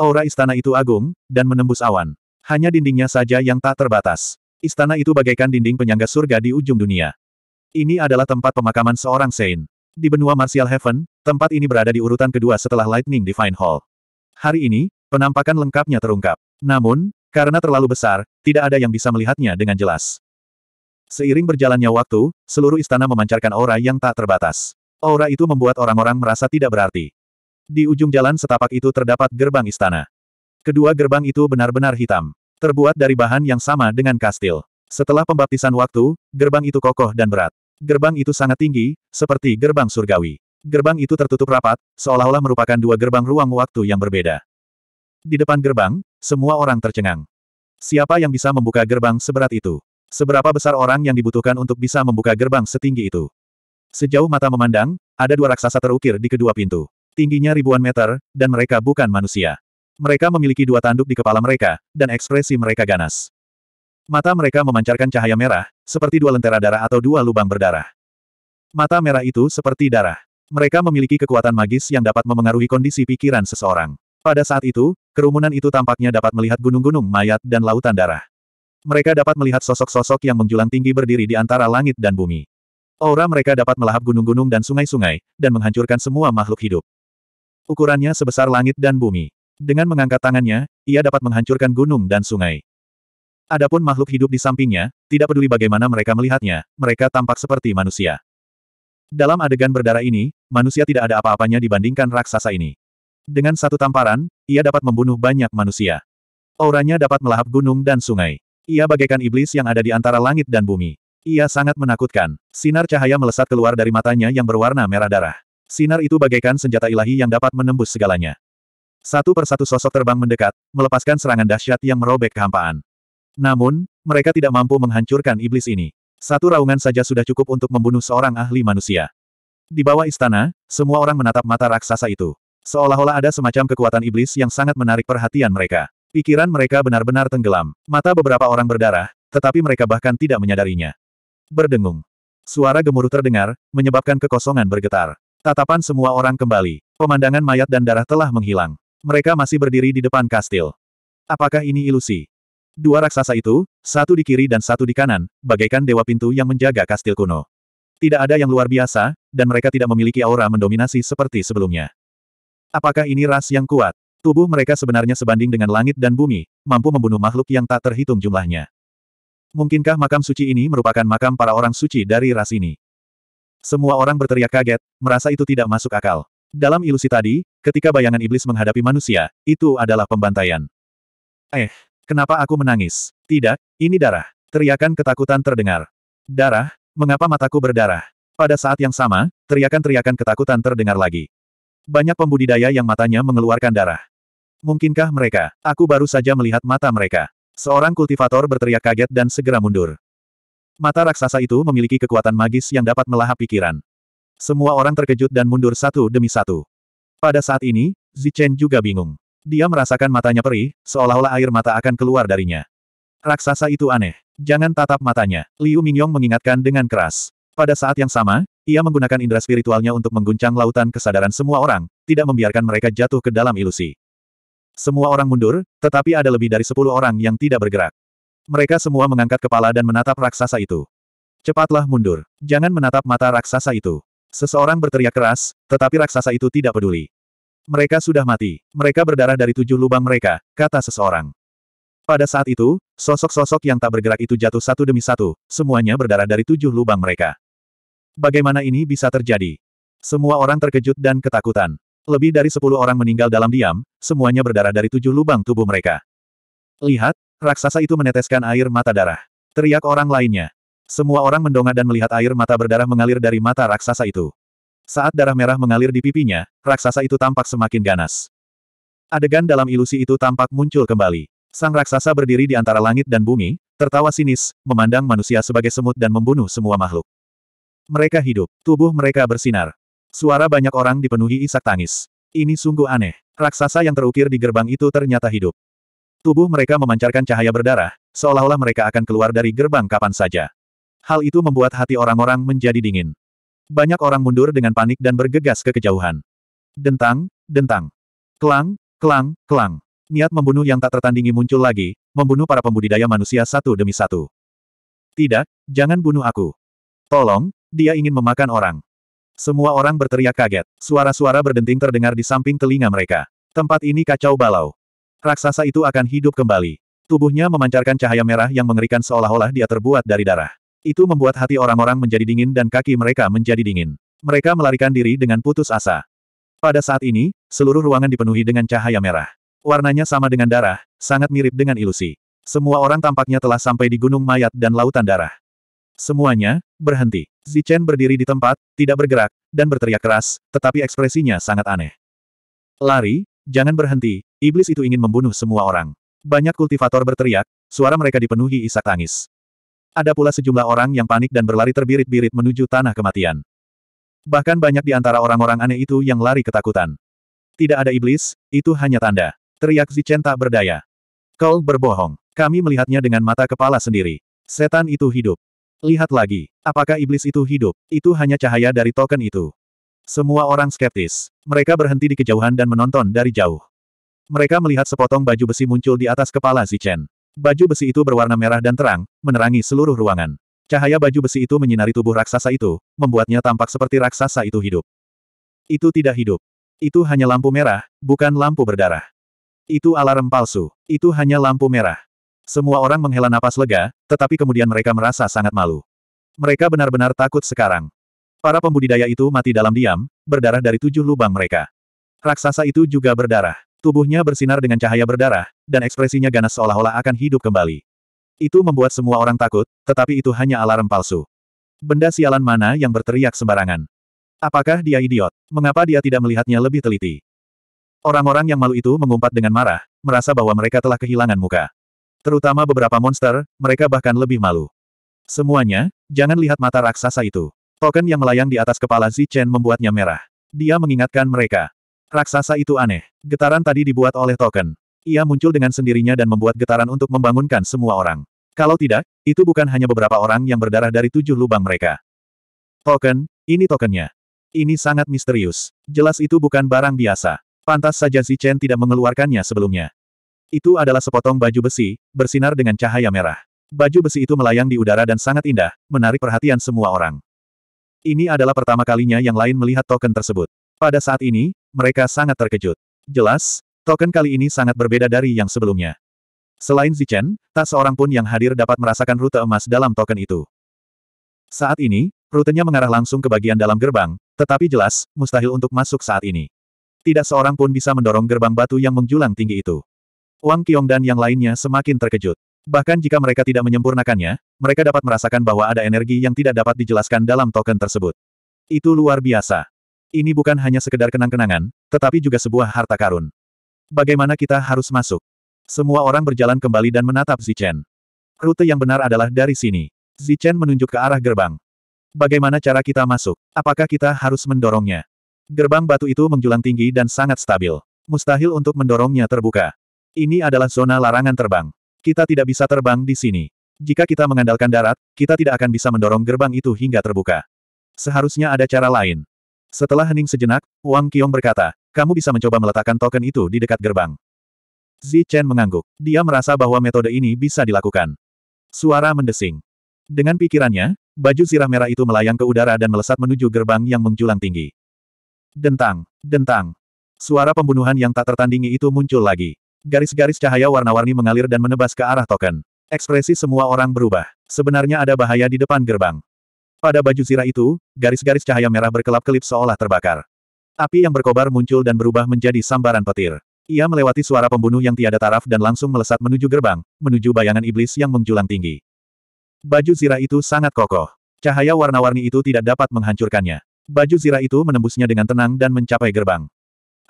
Aura istana itu agung, dan menembus awan. Hanya dindingnya saja yang tak terbatas. Istana itu bagaikan dinding penyangga surga di ujung dunia. Ini adalah tempat pemakaman seorang Saint. Di benua Martial Heaven, tempat ini berada di urutan kedua setelah Lightning Divine Hall. Hari ini, penampakan lengkapnya terungkap. Namun, karena terlalu besar, tidak ada yang bisa melihatnya dengan jelas. Seiring berjalannya waktu, seluruh istana memancarkan aura yang tak terbatas. Aura itu membuat orang-orang merasa tidak berarti. Di ujung jalan setapak itu terdapat gerbang istana. Kedua gerbang itu benar-benar hitam. Terbuat dari bahan yang sama dengan kastil. Setelah pembaptisan waktu, gerbang itu kokoh dan berat. Gerbang itu sangat tinggi, seperti gerbang surgawi. Gerbang itu tertutup rapat, seolah-olah merupakan dua gerbang ruang waktu yang berbeda. Di depan gerbang, semua orang tercengang. Siapa yang bisa membuka gerbang seberat itu? Seberapa besar orang yang dibutuhkan untuk bisa membuka gerbang setinggi itu? Sejauh mata memandang, ada dua raksasa terukir di kedua pintu. Tingginya ribuan meter, dan mereka bukan manusia. Mereka memiliki dua tanduk di kepala mereka, dan ekspresi mereka ganas. Mata mereka memancarkan cahaya merah, seperti dua lentera darah atau dua lubang berdarah. Mata merah itu seperti darah. Mereka memiliki kekuatan magis yang dapat memengaruhi kondisi pikiran seseorang. Pada saat itu, kerumunan itu tampaknya dapat melihat gunung-gunung mayat dan lautan darah. Mereka dapat melihat sosok-sosok yang menjulang tinggi berdiri di antara langit dan bumi. Aura mereka dapat melahap gunung-gunung dan sungai-sungai, dan menghancurkan semua makhluk hidup. Ukurannya sebesar langit dan bumi. Dengan mengangkat tangannya, ia dapat menghancurkan gunung dan sungai. Adapun makhluk hidup di sampingnya, tidak peduli bagaimana mereka melihatnya, mereka tampak seperti manusia. Dalam adegan berdarah ini, manusia tidak ada apa-apanya dibandingkan raksasa ini. Dengan satu tamparan, ia dapat membunuh banyak manusia. Auranya dapat melahap gunung dan sungai. Ia bagaikan iblis yang ada di antara langit dan bumi. Ia sangat menakutkan. Sinar cahaya melesat keluar dari matanya yang berwarna merah darah. Sinar itu bagaikan senjata ilahi yang dapat menembus segalanya. Satu persatu sosok terbang mendekat, melepaskan serangan dahsyat yang merobek kehampaan. Namun, mereka tidak mampu menghancurkan iblis ini. Satu raungan saja sudah cukup untuk membunuh seorang ahli manusia. Di bawah istana, semua orang menatap mata raksasa itu. Seolah-olah ada semacam kekuatan iblis yang sangat menarik perhatian mereka. Pikiran mereka benar-benar tenggelam. Mata beberapa orang berdarah, tetapi mereka bahkan tidak menyadarinya. Berdengung. Suara gemuruh terdengar, menyebabkan kekosongan bergetar. Tatapan semua orang kembali. Pemandangan mayat dan darah telah menghilang. Mereka masih berdiri di depan kastil. Apakah ini ilusi? Dua raksasa itu, satu di kiri dan satu di kanan, bagaikan dewa pintu yang menjaga kastil kuno. Tidak ada yang luar biasa, dan mereka tidak memiliki aura mendominasi seperti sebelumnya. Apakah ini ras yang kuat? Tubuh mereka sebenarnya sebanding dengan langit dan bumi, mampu membunuh makhluk yang tak terhitung jumlahnya. Mungkinkah makam suci ini merupakan makam para orang suci dari ras ini? Semua orang berteriak kaget, merasa itu tidak masuk akal. Dalam ilusi tadi, ketika bayangan iblis menghadapi manusia, itu adalah pembantaian. Eh, kenapa aku menangis? Tidak, ini darah. Teriakan ketakutan terdengar. Darah, mengapa mataku berdarah? Pada saat yang sama, teriakan-teriakan ketakutan terdengar lagi. Banyak pembudidaya yang matanya mengeluarkan darah. Mungkinkah mereka? Aku baru saja melihat mata mereka. Seorang kultivator berteriak kaget dan segera mundur. Mata raksasa itu memiliki kekuatan magis yang dapat melahap pikiran. Semua orang terkejut dan mundur satu demi satu. Pada saat ini, Zichen juga bingung. Dia merasakan matanya perih, seolah-olah air mata akan keluar darinya. Raksasa itu aneh. Jangan tatap matanya. Liu Mingyong mengingatkan dengan keras. Pada saat yang sama, ia menggunakan indera spiritualnya untuk mengguncang lautan kesadaran semua orang, tidak membiarkan mereka jatuh ke dalam ilusi. Semua orang mundur, tetapi ada lebih dari sepuluh orang yang tidak bergerak. Mereka semua mengangkat kepala dan menatap raksasa itu. Cepatlah mundur. Jangan menatap mata raksasa itu. Seseorang berteriak keras, tetapi raksasa itu tidak peduli. Mereka sudah mati. Mereka berdarah dari tujuh lubang mereka, kata seseorang. Pada saat itu, sosok-sosok yang tak bergerak itu jatuh satu demi satu, semuanya berdarah dari tujuh lubang mereka. Bagaimana ini bisa terjadi? Semua orang terkejut dan ketakutan. Lebih dari sepuluh orang meninggal dalam diam, semuanya berdarah dari tujuh lubang tubuh mereka. Lihat, Raksasa itu meneteskan air mata darah. Teriak orang lainnya. Semua orang mendongak dan melihat air mata berdarah mengalir dari mata raksasa itu. Saat darah merah mengalir di pipinya, raksasa itu tampak semakin ganas. Adegan dalam ilusi itu tampak muncul kembali. Sang raksasa berdiri di antara langit dan bumi, tertawa sinis, memandang manusia sebagai semut dan membunuh semua makhluk. Mereka hidup, tubuh mereka bersinar. Suara banyak orang dipenuhi isak tangis. Ini sungguh aneh. Raksasa yang terukir di gerbang itu ternyata hidup. Tubuh mereka memancarkan cahaya berdarah, seolah-olah mereka akan keluar dari gerbang kapan saja. Hal itu membuat hati orang-orang menjadi dingin. Banyak orang mundur dengan panik dan bergegas ke kejauhan. Dentang, dentang. Kelang, kelang, kelang. Niat membunuh yang tak tertandingi muncul lagi, membunuh para pembudidaya manusia satu demi satu. Tidak, jangan bunuh aku. Tolong, dia ingin memakan orang. Semua orang berteriak kaget. Suara-suara berdenting terdengar di samping telinga mereka. Tempat ini kacau balau. Raksasa itu akan hidup kembali. Tubuhnya memancarkan cahaya merah yang mengerikan seolah-olah dia terbuat dari darah. Itu membuat hati orang-orang menjadi dingin dan kaki mereka menjadi dingin. Mereka melarikan diri dengan putus asa. Pada saat ini, seluruh ruangan dipenuhi dengan cahaya merah. Warnanya sama dengan darah, sangat mirip dengan ilusi. Semua orang tampaknya telah sampai di gunung mayat dan lautan darah. Semuanya, berhenti. Zichen berdiri di tempat, tidak bergerak, dan berteriak keras, tetapi ekspresinya sangat aneh. Lari, Jangan berhenti, iblis itu ingin membunuh semua orang. Banyak kultivator berteriak, suara mereka dipenuhi isak tangis. Ada pula sejumlah orang yang panik dan berlari terbirit-birit menuju tanah kematian. Bahkan banyak di antara orang-orang aneh itu yang lari ketakutan. Tidak ada iblis, itu hanya tanda. Teriak Zichen tak berdaya. Kau berbohong. Kami melihatnya dengan mata kepala sendiri. Setan itu hidup. Lihat lagi. Apakah iblis itu hidup? Itu hanya cahaya dari token itu. Semua orang skeptis. Mereka berhenti di kejauhan dan menonton dari jauh. Mereka melihat sepotong baju besi muncul di atas kepala Zichen. Baju besi itu berwarna merah dan terang, menerangi seluruh ruangan. Cahaya baju besi itu menyinari tubuh raksasa itu, membuatnya tampak seperti raksasa itu hidup. Itu tidak hidup. Itu hanya lampu merah, bukan lampu berdarah. Itu alarm palsu. Itu hanya lampu merah. Semua orang menghela napas lega, tetapi kemudian mereka merasa sangat malu. Mereka benar-benar takut sekarang. Para pembudidaya itu mati dalam diam, berdarah dari tujuh lubang mereka. Raksasa itu juga berdarah. Tubuhnya bersinar dengan cahaya berdarah, dan ekspresinya ganas seolah-olah akan hidup kembali. Itu membuat semua orang takut, tetapi itu hanya alarm palsu. Benda sialan mana yang berteriak sembarangan? Apakah dia idiot? Mengapa dia tidak melihatnya lebih teliti? Orang-orang yang malu itu mengumpat dengan marah, merasa bahwa mereka telah kehilangan muka. Terutama beberapa monster, mereka bahkan lebih malu. Semuanya, jangan lihat mata raksasa itu. Token yang melayang di atas kepala Zichen membuatnya merah. Dia mengingatkan mereka. Raksasa itu aneh. Getaran tadi dibuat oleh token. Ia muncul dengan sendirinya dan membuat getaran untuk membangunkan semua orang. Kalau tidak, itu bukan hanya beberapa orang yang berdarah dari tujuh lubang mereka. Token, ini tokennya. Ini sangat misterius. Jelas itu bukan barang biasa. Pantas saja Zichen tidak mengeluarkannya sebelumnya. Itu adalah sepotong baju besi, bersinar dengan cahaya merah. Baju besi itu melayang di udara dan sangat indah, menarik perhatian semua orang. Ini adalah pertama kalinya yang lain melihat token tersebut. Pada saat ini, mereka sangat terkejut. Jelas, token kali ini sangat berbeda dari yang sebelumnya. Selain Zichen, tak seorang pun yang hadir dapat merasakan rute emas dalam token itu. Saat ini, rutenya mengarah langsung ke bagian dalam gerbang, tetapi jelas, mustahil untuk masuk saat ini. Tidak seorang pun bisa mendorong gerbang batu yang menjulang tinggi itu. Wang Qiong dan yang lainnya semakin terkejut. Bahkan jika mereka tidak menyempurnakannya, mereka dapat merasakan bahwa ada energi yang tidak dapat dijelaskan dalam token tersebut. Itu luar biasa. Ini bukan hanya sekedar kenang-kenangan, tetapi juga sebuah harta karun. Bagaimana kita harus masuk? Semua orang berjalan kembali dan menatap Zichen. Rute yang benar adalah dari sini. Zichen menunjuk ke arah gerbang. Bagaimana cara kita masuk? Apakah kita harus mendorongnya? Gerbang batu itu menjulang tinggi dan sangat stabil. Mustahil untuk mendorongnya terbuka. Ini adalah zona larangan terbang. Kita tidak bisa terbang di sini. Jika kita mengandalkan darat, kita tidak akan bisa mendorong gerbang itu hingga terbuka. Seharusnya ada cara lain. Setelah hening sejenak, Wang Qiong berkata, kamu bisa mencoba meletakkan token itu di dekat gerbang. Zi Chen mengangguk. Dia merasa bahwa metode ini bisa dilakukan. Suara mendesing. Dengan pikirannya, baju zirah merah itu melayang ke udara dan melesat menuju gerbang yang menjulang tinggi. Dentang, dentang. Suara pembunuhan yang tak tertandingi itu muncul lagi. Garis-garis cahaya warna-warni mengalir dan menebas ke arah token. Ekspresi semua orang berubah. Sebenarnya ada bahaya di depan gerbang. Pada baju zirah itu, garis-garis cahaya merah berkelap-kelip seolah terbakar. Api yang berkobar muncul dan berubah menjadi sambaran petir. Ia melewati suara pembunuh yang tiada taraf dan langsung melesat menuju gerbang, menuju bayangan iblis yang menjulang tinggi. Baju zirah itu sangat kokoh. Cahaya warna-warni itu tidak dapat menghancurkannya. Baju zirah itu menembusnya dengan tenang dan mencapai gerbang.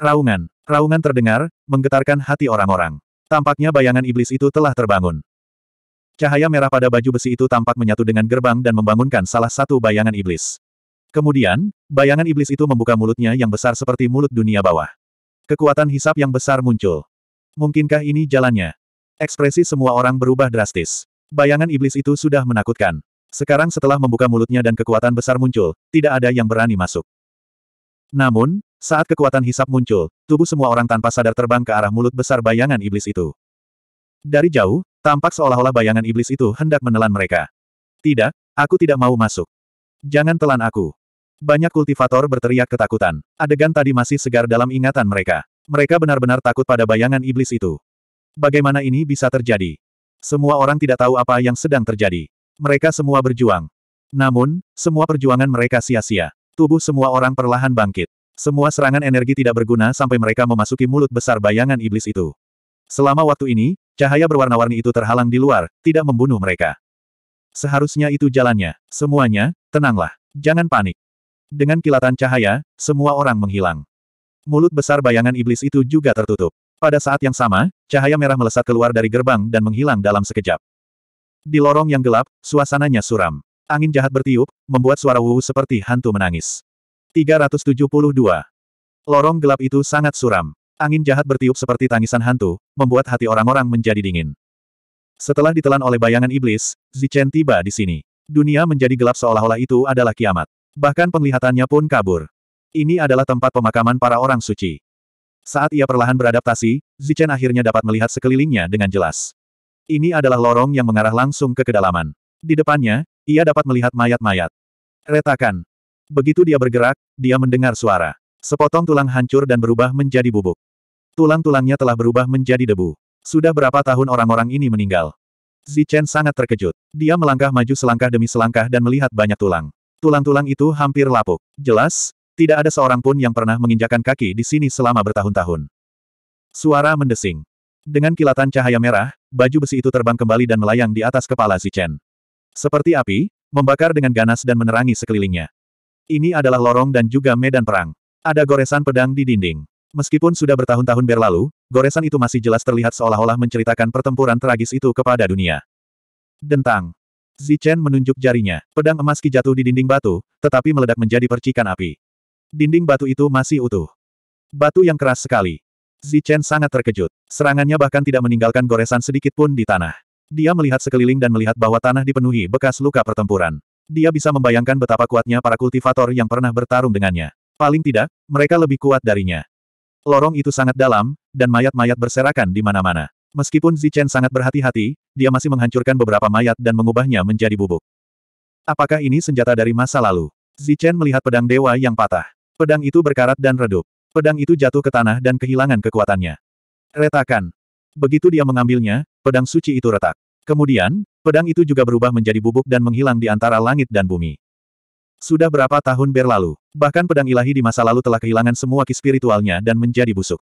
Raungan. Raungan terdengar, menggetarkan hati orang-orang. Tampaknya bayangan iblis itu telah terbangun. Cahaya merah pada baju besi itu tampak menyatu dengan gerbang dan membangunkan salah satu bayangan iblis. Kemudian, bayangan iblis itu membuka mulutnya yang besar seperti mulut dunia bawah. Kekuatan hisap yang besar muncul. Mungkinkah ini jalannya? Ekspresi semua orang berubah drastis. Bayangan iblis itu sudah menakutkan. Sekarang setelah membuka mulutnya dan kekuatan besar muncul, tidak ada yang berani masuk. Namun, saat kekuatan hisap muncul, tubuh semua orang tanpa sadar terbang ke arah mulut besar bayangan iblis itu. Dari jauh, tampak seolah-olah bayangan iblis itu hendak menelan mereka. Tidak, aku tidak mau masuk. Jangan telan aku. Banyak kultivator berteriak ketakutan. Adegan tadi masih segar dalam ingatan mereka. Mereka benar-benar takut pada bayangan iblis itu. Bagaimana ini bisa terjadi? Semua orang tidak tahu apa yang sedang terjadi. Mereka semua berjuang. Namun, semua perjuangan mereka sia-sia. Tubuh semua orang perlahan bangkit. Semua serangan energi tidak berguna sampai mereka memasuki mulut besar bayangan iblis itu. Selama waktu ini, cahaya berwarna-warni itu terhalang di luar, tidak membunuh mereka. Seharusnya itu jalannya. Semuanya, tenanglah. Jangan panik. Dengan kilatan cahaya, semua orang menghilang. Mulut besar bayangan iblis itu juga tertutup. Pada saat yang sama, cahaya merah melesat keluar dari gerbang dan menghilang dalam sekejap. Di lorong yang gelap, suasananya suram. Angin jahat bertiup, membuat suara Wu seperti hantu menangis. 372. Lorong gelap itu sangat suram. Angin jahat bertiup seperti tangisan hantu, membuat hati orang-orang menjadi dingin. Setelah ditelan oleh bayangan iblis, Zichen tiba di sini. Dunia menjadi gelap seolah-olah itu adalah kiamat. Bahkan penglihatannya pun kabur. Ini adalah tempat pemakaman para orang suci. Saat ia perlahan beradaptasi, Zichen akhirnya dapat melihat sekelilingnya dengan jelas. Ini adalah lorong yang mengarah langsung ke kedalaman. Di depannya, ia dapat melihat mayat-mayat. Retakan, Begitu dia bergerak, dia mendengar suara. Sepotong tulang hancur dan berubah menjadi bubuk. Tulang-tulangnya telah berubah menjadi debu. Sudah berapa tahun orang-orang ini meninggal? Zichen sangat terkejut. Dia melangkah maju selangkah demi selangkah dan melihat banyak tulang. Tulang-tulang itu hampir lapuk. Jelas, tidak ada seorang pun yang pernah menginjakan kaki di sini selama bertahun-tahun. Suara mendesing. Dengan kilatan cahaya merah, baju besi itu terbang kembali dan melayang di atas kepala Zichen. Seperti api, membakar dengan ganas dan menerangi sekelilingnya. Ini adalah lorong dan juga medan perang. Ada goresan pedang di dinding. Meskipun sudah bertahun-tahun berlalu, goresan itu masih jelas terlihat seolah-olah menceritakan pertempuran tragis itu kepada dunia. Dentang. Zichen menunjuk jarinya. Pedang emas Ki jatuh di dinding batu, tetapi meledak menjadi percikan api. Dinding batu itu masih utuh. Batu yang keras sekali. Zichen sangat terkejut. Serangannya bahkan tidak meninggalkan goresan sedikit pun di tanah. Dia melihat sekeliling dan melihat bahwa tanah dipenuhi bekas luka pertempuran. Dia bisa membayangkan betapa kuatnya para kultivator yang pernah bertarung dengannya. Paling tidak, mereka lebih kuat darinya. Lorong itu sangat dalam, dan mayat-mayat berserakan di mana-mana. Meskipun Zichen sangat berhati-hati, dia masih menghancurkan beberapa mayat dan mengubahnya menjadi bubuk. Apakah ini senjata dari masa lalu? Zichen melihat pedang dewa yang patah. Pedang itu berkarat dan redup. Pedang itu jatuh ke tanah dan kehilangan kekuatannya. Retakan. Begitu dia mengambilnya, pedang suci itu retak. Kemudian, pedang itu juga berubah menjadi bubuk dan menghilang di antara langit dan bumi. Sudah berapa tahun berlalu, bahkan pedang ilahi di masa lalu telah kehilangan semua ki spiritualnya dan menjadi busuk.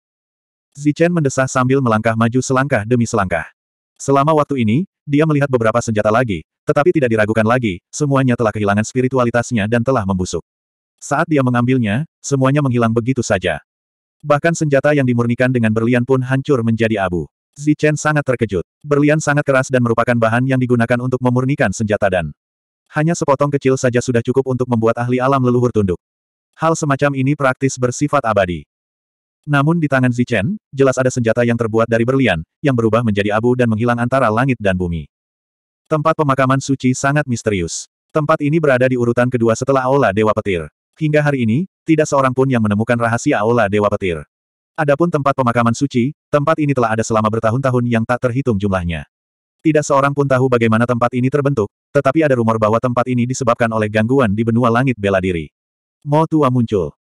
Zichen mendesah sambil melangkah maju selangkah demi selangkah. Selama waktu ini, dia melihat beberapa senjata lagi, tetapi tidak diragukan lagi, semuanya telah kehilangan spiritualitasnya dan telah membusuk. Saat dia mengambilnya, semuanya menghilang begitu saja. Bahkan senjata yang dimurnikan dengan berlian pun hancur menjadi abu. Zichen sangat terkejut. Berlian sangat keras dan merupakan bahan yang digunakan untuk memurnikan senjata dan hanya sepotong kecil saja sudah cukup untuk membuat ahli alam leluhur tunduk. Hal semacam ini praktis bersifat abadi. Namun di tangan Zichen, jelas ada senjata yang terbuat dari berlian, yang berubah menjadi abu dan menghilang antara langit dan bumi. Tempat pemakaman suci sangat misterius. Tempat ini berada di urutan kedua setelah Aula Dewa Petir. Hingga hari ini, tidak seorang pun yang menemukan rahasia Aula Dewa Petir. Adapun tempat pemakaman suci, tempat ini telah ada selama bertahun-tahun yang tak terhitung jumlahnya. Tidak seorang pun tahu bagaimana tempat ini terbentuk, tetapi ada rumor bahwa tempat ini disebabkan oleh gangguan di benua langit bela diri. Mo tua muncul.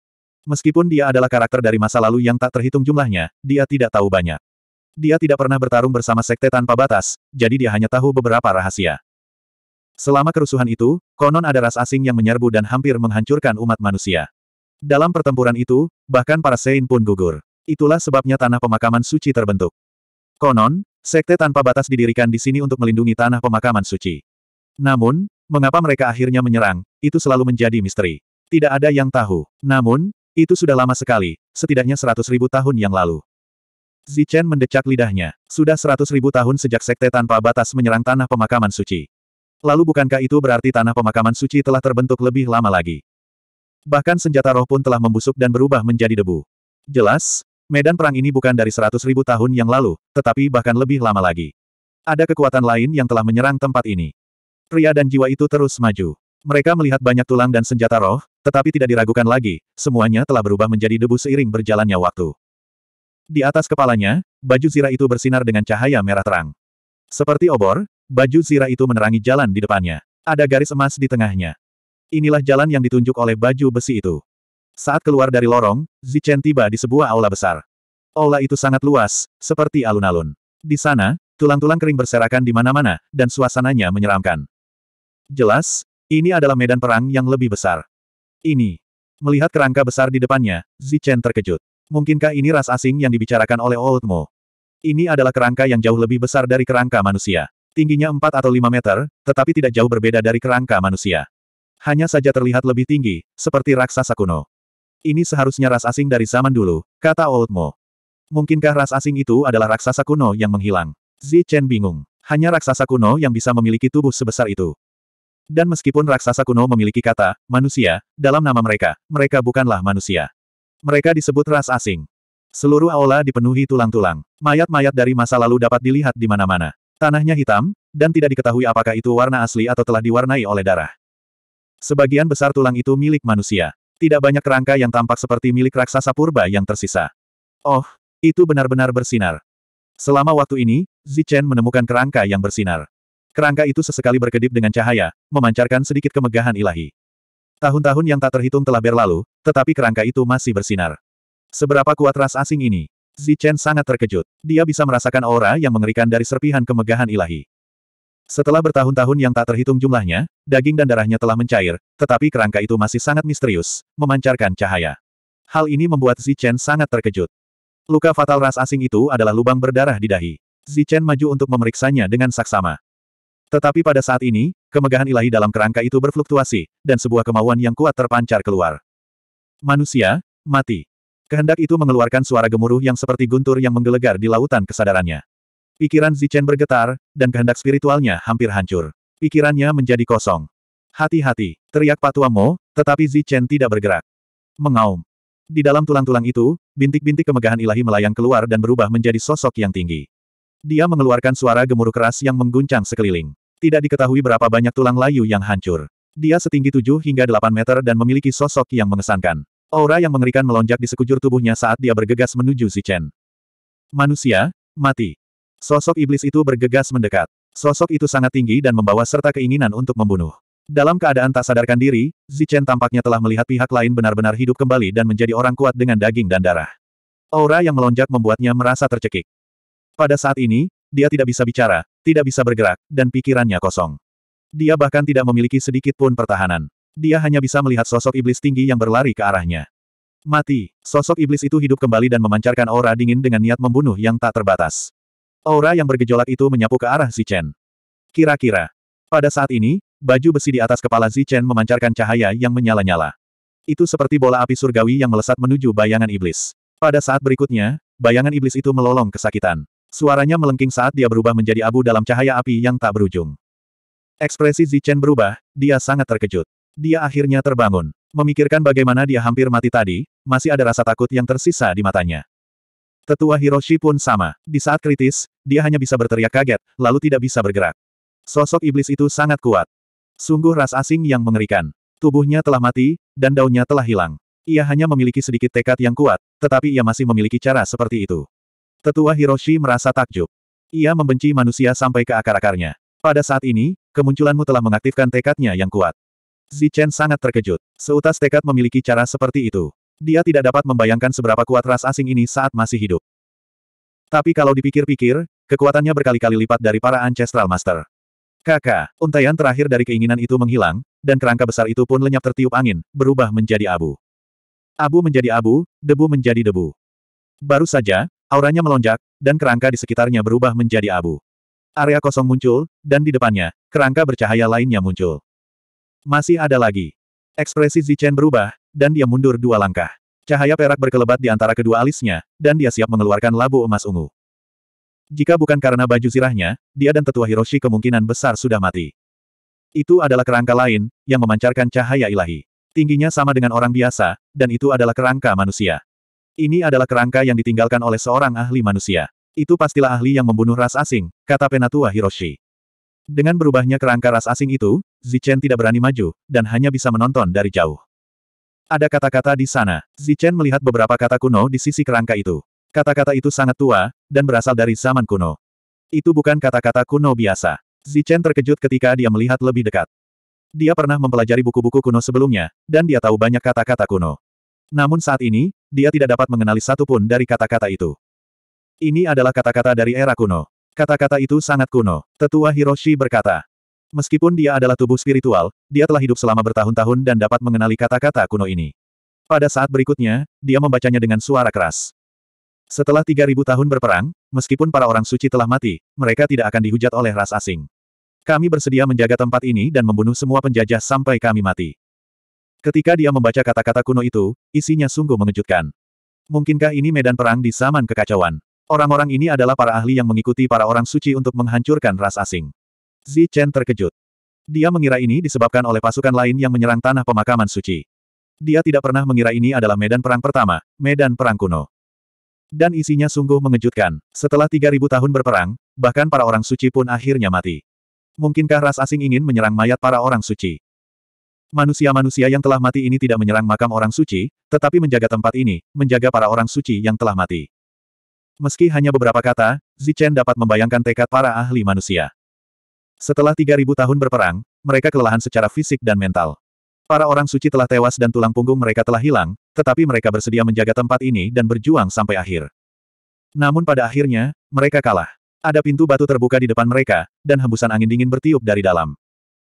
Meskipun dia adalah karakter dari masa lalu yang tak terhitung jumlahnya, dia tidak tahu banyak. Dia tidak pernah bertarung bersama sekte tanpa batas, jadi dia hanya tahu beberapa rahasia. Selama kerusuhan itu, konon ada ras asing yang menyerbu dan hampir menghancurkan umat manusia. Dalam pertempuran itu, bahkan para Sein pun gugur. Itulah sebabnya tanah pemakaman suci terbentuk. Konon, sekte tanpa batas didirikan di sini untuk melindungi tanah pemakaman suci. Namun, mengapa mereka akhirnya menyerang, itu selalu menjadi misteri. Tidak ada yang tahu. Namun, itu sudah lama sekali, setidaknya seratus ribu tahun yang lalu. Zichen mendecak lidahnya. Sudah seratus ribu tahun sejak sekte tanpa batas menyerang tanah pemakaman suci. Lalu bukankah itu berarti tanah pemakaman suci telah terbentuk lebih lama lagi? Bahkan senjata roh pun telah membusuk dan berubah menjadi debu. Jelas, Medan perang ini bukan dari seratus ribu tahun yang lalu, tetapi bahkan lebih lama lagi. Ada kekuatan lain yang telah menyerang tempat ini. Pria dan jiwa itu terus maju. Mereka melihat banyak tulang dan senjata roh, tetapi tidak diragukan lagi, semuanya telah berubah menjadi debu seiring berjalannya waktu. Di atas kepalanya, baju zirah itu bersinar dengan cahaya merah terang. Seperti obor, baju zirah itu menerangi jalan di depannya. Ada garis emas di tengahnya. Inilah jalan yang ditunjuk oleh baju besi itu. Saat keluar dari lorong, Zichen tiba di sebuah aula besar. Aula itu sangat luas, seperti alun-alun. Di sana, tulang-tulang kering berserakan di mana-mana, dan suasananya menyeramkan. Jelas, ini adalah medan perang yang lebih besar. Ini. Melihat kerangka besar di depannya, Zichen terkejut. Mungkinkah ini ras asing yang dibicarakan oleh Old Mo? Ini adalah kerangka yang jauh lebih besar dari kerangka manusia. Tingginya 4 atau 5 meter, tetapi tidak jauh berbeda dari kerangka manusia. Hanya saja terlihat lebih tinggi, seperti raksasa kuno. Ini seharusnya ras asing dari zaman dulu, kata Old Mo. Mungkinkah ras asing itu adalah raksasa kuno yang menghilang? Zi Chen bingung. Hanya raksasa kuno yang bisa memiliki tubuh sebesar itu. Dan meskipun raksasa kuno memiliki kata, manusia, dalam nama mereka, mereka bukanlah manusia. Mereka disebut ras asing. Seluruh aula dipenuhi tulang-tulang. Mayat-mayat dari masa lalu dapat dilihat di mana-mana. Tanahnya hitam, dan tidak diketahui apakah itu warna asli atau telah diwarnai oleh darah. Sebagian besar tulang itu milik manusia. Tidak banyak kerangka yang tampak seperti milik raksasa purba yang tersisa. Oh, itu benar-benar bersinar. Selama waktu ini, Zichen menemukan kerangka yang bersinar. Kerangka itu sesekali berkedip dengan cahaya, memancarkan sedikit kemegahan ilahi. Tahun-tahun yang tak terhitung telah berlalu, tetapi kerangka itu masih bersinar. Seberapa kuat ras asing ini? Zichen sangat terkejut. Dia bisa merasakan aura yang mengerikan dari serpihan kemegahan ilahi. Setelah bertahun-tahun yang tak terhitung jumlahnya, daging dan darahnya telah mencair, tetapi kerangka itu masih sangat misterius, memancarkan cahaya. Hal ini membuat Zichen sangat terkejut. Luka fatal ras asing itu adalah lubang berdarah di dahi. Zichen maju untuk memeriksanya dengan saksama. Tetapi pada saat ini, kemegahan ilahi dalam kerangka itu berfluktuasi, dan sebuah kemauan yang kuat terpancar keluar. Manusia, mati. Kehendak itu mengeluarkan suara gemuruh yang seperti guntur yang menggelegar di lautan kesadarannya. Pikiran Zichen bergetar, dan kehendak spiritualnya hampir hancur. Pikirannya menjadi kosong. Hati-hati, teriak Patua Mo, tetapi Zichen tidak bergerak. Mengaum. Di dalam tulang-tulang itu, bintik-bintik kemegahan ilahi melayang keluar dan berubah menjadi sosok yang tinggi. Dia mengeluarkan suara gemuruh keras yang mengguncang sekeliling. Tidak diketahui berapa banyak tulang layu yang hancur. Dia setinggi 7 hingga 8 meter dan memiliki sosok yang mengesankan. Aura yang mengerikan melonjak di sekujur tubuhnya saat dia bergegas menuju Zichen. Manusia, mati. Sosok iblis itu bergegas mendekat. Sosok itu sangat tinggi dan membawa serta keinginan untuk membunuh. Dalam keadaan tak sadarkan diri, Zichen tampaknya telah melihat pihak lain benar-benar hidup kembali dan menjadi orang kuat dengan daging dan darah. Aura yang melonjak membuatnya merasa tercekik. Pada saat ini, dia tidak bisa bicara, tidak bisa bergerak, dan pikirannya kosong. Dia bahkan tidak memiliki sedikit pun pertahanan. Dia hanya bisa melihat sosok iblis tinggi yang berlari ke arahnya. Mati, sosok iblis itu hidup kembali dan memancarkan aura dingin dengan niat membunuh yang tak terbatas. Aura yang bergejolak itu menyapu ke arah Zichen. Kira-kira. Pada saat ini, baju besi di atas kepala Zichen memancarkan cahaya yang menyala-nyala. Itu seperti bola api surgawi yang melesat menuju bayangan iblis. Pada saat berikutnya, bayangan iblis itu melolong kesakitan. Suaranya melengking saat dia berubah menjadi abu dalam cahaya api yang tak berujung. Ekspresi Zichen berubah, dia sangat terkejut. Dia akhirnya terbangun. Memikirkan bagaimana dia hampir mati tadi, masih ada rasa takut yang tersisa di matanya. Tetua Hiroshi pun sama. Di saat kritis, dia hanya bisa berteriak kaget, lalu tidak bisa bergerak. Sosok iblis itu sangat kuat. Sungguh ras asing yang mengerikan. Tubuhnya telah mati, dan daunnya telah hilang. Ia hanya memiliki sedikit tekad yang kuat, tetapi ia masih memiliki cara seperti itu. Tetua Hiroshi merasa takjub. Ia membenci manusia sampai ke akar-akarnya. Pada saat ini, kemunculanmu telah mengaktifkan tekadnya yang kuat. Zichen sangat terkejut. Seutas tekad memiliki cara seperti itu. Dia tidak dapat membayangkan seberapa kuat ras asing ini saat masih hidup. Tapi kalau dipikir-pikir, kekuatannya berkali-kali lipat dari para Ancestral Master. Kakak, untayan terakhir dari keinginan itu menghilang, dan kerangka besar itu pun lenyap tertiup angin, berubah menjadi abu. Abu menjadi abu, debu menjadi debu. Baru saja, auranya melonjak, dan kerangka di sekitarnya berubah menjadi abu. Area kosong muncul, dan di depannya, kerangka bercahaya lainnya muncul. Masih ada lagi. Ekspresi Zichen berubah, dan dia mundur dua langkah. Cahaya perak berkelebat di antara kedua alisnya, dan dia siap mengeluarkan labu emas ungu. Jika bukan karena baju zirahnya, dia dan tetua Hiroshi kemungkinan besar sudah mati. Itu adalah kerangka lain, yang memancarkan cahaya ilahi. Tingginya sama dengan orang biasa, dan itu adalah kerangka manusia. Ini adalah kerangka yang ditinggalkan oleh seorang ahli manusia. Itu pastilah ahli yang membunuh ras asing, kata penatua Hiroshi. Dengan berubahnya kerangka ras asing itu, Zichen tidak berani maju, dan hanya bisa menonton dari jauh. Ada kata-kata di sana. Zichen melihat beberapa kata kuno di sisi kerangka itu. Kata-kata itu sangat tua, dan berasal dari zaman kuno. Itu bukan kata-kata kuno biasa. Zichen terkejut ketika dia melihat lebih dekat. Dia pernah mempelajari buku-buku kuno sebelumnya, dan dia tahu banyak kata-kata kuno. Namun saat ini, dia tidak dapat mengenali satupun dari kata-kata itu. Ini adalah kata-kata dari era kuno. Kata-kata itu sangat kuno. Tetua Hiroshi berkata, Meskipun dia adalah tubuh spiritual, dia telah hidup selama bertahun-tahun dan dapat mengenali kata-kata kuno ini. Pada saat berikutnya, dia membacanya dengan suara keras. Setelah 3.000 tahun berperang, meskipun para orang suci telah mati, mereka tidak akan dihujat oleh ras asing. Kami bersedia menjaga tempat ini dan membunuh semua penjajah sampai kami mati. Ketika dia membaca kata-kata kuno itu, isinya sungguh mengejutkan. Mungkinkah ini medan perang di zaman kekacauan? Orang-orang ini adalah para ahli yang mengikuti para orang suci untuk menghancurkan ras asing. Zi Chen terkejut. Dia mengira ini disebabkan oleh pasukan lain yang menyerang tanah pemakaman suci. Dia tidak pernah mengira ini adalah medan perang pertama, medan perang kuno. Dan isinya sungguh mengejutkan. Setelah 3000 tahun berperang, bahkan para orang suci pun akhirnya mati. Mungkinkah ras asing ingin menyerang mayat para orang suci? Manusia-manusia yang telah mati ini tidak menyerang makam orang suci, tetapi menjaga tempat ini, menjaga para orang suci yang telah mati. Meski hanya beberapa kata, Zichen dapat membayangkan tekad para ahli manusia. Setelah 3.000 tahun berperang, mereka kelelahan secara fisik dan mental. Para orang suci telah tewas dan tulang punggung mereka telah hilang, tetapi mereka bersedia menjaga tempat ini dan berjuang sampai akhir. Namun pada akhirnya, mereka kalah. Ada pintu batu terbuka di depan mereka, dan hembusan angin dingin bertiup dari dalam.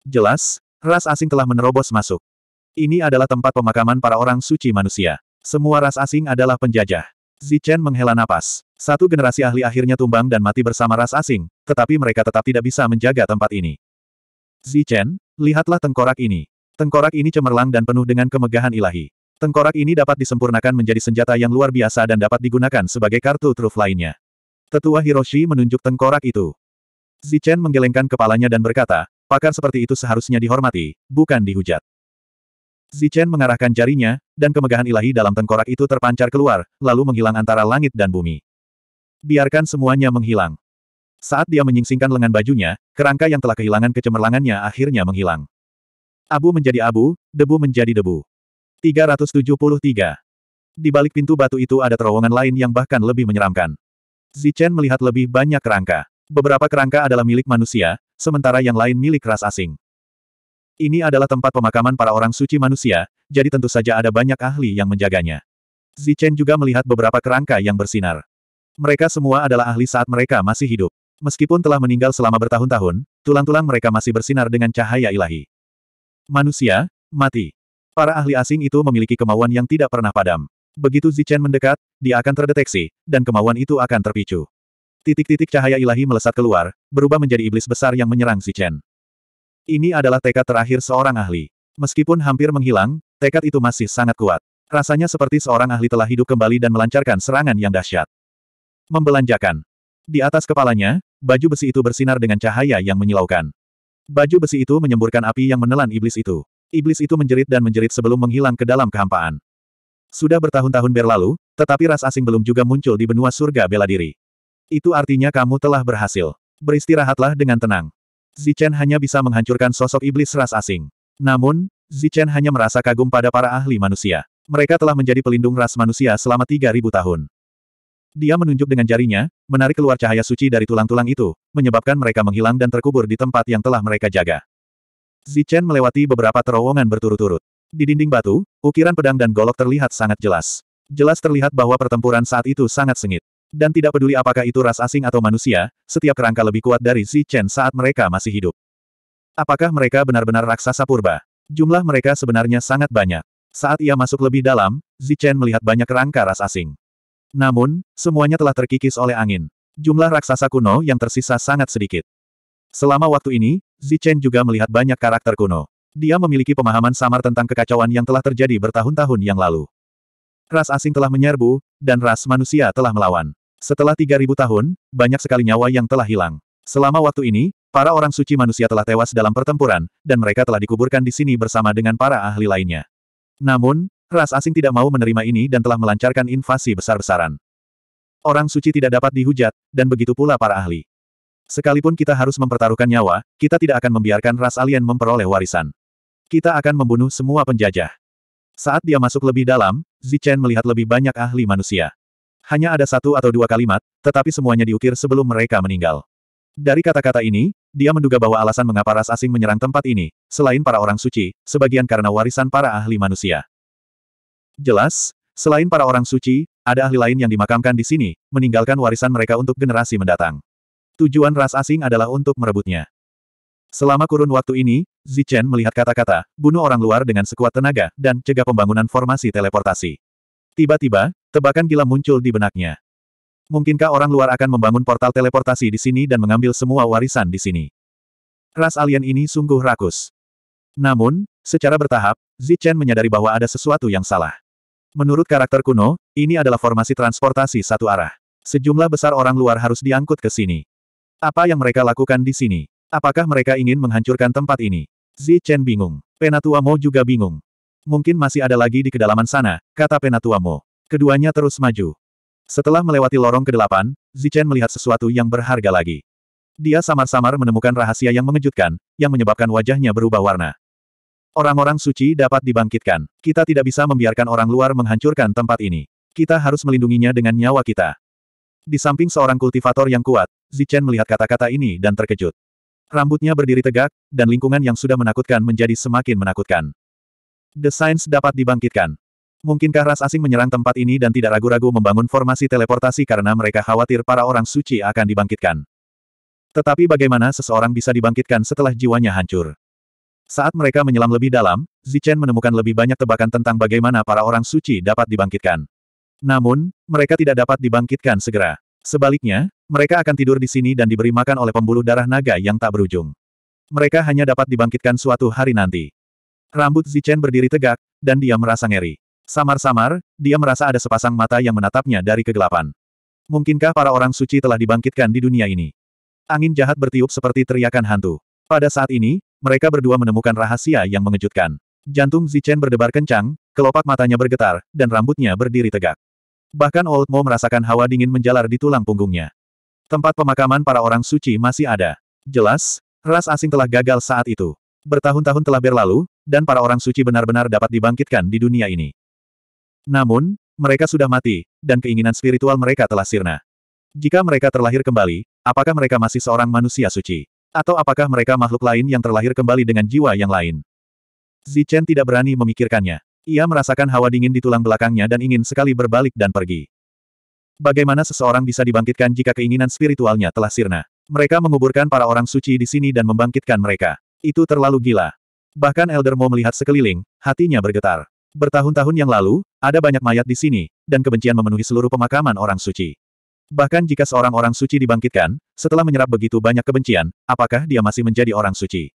Jelas, ras asing telah menerobos masuk. Ini adalah tempat pemakaman para orang suci manusia. Semua ras asing adalah penjajah. Zichen menghela napas. Satu generasi ahli akhirnya tumbang dan mati bersama ras asing, tetapi mereka tetap tidak bisa menjaga tempat ini. Zichen, lihatlah tengkorak ini. Tengkorak ini cemerlang dan penuh dengan kemegahan ilahi. Tengkorak ini dapat disempurnakan menjadi senjata yang luar biasa dan dapat digunakan sebagai kartu truf lainnya. Tetua Hiroshi menunjuk tengkorak itu. Zichen menggelengkan kepalanya dan berkata, pakar seperti itu seharusnya dihormati, bukan dihujat. Zichen mengarahkan jarinya, dan kemegahan ilahi dalam tengkorak itu terpancar keluar, lalu menghilang antara langit dan bumi. Biarkan semuanya menghilang. Saat dia menyingsingkan lengan bajunya, kerangka yang telah kehilangan kecemerlangannya akhirnya menghilang. Abu menjadi abu, debu menjadi debu. 373. Di balik pintu batu itu ada terowongan lain yang bahkan lebih menyeramkan. Zichen melihat lebih banyak kerangka. Beberapa kerangka adalah milik manusia, sementara yang lain milik ras asing. Ini adalah tempat pemakaman para orang suci manusia, jadi tentu saja ada banyak ahli yang menjaganya. Zichen juga melihat beberapa kerangka yang bersinar. Mereka semua adalah ahli saat mereka masih hidup. Meskipun telah meninggal selama bertahun-tahun, tulang-tulang mereka masih bersinar dengan cahaya ilahi. Manusia, mati. Para ahli asing itu memiliki kemauan yang tidak pernah padam. Begitu Zichen mendekat, dia akan terdeteksi, dan kemauan itu akan terpicu. Titik-titik cahaya ilahi melesat keluar, berubah menjadi iblis besar yang menyerang Zichen. Ini adalah tekad terakhir seorang ahli. Meskipun hampir menghilang, tekad itu masih sangat kuat. Rasanya seperti seorang ahli telah hidup kembali dan melancarkan serangan yang dahsyat. Membelanjakan. Di atas kepalanya, baju besi itu bersinar dengan cahaya yang menyilaukan. Baju besi itu menyemburkan api yang menelan iblis itu. Iblis itu menjerit dan menjerit sebelum menghilang ke dalam kehampaan. Sudah bertahun-tahun berlalu, tetapi ras asing belum juga muncul di benua surga bela diri. Itu artinya kamu telah berhasil. Beristirahatlah dengan tenang. Zichen hanya bisa menghancurkan sosok iblis ras asing. Namun, Zichen hanya merasa kagum pada para ahli manusia. Mereka telah menjadi pelindung ras manusia selama 3000 tahun. Dia menunjuk dengan jarinya, menarik keluar cahaya suci dari tulang-tulang itu, menyebabkan mereka menghilang dan terkubur di tempat yang telah mereka jaga. Zichen melewati beberapa terowongan berturut-turut. Di dinding batu, ukiran pedang dan golok terlihat sangat jelas. Jelas terlihat bahwa pertempuran saat itu sangat sengit. Dan tidak peduli apakah itu ras asing atau manusia, setiap kerangka lebih kuat dari Chen saat mereka masih hidup. Apakah mereka benar-benar raksasa purba? Jumlah mereka sebenarnya sangat banyak. Saat ia masuk lebih dalam, Chen melihat banyak kerangka ras asing. Namun, semuanya telah terkikis oleh angin. Jumlah raksasa kuno yang tersisa sangat sedikit. Selama waktu ini, Chen juga melihat banyak karakter kuno. Dia memiliki pemahaman samar tentang kekacauan yang telah terjadi bertahun-tahun yang lalu. Ras asing telah menyerbu, dan ras manusia telah melawan. Setelah 3000 tahun, banyak sekali nyawa yang telah hilang. Selama waktu ini, para orang suci manusia telah tewas dalam pertempuran, dan mereka telah dikuburkan di sini bersama dengan para ahli lainnya. Namun, ras asing tidak mau menerima ini dan telah melancarkan invasi besar-besaran. Orang suci tidak dapat dihujat, dan begitu pula para ahli. Sekalipun kita harus mempertaruhkan nyawa, kita tidak akan membiarkan ras alien memperoleh warisan. Kita akan membunuh semua penjajah. Saat dia masuk lebih dalam, Zichen melihat lebih banyak ahli manusia. Hanya ada satu atau dua kalimat, tetapi semuanya diukir sebelum mereka meninggal. Dari kata-kata ini, dia menduga bahwa alasan mengapa ras asing menyerang tempat ini, selain para orang suci, sebagian karena warisan para ahli manusia. Jelas, selain para orang suci, ada ahli lain yang dimakamkan di sini, meninggalkan warisan mereka untuk generasi mendatang. Tujuan ras asing adalah untuk merebutnya. Selama kurun waktu ini, Zichen melihat kata-kata, bunuh orang luar dengan sekuat tenaga, dan cegah pembangunan formasi teleportasi. Tiba-tiba, tebakan gila muncul di benaknya. Mungkinkah orang luar akan membangun portal teleportasi di sini dan mengambil semua warisan di sini? Ras alien ini sungguh rakus. Namun, secara bertahap, Zichen menyadari bahwa ada sesuatu yang salah. Menurut karakter kuno, ini adalah formasi transportasi satu arah. Sejumlah besar orang luar harus diangkut ke sini. Apa yang mereka lakukan di sini? Apakah mereka ingin menghancurkan tempat ini? Zichen bingung. Penatua Mo juga bingung. Mungkin masih ada lagi di kedalaman sana, kata Penatuamo. Keduanya terus maju. Setelah melewati lorong kedelapan, Zichen melihat sesuatu yang berharga lagi. Dia samar-samar menemukan rahasia yang mengejutkan, yang menyebabkan wajahnya berubah warna. Orang-orang suci dapat dibangkitkan. Kita tidak bisa membiarkan orang luar menghancurkan tempat ini. Kita harus melindunginya dengan nyawa kita. Di samping seorang kultivator yang kuat, Zichen melihat kata-kata ini dan terkejut. Rambutnya berdiri tegak, dan lingkungan yang sudah menakutkan menjadi semakin menakutkan. The Science dapat dibangkitkan. Mungkinkah ras asing menyerang tempat ini dan tidak ragu-ragu membangun formasi teleportasi karena mereka khawatir para orang suci akan dibangkitkan. Tetapi bagaimana seseorang bisa dibangkitkan setelah jiwanya hancur? Saat mereka menyelam lebih dalam, Zichen menemukan lebih banyak tebakan tentang bagaimana para orang suci dapat dibangkitkan. Namun, mereka tidak dapat dibangkitkan segera. Sebaliknya, mereka akan tidur di sini dan diberi makan oleh pembuluh darah naga yang tak berujung. Mereka hanya dapat dibangkitkan suatu hari nanti. Rambut Zichen berdiri tegak, dan dia merasa ngeri. Samar-samar, dia merasa ada sepasang mata yang menatapnya dari kegelapan. Mungkinkah para orang suci telah dibangkitkan di dunia ini? Angin jahat bertiup seperti teriakan hantu. Pada saat ini, mereka berdua menemukan rahasia yang mengejutkan. Jantung Zichen berdebar kencang, kelopak matanya bergetar, dan rambutnya berdiri tegak. Bahkan Old Mo merasakan hawa dingin menjalar di tulang punggungnya. Tempat pemakaman para orang suci masih ada. Jelas, ras asing telah gagal saat itu. Bertahun-tahun telah berlalu, dan para orang suci benar-benar dapat dibangkitkan di dunia ini. Namun, mereka sudah mati, dan keinginan spiritual mereka telah sirna. Jika mereka terlahir kembali, apakah mereka masih seorang manusia suci? Atau apakah mereka makhluk lain yang terlahir kembali dengan jiwa yang lain? Zichen tidak berani memikirkannya. Ia merasakan hawa dingin di tulang belakangnya dan ingin sekali berbalik dan pergi. Bagaimana seseorang bisa dibangkitkan jika keinginan spiritualnya telah sirna? Mereka menguburkan para orang suci di sini dan membangkitkan mereka. Itu terlalu gila. Bahkan Elder Mo melihat sekeliling, hatinya bergetar. Bertahun-tahun yang lalu, ada banyak mayat di sini, dan kebencian memenuhi seluruh pemakaman orang suci. Bahkan jika seorang orang suci dibangkitkan, setelah menyerap begitu banyak kebencian, apakah dia masih menjadi orang suci?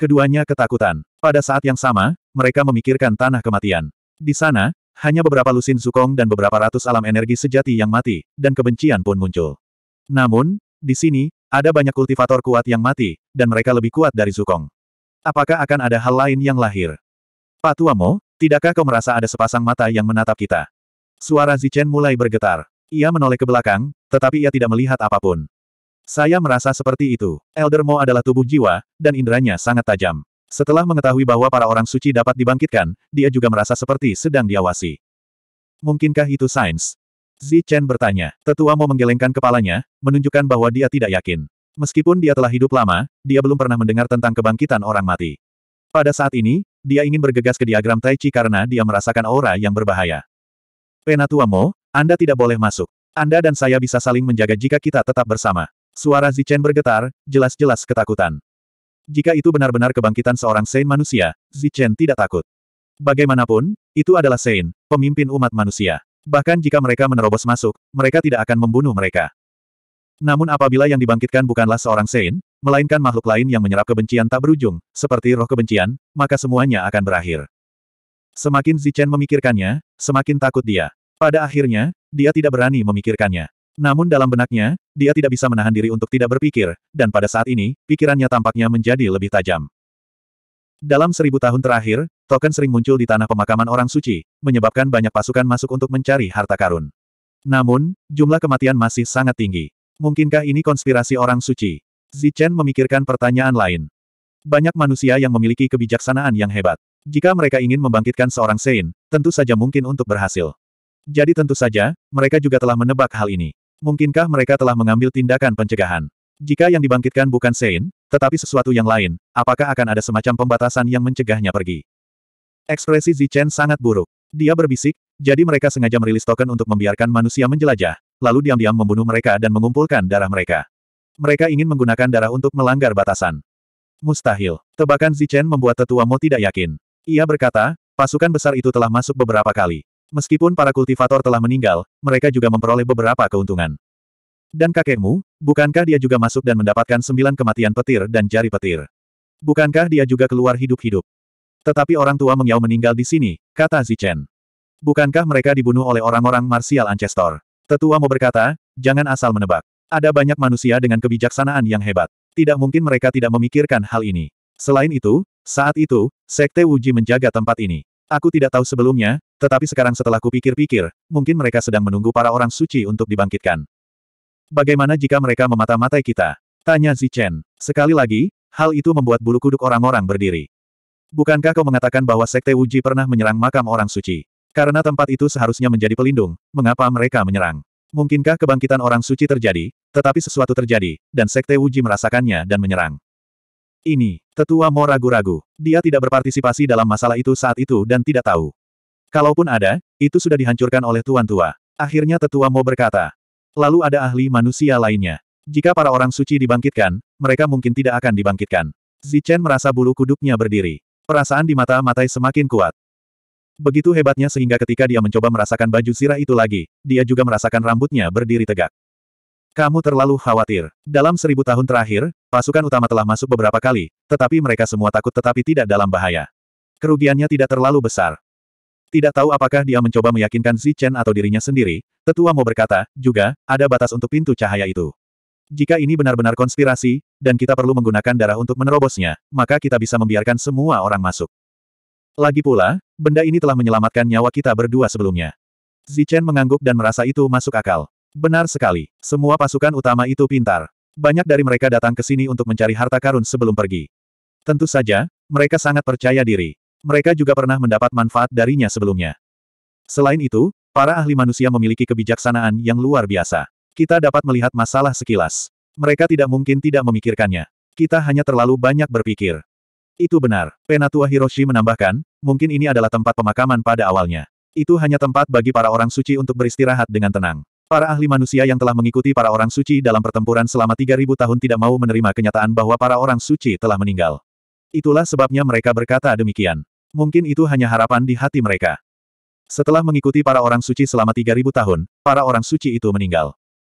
Keduanya ketakutan. Pada saat yang sama, mereka memikirkan tanah kematian. Di sana, hanya beberapa lusin sukong dan beberapa ratus alam energi sejati yang mati, dan kebencian pun muncul. Namun, di sini, ada banyak kultivator kuat yang mati, dan mereka lebih kuat dari Zukong. Apakah akan ada hal lain yang lahir? Pak Tuamo, tidakkah kau merasa ada sepasang mata yang menatap kita? Suara Zichen mulai bergetar. Ia menoleh ke belakang, tetapi ia tidak melihat apapun. Saya merasa seperti itu. Elder Mo adalah tubuh jiwa, dan inderanya sangat tajam. Setelah mengetahui bahwa para orang suci dapat dibangkitkan, dia juga merasa seperti sedang diawasi. Mungkinkah itu sains? Zi Chen bertanya. Tetua Mo menggelengkan kepalanya, menunjukkan bahwa dia tidak yakin. Meskipun dia telah hidup lama, dia belum pernah mendengar tentang kebangkitan orang mati. Pada saat ini, dia ingin bergegas ke diagram Tai Chi karena dia merasakan aura yang berbahaya. Penatua Mo, Anda tidak boleh masuk. Anda dan saya bisa saling menjaga jika kita tetap bersama. Suara Zichen bergetar, jelas-jelas ketakutan. Jika itu benar-benar kebangkitan seorang Saint manusia, Zichen tidak takut. Bagaimanapun, itu adalah Saint, pemimpin umat manusia. Bahkan jika mereka menerobos masuk, mereka tidak akan membunuh mereka. Namun apabila yang dibangkitkan bukanlah seorang Sein, melainkan makhluk lain yang menyerap kebencian tak berujung, seperti roh kebencian, maka semuanya akan berakhir. Semakin Zichen memikirkannya, semakin takut dia. Pada akhirnya, dia tidak berani memikirkannya. Namun dalam benaknya, dia tidak bisa menahan diri untuk tidak berpikir, dan pada saat ini, pikirannya tampaknya menjadi lebih tajam. Dalam seribu tahun terakhir, token sering muncul di tanah pemakaman orang suci, menyebabkan banyak pasukan masuk untuk mencari harta karun. Namun, jumlah kematian masih sangat tinggi. Mungkinkah ini konspirasi orang suci? Zichen memikirkan pertanyaan lain. Banyak manusia yang memiliki kebijaksanaan yang hebat. Jika mereka ingin membangkitkan seorang Sein, tentu saja mungkin untuk berhasil. Jadi tentu saja, mereka juga telah menebak hal ini. Mungkinkah mereka telah mengambil tindakan pencegahan? Jika yang dibangkitkan bukan Sein, tetapi sesuatu yang lain, apakah akan ada semacam pembatasan yang mencegahnya pergi? Ekspresi Zichen sangat buruk. Dia berbisik, jadi mereka sengaja merilis token untuk membiarkan manusia menjelajah, lalu diam-diam membunuh mereka dan mengumpulkan darah mereka. Mereka ingin menggunakan darah untuk melanggar batasan. Mustahil. Tebakan Zichen membuat tetua Mo tidak yakin. Ia berkata, pasukan besar itu telah masuk beberapa kali. Meskipun para kultivator telah meninggal, mereka juga memperoleh beberapa keuntungan. Dan kakekmu, bukankah dia juga masuk dan mendapatkan sembilan kematian petir dan jari petir? Bukankah dia juga keluar hidup-hidup? Tetapi orang tua Mengyao meninggal di sini, kata Zichen. Bukankah mereka dibunuh oleh orang-orang marsial Ancestor? Tetua mau berkata, jangan asal menebak. Ada banyak manusia dengan kebijaksanaan yang hebat. Tidak mungkin mereka tidak memikirkan hal ini. Selain itu, saat itu, Sekte Wuji menjaga tempat ini. Aku tidak tahu sebelumnya, tetapi sekarang setelah kupikir-pikir, mungkin mereka sedang menunggu para orang suci untuk dibangkitkan. Bagaimana jika mereka memata-matai kita? Tanya Zichen. Sekali lagi, hal itu membuat bulu kuduk orang-orang berdiri. Bukankah kau mengatakan bahwa Sekte Wuji pernah menyerang makam orang suci? Karena tempat itu seharusnya menjadi pelindung, mengapa mereka menyerang? Mungkinkah kebangkitan orang suci terjadi, tetapi sesuatu terjadi, dan Sekte Wuji merasakannya dan menyerang? Ini, tetua Mo ragu-ragu. Dia tidak berpartisipasi dalam masalah itu saat itu dan tidak tahu. Kalaupun ada, itu sudah dihancurkan oleh tuan tua. Akhirnya tetua Mo berkata, Lalu ada ahli manusia lainnya. Jika para orang suci dibangkitkan, mereka mungkin tidak akan dibangkitkan. Zichen merasa bulu kuduknya berdiri. Perasaan di mata Matai semakin kuat. Begitu hebatnya sehingga ketika dia mencoba merasakan baju sirah itu lagi, dia juga merasakan rambutnya berdiri tegak. Kamu terlalu khawatir. Dalam seribu tahun terakhir, pasukan utama telah masuk beberapa kali, tetapi mereka semua takut tetapi tidak dalam bahaya. Kerugiannya tidak terlalu besar. Tidak tahu apakah dia mencoba meyakinkan Chen atau dirinya sendiri, tetua mau berkata, juga, ada batas untuk pintu cahaya itu. Jika ini benar-benar konspirasi, dan kita perlu menggunakan darah untuk menerobosnya, maka kita bisa membiarkan semua orang masuk. Lagi pula, benda ini telah menyelamatkan nyawa kita berdua sebelumnya. Chen mengangguk dan merasa itu masuk akal. Benar sekali, semua pasukan utama itu pintar. Banyak dari mereka datang ke sini untuk mencari harta karun sebelum pergi. Tentu saja, mereka sangat percaya diri. Mereka juga pernah mendapat manfaat darinya sebelumnya. Selain itu, para ahli manusia memiliki kebijaksanaan yang luar biasa. Kita dapat melihat masalah sekilas. Mereka tidak mungkin tidak memikirkannya. Kita hanya terlalu banyak berpikir. Itu benar. Penatua Hiroshi menambahkan, mungkin ini adalah tempat pemakaman pada awalnya. Itu hanya tempat bagi para orang suci untuk beristirahat dengan tenang. Para ahli manusia yang telah mengikuti para orang suci dalam pertempuran selama 3000 tahun tidak mau menerima kenyataan bahwa para orang suci telah meninggal. Itulah sebabnya mereka berkata demikian. Mungkin itu hanya harapan di hati mereka. Setelah mengikuti para orang suci selama 3000 tahun, para orang suci itu meninggal.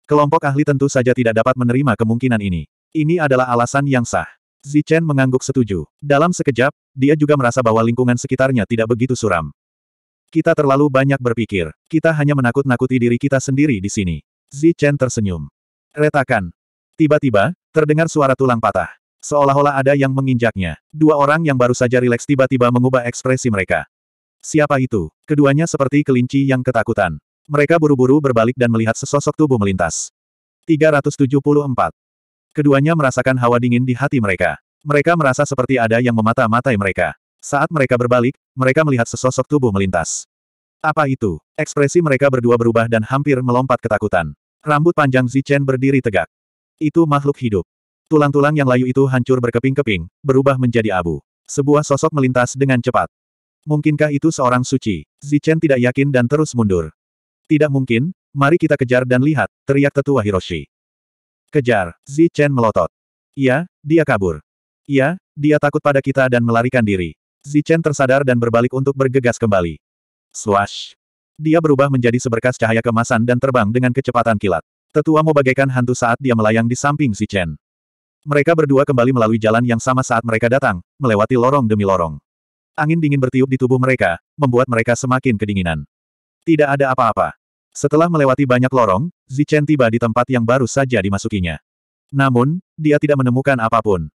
Kelompok ahli tentu saja tidak dapat menerima kemungkinan ini. Ini adalah alasan yang sah. Zichen mengangguk setuju. Dalam sekejap, dia juga merasa bahwa lingkungan sekitarnya tidak begitu suram. Kita terlalu banyak berpikir. Kita hanya menakut-nakuti diri kita sendiri di sini. Zichen tersenyum. Retakan. Tiba-tiba, terdengar suara tulang patah. Seolah-olah ada yang menginjaknya. Dua orang yang baru saja rileks tiba-tiba mengubah ekspresi mereka. Siapa itu? Keduanya seperti kelinci yang ketakutan. Mereka buru-buru berbalik dan melihat sesosok tubuh melintas. 374. Keduanya merasakan hawa dingin di hati mereka. Mereka merasa seperti ada yang memata-matai mereka. Saat mereka berbalik, mereka melihat sesosok tubuh melintas. Apa itu? Ekspresi mereka berdua berubah dan hampir melompat ketakutan. Rambut panjang Zichen berdiri tegak. Itu makhluk hidup. Tulang-tulang yang layu itu hancur berkeping-keping, berubah menjadi abu. Sebuah sosok melintas dengan cepat. Mungkinkah itu seorang suci? Zichen tidak yakin dan terus mundur. Tidak mungkin, mari kita kejar dan lihat, teriak tetua Hiroshi. Kejar, Zichen melotot. Iya, dia kabur. Iya, dia takut pada kita dan melarikan diri. Zichen tersadar dan berbalik untuk bergegas kembali. Swash. Dia berubah menjadi seberkas cahaya kemasan dan terbang dengan kecepatan kilat. Tetua mau bagaikan hantu saat dia melayang di samping Zichen. Mereka berdua kembali melalui jalan yang sama saat mereka datang, melewati lorong demi lorong. Angin dingin bertiup di tubuh mereka, membuat mereka semakin kedinginan. Tidak ada apa-apa. Setelah melewati banyak lorong, Zichen tiba di tempat yang baru saja dimasukinya. Namun, dia tidak menemukan apapun.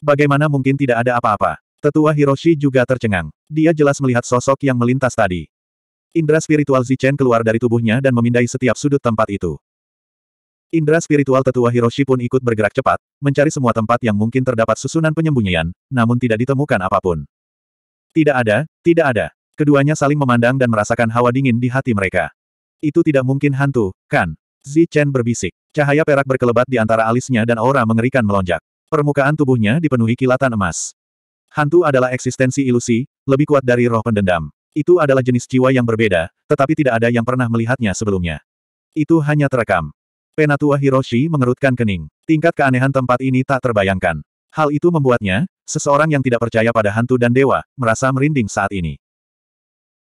Bagaimana mungkin tidak ada apa-apa? Tetua Hiroshi juga tercengang. Dia jelas melihat sosok yang melintas tadi. Indra spiritual Zichen keluar dari tubuhnya dan memindai setiap sudut tempat itu. Indra spiritual tetua Hiroshi pun ikut bergerak cepat, mencari semua tempat yang mungkin terdapat susunan penyembunyian, namun tidak ditemukan apapun. Tidak ada, tidak ada. Keduanya saling memandang dan merasakan hawa dingin di hati mereka. Itu tidak mungkin hantu, kan? Zi Chen berbisik. Cahaya perak berkelebat di antara alisnya dan aura mengerikan melonjak. Permukaan tubuhnya dipenuhi kilatan emas. Hantu adalah eksistensi ilusi, lebih kuat dari roh pendendam. Itu adalah jenis jiwa yang berbeda, tetapi tidak ada yang pernah melihatnya sebelumnya. Itu hanya terekam. Penatua Hiroshi mengerutkan kening. Tingkat keanehan tempat ini tak terbayangkan. Hal itu membuatnya, seseorang yang tidak percaya pada hantu dan dewa, merasa merinding saat ini.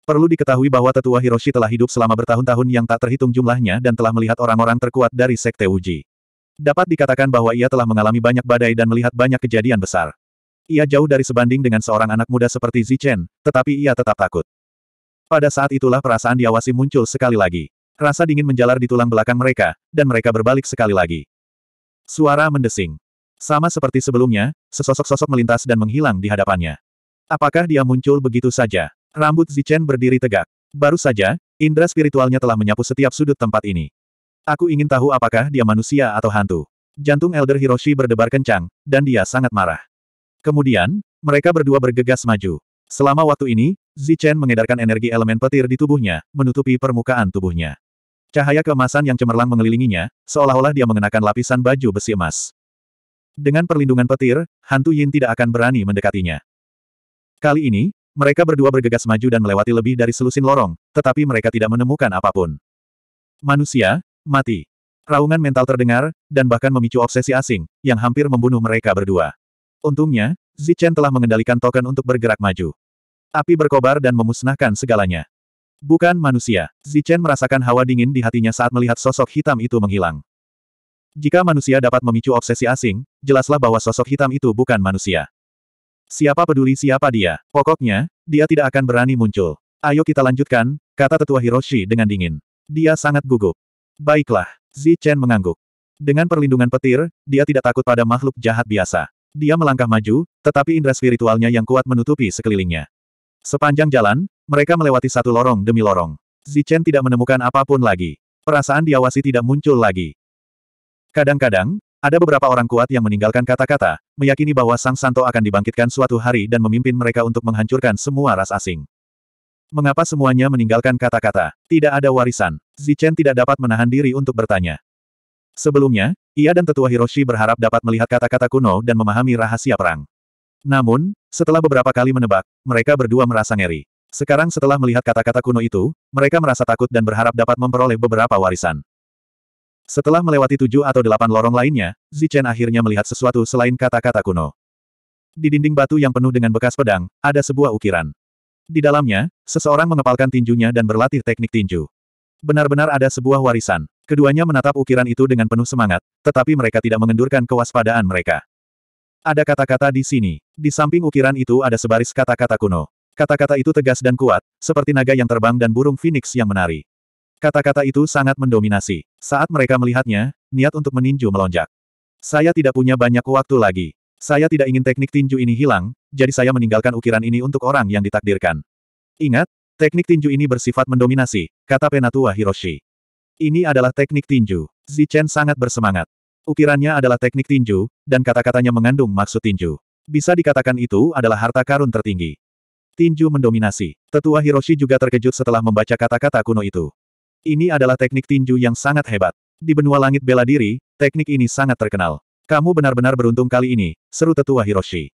Perlu diketahui bahwa tetua Hiroshi telah hidup selama bertahun-tahun yang tak terhitung jumlahnya dan telah melihat orang-orang terkuat dari Sekte Uji. Dapat dikatakan bahwa ia telah mengalami banyak badai dan melihat banyak kejadian besar. Ia jauh dari sebanding dengan seorang anak muda seperti Zichen, tetapi ia tetap takut. Pada saat itulah perasaan diawasi muncul sekali lagi. Rasa dingin menjalar di tulang belakang mereka, dan mereka berbalik sekali lagi. Suara mendesing. Sama seperti sebelumnya, sesosok-sosok melintas dan menghilang di hadapannya. Apakah dia muncul begitu saja? Rambut Zichen berdiri tegak. Baru saja, indera spiritualnya telah menyapu setiap sudut tempat ini. Aku ingin tahu apakah dia manusia atau hantu. Jantung Elder Hiroshi berdebar kencang, dan dia sangat marah. Kemudian, mereka berdua bergegas maju. Selama waktu ini, Zichen mengedarkan energi elemen petir di tubuhnya, menutupi permukaan tubuhnya. Cahaya keemasan yang cemerlang mengelilinginya, seolah-olah dia mengenakan lapisan baju besi emas. Dengan perlindungan petir, hantu Yin tidak akan berani mendekatinya. Kali ini, mereka berdua bergegas maju dan melewati lebih dari selusin lorong, tetapi mereka tidak menemukan apapun. Manusia, mati. Raungan mental terdengar, dan bahkan memicu obsesi asing, yang hampir membunuh mereka berdua. Untungnya, Zichen telah mengendalikan token untuk bergerak maju. Api berkobar dan memusnahkan segalanya. Bukan manusia. Zichen merasakan hawa dingin di hatinya saat melihat sosok hitam itu menghilang. Jika manusia dapat memicu obsesi asing, jelaslah bahwa sosok hitam itu bukan manusia. Siapa peduli siapa dia, pokoknya, dia tidak akan berani muncul. Ayo kita lanjutkan, kata tetua Hiroshi dengan dingin. Dia sangat gugup. Baiklah, Zichen mengangguk. Dengan perlindungan petir, dia tidak takut pada makhluk jahat biasa. Dia melangkah maju, tetapi indera spiritualnya yang kuat menutupi sekelilingnya. Sepanjang jalan, mereka melewati satu lorong demi lorong. Zichen tidak menemukan apapun lagi. Perasaan diawasi tidak muncul lagi. Kadang-kadang, ada beberapa orang kuat yang meninggalkan kata-kata, meyakini bahwa Sang Santo akan dibangkitkan suatu hari dan memimpin mereka untuk menghancurkan semua ras asing. Mengapa semuanya meninggalkan kata-kata? Tidak ada warisan. Zichen tidak dapat menahan diri untuk bertanya. Sebelumnya, ia dan tetua Hiroshi berharap dapat melihat kata-kata kuno dan memahami rahasia perang. Namun, setelah beberapa kali menebak, mereka berdua merasa ngeri. Sekarang setelah melihat kata-kata kuno itu, mereka merasa takut dan berharap dapat memperoleh beberapa warisan. Setelah melewati tujuh atau delapan lorong lainnya, Zichen akhirnya melihat sesuatu selain kata-kata kuno. Di dinding batu yang penuh dengan bekas pedang, ada sebuah ukiran. Di dalamnya, seseorang mengepalkan tinjunya dan berlatih teknik tinju. Benar-benar ada sebuah warisan. Keduanya menatap ukiran itu dengan penuh semangat, tetapi mereka tidak mengendurkan kewaspadaan mereka. Ada kata-kata di sini. Di samping ukiran itu ada sebaris kata-kata kuno. Kata-kata itu tegas dan kuat, seperti naga yang terbang dan burung phoenix yang menari. Kata-kata itu sangat mendominasi. Saat mereka melihatnya, niat untuk meninju melonjak. Saya tidak punya banyak waktu lagi. Saya tidak ingin teknik tinju ini hilang, jadi saya meninggalkan ukiran ini untuk orang yang ditakdirkan. Ingat, teknik tinju ini bersifat mendominasi, kata Penatua Hiroshi. Ini adalah teknik tinju. Zichen sangat bersemangat. Ukirannya adalah teknik tinju, dan kata-katanya mengandung maksud tinju. Bisa dikatakan itu adalah harta karun tertinggi. Tinju mendominasi. Tetua Hiroshi juga terkejut setelah membaca kata-kata kuno itu. Ini adalah teknik tinju yang sangat hebat. Di benua langit bela diri, teknik ini sangat terkenal. Kamu benar-benar beruntung kali ini, seru Tetua Hiroshi.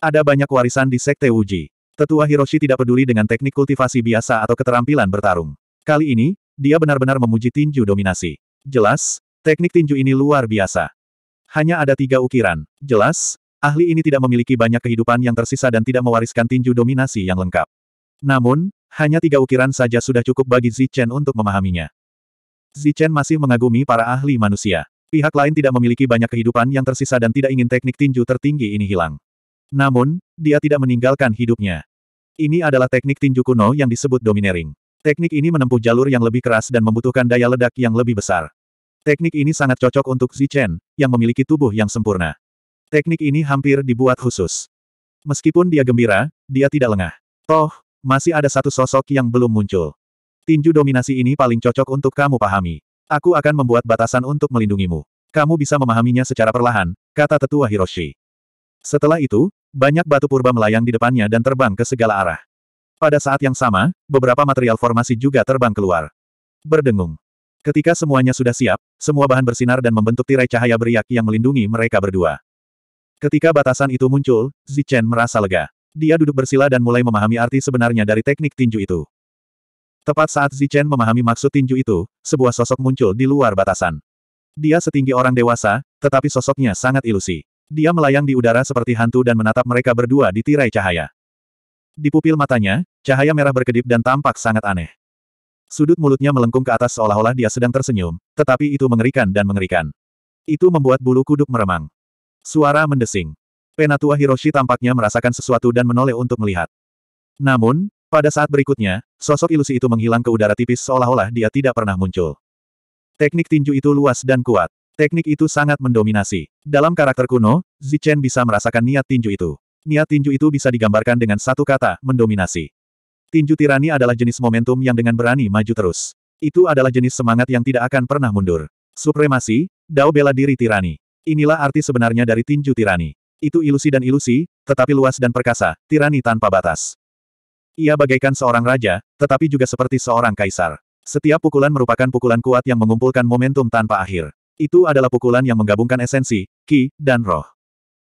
Ada banyak warisan di Sekte Uji. Tetua Hiroshi tidak peduli dengan teknik kultivasi biasa atau keterampilan bertarung. Kali ini, dia benar-benar memuji tinju dominasi. Jelas, teknik tinju ini luar biasa. Hanya ada tiga ukiran. Jelas, Ahli ini tidak memiliki banyak kehidupan yang tersisa dan tidak mewariskan tinju dominasi yang lengkap. Namun, hanya tiga ukiran saja sudah cukup bagi Zichen untuk memahaminya. Zichen masih mengagumi para ahli manusia. Pihak lain tidak memiliki banyak kehidupan yang tersisa dan tidak ingin teknik tinju tertinggi ini hilang. Namun, dia tidak meninggalkan hidupnya. Ini adalah teknik tinju kuno yang disebut Dominering. Teknik ini menempuh jalur yang lebih keras dan membutuhkan daya ledak yang lebih besar. Teknik ini sangat cocok untuk Zichen, yang memiliki tubuh yang sempurna. Teknik ini hampir dibuat khusus. Meskipun dia gembira, dia tidak lengah. Toh, masih ada satu sosok yang belum muncul. Tinju dominasi ini paling cocok untuk kamu pahami. Aku akan membuat batasan untuk melindungimu. Kamu bisa memahaminya secara perlahan, kata tetua Hiroshi. Setelah itu, banyak batu purba melayang di depannya dan terbang ke segala arah. Pada saat yang sama, beberapa material formasi juga terbang keluar. Berdengung. Ketika semuanya sudah siap, semua bahan bersinar dan membentuk tirai cahaya beriak yang melindungi mereka berdua. Ketika batasan itu muncul, Zichen merasa lega. Dia duduk bersila dan mulai memahami arti sebenarnya dari teknik tinju itu. Tepat saat Zichen memahami maksud tinju itu, sebuah sosok muncul di luar batasan. Dia setinggi orang dewasa, tetapi sosoknya sangat ilusi. Dia melayang di udara seperti hantu dan menatap mereka berdua di tirai cahaya. Di pupil matanya, cahaya merah berkedip dan tampak sangat aneh. Sudut mulutnya melengkung ke atas seolah-olah dia sedang tersenyum, tetapi itu mengerikan dan mengerikan. Itu membuat bulu kuduk meremang. Suara mendesing. Penatua Hiroshi tampaknya merasakan sesuatu dan menoleh untuk melihat. Namun, pada saat berikutnya, sosok ilusi itu menghilang ke udara tipis seolah-olah dia tidak pernah muncul. Teknik tinju itu luas dan kuat. Teknik itu sangat mendominasi. Dalam karakter kuno, Zichen bisa merasakan niat tinju itu. Niat tinju itu bisa digambarkan dengan satu kata, mendominasi. Tinju tirani adalah jenis momentum yang dengan berani maju terus. Itu adalah jenis semangat yang tidak akan pernah mundur. Supremasi, dao bela diri tirani. Inilah arti sebenarnya dari tinju tirani. Itu ilusi dan ilusi, tetapi luas dan perkasa, tirani tanpa batas. Ia bagaikan seorang raja, tetapi juga seperti seorang kaisar. Setiap pukulan merupakan pukulan kuat yang mengumpulkan momentum tanpa akhir. Itu adalah pukulan yang menggabungkan esensi, ki, dan roh.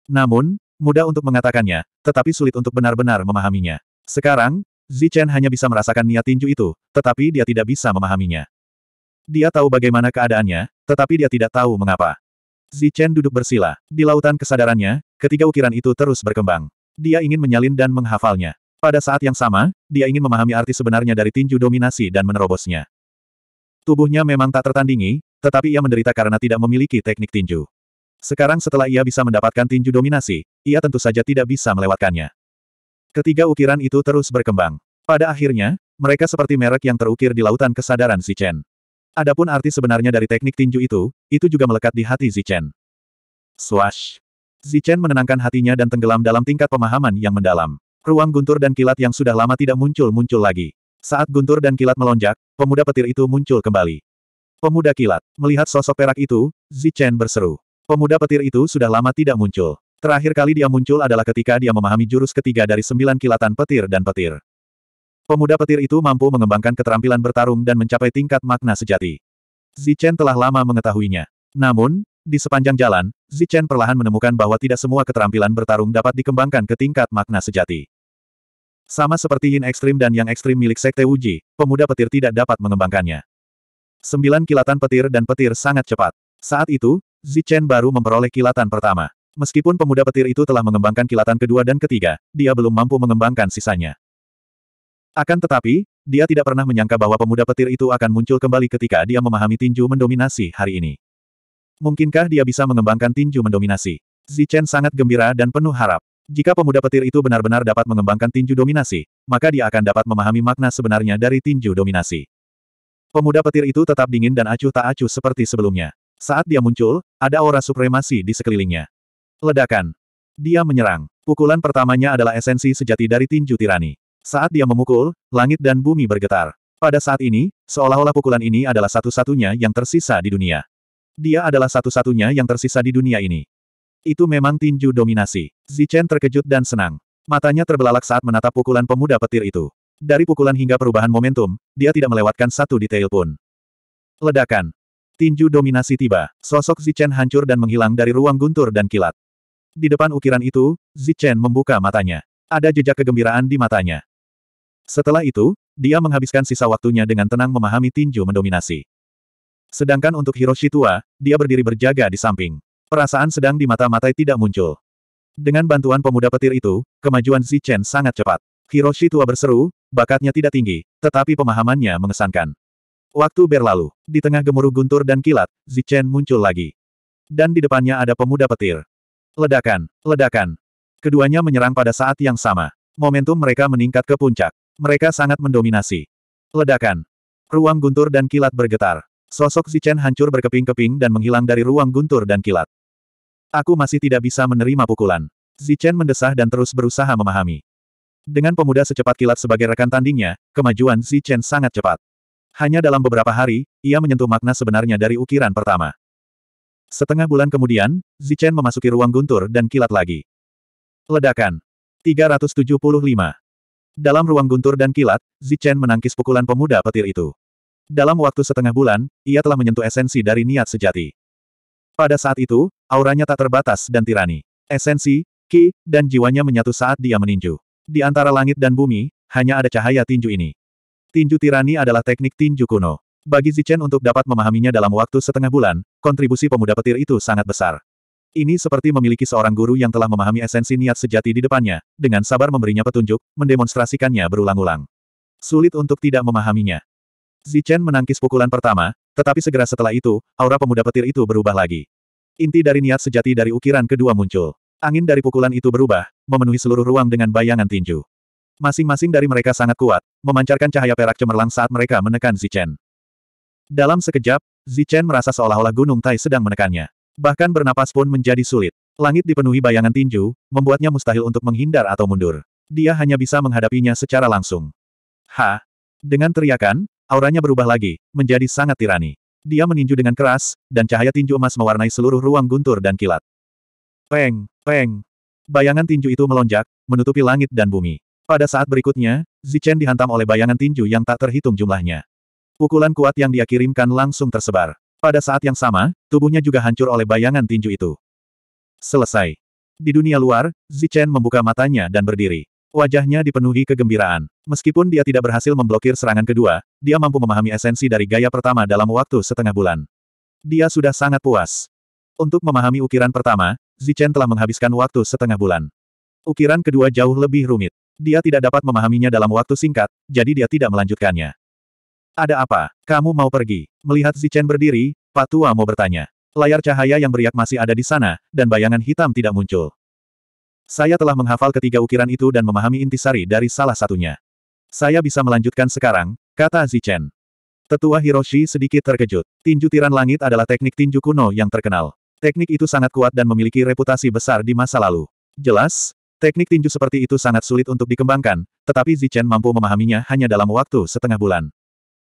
Namun, mudah untuk mengatakannya, tetapi sulit untuk benar-benar memahaminya. Sekarang, Zichen hanya bisa merasakan niat tinju itu, tetapi dia tidak bisa memahaminya. Dia tahu bagaimana keadaannya, tetapi dia tidak tahu mengapa. Zichen duduk bersila. Di lautan kesadarannya, ketiga ukiran itu terus berkembang. Dia ingin menyalin dan menghafalnya. Pada saat yang sama, dia ingin memahami arti sebenarnya dari tinju dominasi dan menerobosnya. Tubuhnya memang tak tertandingi, tetapi ia menderita karena tidak memiliki teknik tinju. Sekarang setelah ia bisa mendapatkan tinju dominasi, ia tentu saja tidak bisa melewatkannya. Ketiga ukiran itu terus berkembang. Pada akhirnya, mereka seperti merek yang terukir di lautan kesadaran Zichen. Adapun arti sebenarnya dari teknik tinju itu, itu juga melekat di hati Zichen. Swash. Zichen menenangkan hatinya dan tenggelam dalam tingkat pemahaman yang mendalam. Ruang guntur dan kilat yang sudah lama tidak muncul-muncul lagi. Saat guntur dan kilat melonjak, pemuda petir itu muncul kembali. Pemuda kilat, melihat sosok perak itu, Zichen berseru. Pemuda petir itu sudah lama tidak muncul. Terakhir kali dia muncul adalah ketika dia memahami jurus ketiga dari sembilan kilatan petir dan petir. Pemuda petir itu mampu mengembangkan keterampilan bertarung dan mencapai tingkat makna sejati. Zichen telah lama mengetahuinya. Namun, di sepanjang jalan, Zichen perlahan menemukan bahwa tidak semua keterampilan bertarung dapat dikembangkan ke tingkat makna sejati. Sama seperti Yin Ekstrim dan Yang Ekstrim milik Sekte Wuji, pemuda petir tidak dapat mengembangkannya. Sembilan kilatan petir dan petir sangat cepat. Saat itu, Zichen baru memperoleh kilatan pertama. Meskipun pemuda petir itu telah mengembangkan kilatan kedua dan ketiga, dia belum mampu mengembangkan sisanya. Akan tetapi, dia tidak pernah menyangka bahwa pemuda petir itu akan muncul kembali ketika dia memahami tinju mendominasi hari ini. Mungkinkah dia bisa mengembangkan tinju mendominasi? Zichen sangat gembira dan penuh harap. Jika pemuda petir itu benar-benar dapat mengembangkan tinju dominasi, maka dia akan dapat memahami makna sebenarnya dari tinju dominasi. Pemuda petir itu tetap dingin dan acuh tak acuh seperti sebelumnya. Saat dia muncul, ada aura supremasi di sekelilingnya. Ledakan. Dia menyerang. Pukulan pertamanya adalah esensi sejati dari tinju tirani. Saat dia memukul, langit dan bumi bergetar. Pada saat ini, seolah-olah pukulan ini adalah satu-satunya yang tersisa di dunia. Dia adalah satu-satunya yang tersisa di dunia ini. Itu memang tinju dominasi. Zichen terkejut dan senang. Matanya terbelalak saat menatap pukulan pemuda petir itu. Dari pukulan hingga perubahan momentum, dia tidak melewatkan satu detail pun. Ledakan. Tinju dominasi tiba. Sosok Zichen hancur dan menghilang dari ruang guntur dan kilat. Di depan ukiran itu, Zichen membuka matanya. Ada jejak kegembiraan di matanya. Setelah itu, dia menghabiskan sisa waktunya dengan tenang memahami tinju mendominasi. Sedangkan untuk Hiroshi tua, dia berdiri berjaga di samping. Perasaan sedang di mata-matai tidak muncul. Dengan bantuan pemuda petir itu, kemajuan Zichen sangat cepat. Hiroshi tua berseru, bakatnya tidak tinggi, tetapi pemahamannya mengesankan. Waktu berlalu, di tengah gemuruh guntur dan kilat, Zichen muncul lagi. Dan di depannya ada pemuda petir. Ledakan, ledakan. Keduanya menyerang pada saat yang sama. Momentum mereka meningkat ke puncak. Mereka sangat mendominasi. Ledakan. Ruang guntur dan kilat bergetar. Sosok Zichen hancur berkeping-keping dan menghilang dari ruang guntur dan kilat. Aku masih tidak bisa menerima pukulan. Zichen mendesah dan terus berusaha memahami. Dengan pemuda secepat kilat sebagai rekan tandingnya, kemajuan Zichen sangat cepat. Hanya dalam beberapa hari, ia menyentuh makna sebenarnya dari ukiran pertama. Setengah bulan kemudian, Zichen memasuki ruang guntur dan kilat lagi. Ledakan. 375. Dalam ruang guntur dan kilat, Zichen menangkis pukulan pemuda petir itu. Dalam waktu setengah bulan, ia telah menyentuh esensi dari niat sejati. Pada saat itu, auranya tak terbatas dan tirani. Esensi, ki, dan jiwanya menyatu saat dia meninju. Di antara langit dan bumi, hanya ada cahaya tinju ini. Tinju tirani adalah teknik tinju kuno. Bagi Zichen untuk dapat memahaminya dalam waktu setengah bulan, kontribusi pemuda petir itu sangat besar. Ini seperti memiliki seorang guru yang telah memahami esensi niat sejati di depannya, dengan sabar memberinya petunjuk, mendemonstrasikannya berulang-ulang. Sulit untuk tidak memahaminya. Zichen menangkis pukulan pertama, tetapi segera setelah itu, aura pemuda petir itu berubah lagi. Inti dari niat sejati dari ukiran kedua muncul. Angin dari pukulan itu berubah, memenuhi seluruh ruang dengan bayangan tinju. Masing-masing dari mereka sangat kuat, memancarkan cahaya perak cemerlang saat mereka menekan Zichen. Dalam sekejap, Zichen merasa seolah-olah gunung Tai sedang menekannya. Bahkan bernapas pun menjadi sulit. Langit dipenuhi bayangan tinju, membuatnya mustahil untuk menghindar atau mundur. Dia hanya bisa menghadapinya secara langsung. Ha! Dengan teriakan, auranya berubah lagi, menjadi sangat tirani. Dia meninju dengan keras, dan cahaya tinju emas mewarnai seluruh ruang guntur dan kilat. Peng, peng. Bayangan tinju itu melonjak, menutupi langit dan bumi. Pada saat berikutnya, Zichen dihantam oleh bayangan tinju yang tak terhitung jumlahnya. Pukulan kuat yang dia kirimkan langsung tersebar. Pada saat yang sama, tubuhnya juga hancur oleh bayangan tinju itu. Selesai. Di dunia luar, Zichen membuka matanya dan berdiri. Wajahnya dipenuhi kegembiraan. Meskipun dia tidak berhasil memblokir serangan kedua, dia mampu memahami esensi dari gaya pertama dalam waktu setengah bulan. Dia sudah sangat puas. Untuk memahami ukiran pertama, Zichen telah menghabiskan waktu setengah bulan. Ukiran kedua jauh lebih rumit. Dia tidak dapat memahaminya dalam waktu singkat, jadi dia tidak melanjutkannya. Ada apa? Kamu mau pergi? Melihat Zichen berdiri, Patua mau bertanya. Layar cahaya yang beriak masih ada di sana, dan bayangan hitam tidak muncul. Saya telah menghafal ketiga ukiran itu dan memahami intisari dari salah satunya. Saya bisa melanjutkan sekarang, kata Zichen. Tetua Hiroshi sedikit terkejut. Tinju tiran langit adalah teknik tinju kuno yang terkenal. Teknik itu sangat kuat dan memiliki reputasi besar di masa lalu. Jelas, teknik tinju seperti itu sangat sulit untuk dikembangkan, tetapi Zichen mampu memahaminya hanya dalam waktu setengah bulan.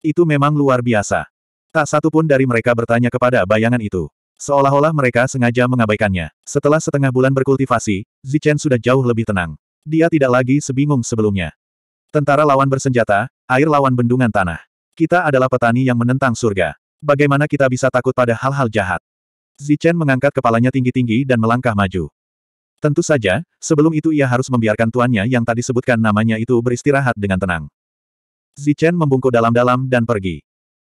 Itu memang luar biasa. Tak satu pun dari mereka bertanya kepada bayangan itu. Seolah-olah mereka sengaja mengabaikannya. Setelah setengah bulan berkultivasi, Zichen sudah jauh lebih tenang. Dia tidak lagi sebingung sebelumnya. Tentara lawan bersenjata, air lawan bendungan tanah. Kita adalah petani yang menentang surga. Bagaimana kita bisa takut pada hal-hal jahat? Zichen mengangkat kepalanya tinggi-tinggi dan melangkah maju. Tentu saja, sebelum itu ia harus membiarkan tuannya yang tadi sebutkan namanya itu beristirahat dengan tenang. Zichen membungkuk dalam-dalam dan pergi.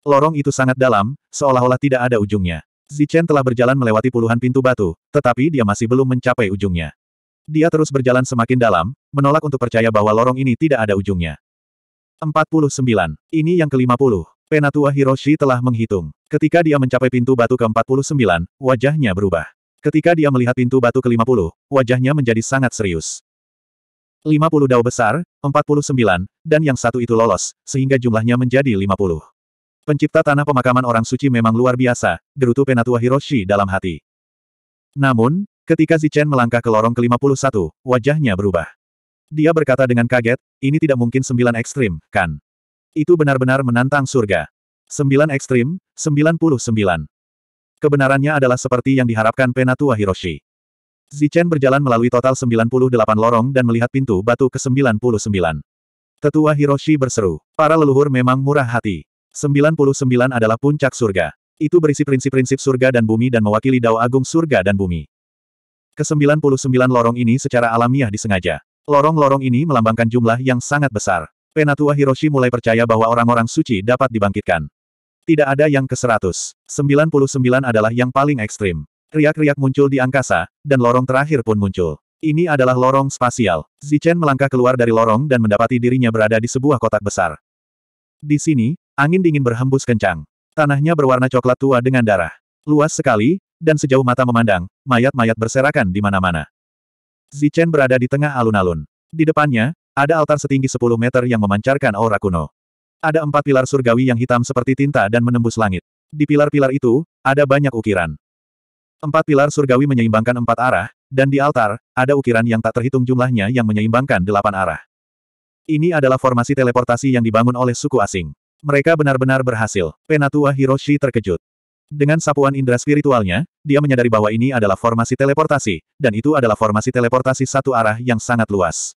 Lorong itu sangat dalam, seolah-olah tidak ada ujungnya. Zichen telah berjalan melewati puluhan pintu batu, tetapi dia masih belum mencapai ujungnya. Dia terus berjalan semakin dalam, menolak untuk percaya bahwa lorong ini tidak ada ujungnya. 49. Ini yang ke-50. Penatua Hiroshi telah menghitung. Ketika dia mencapai pintu batu ke-49, wajahnya berubah. Ketika dia melihat pintu batu ke-50, wajahnya menjadi sangat serius. 50 dao besar, 49, dan yang satu itu lolos, sehingga jumlahnya menjadi 50. Pencipta tanah pemakaman orang suci memang luar biasa, gerutu Penatua Hiroshi dalam hati. Namun, ketika Zichen melangkah ke lorong ke-51, wajahnya berubah. Dia berkata dengan kaget, ini tidak mungkin sembilan ekstrim, kan? Itu benar-benar menantang surga. Sembilan ekstrim, 99. Kebenarannya adalah seperti yang diharapkan Penatua Hiroshi. Zichen berjalan melalui total 98 lorong dan melihat pintu batu ke-99. Tetua Hiroshi berseru, para leluhur memang murah hati. 99 adalah puncak surga. Itu berisi prinsip-prinsip surga dan bumi dan mewakili dao agung surga dan bumi. Ke-99 lorong ini secara alamiah disengaja. Lorong-lorong ini melambangkan jumlah yang sangat besar. Penatua Hiroshi mulai percaya bahwa orang-orang suci dapat dibangkitkan. Tidak ada yang ke-100. 99 adalah yang paling ekstrim. Riak-riak muncul di angkasa, dan lorong terakhir pun muncul. Ini adalah lorong spasial. Zichen melangkah keluar dari lorong dan mendapati dirinya berada di sebuah kotak besar. Di sini, angin dingin berhembus kencang. Tanahnya berwarna coklat tua dengan darah. Luas sekali, dan sejauh mata memandang, mayat-mayat berserakan di mana-mana. Zichen berada di tengah alun-alun. Di depannya, ada altar setinggi 10 meter yang memancarkan aura kuno. Ada empat pilar surgawi yang hitam seperti tinta dan menembus langit. Di pilar-pilar itu, ada banyak ukiran. Empat pilar surgawi menyeimbangkan empat arah, dan di altar, ada ukiran yang tak terhitung jumlahnya yang menyeimbangkan delapan arah. Ini adalah formasi teleportasi yang dibangun oleh suku asing. Mereka benar-benar berhasil. Penatua Hiroshi terkejut. Dengan sapuan indera spiritualnya, dia menyadari bahwa ini adalah formasi teleportasi, dan itu adalah formasi teleportasi satu arah yang sangat luas.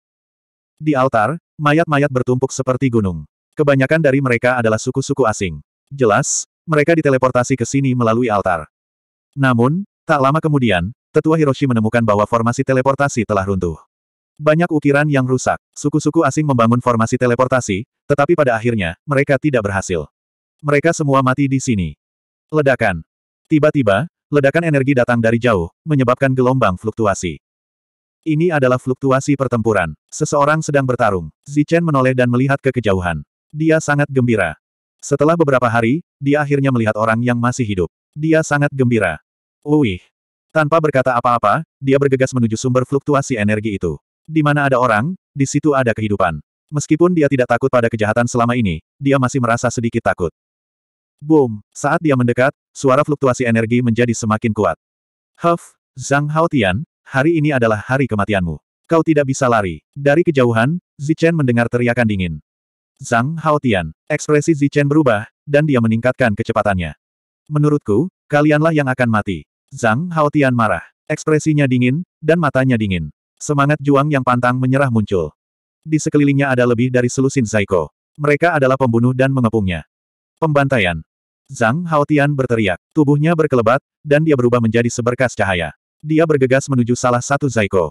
Di altar, mayat-mayat bertumpuk seperti gunung. Kebanyakan dari mereka adalah suku-suku asing. Jelas, mereka diteleportasi ke sini melalui altar. Namun, Tak lama kemudian, tetua Hiroshi menemukan bahwa formasi teleportasi telah runtuh. Banyak ukiran yang rusak, suku-suku asing membangun formasi teleportasi, tetapi pada akhirnya, mereka tidak berhasil. Mereka semua mati di sini. Ledakan. Tiba-tiba, ledakan energi datang dari jauh, menyebabkan gelombang fluktuasi. Ini adalah fluktuasi pertempuran. Seseorang sedang bertarung. Zichen menoleh dan melihat ke kejauhan. Dia sangat gembira. Setelah beberapa hari, dia akhirnya melihat orang yang masih hidup. Dia sangat gembira. Wih. Tanpa berkata apa-apa, dia bergegas menuju sumber fluktuasi energi itu. Di mana ada orang, di situ ada kehidupan. Meskipun dia tidak takut pada kejahatan selama ini, dia masih merasa sedikit takut. Boom! Saat dia mendekat, suara fluktuasi energi menjadi semakin kuat. Huff, Zhang Haotian, hari ini adalah hari kematianmu. Kau tidak bisa lari. Dari kejauhan, Zichen mendengar teriakan dingin. Zhang Haotian, ekspresi Zichen berubah, dan dia meningkatkan kecepatannya. Menurutku, kalianlah yang akan mati. Zhang Haotian marah. Ekspresinya dingin, dan matanya dingin. Semangat juang yang pantang menyerah muncul. Di sekelilingnya ada lebih dari selusin Zaiko. Mereka adalah pembunuh dan mengepungnya. Pembantaian. Zhang Haotian berteriak. Tubuhnya berkelebat, dan dia berubah menjadi seberkas cahaya. Dia bergegas menuju salah satu Zaiko.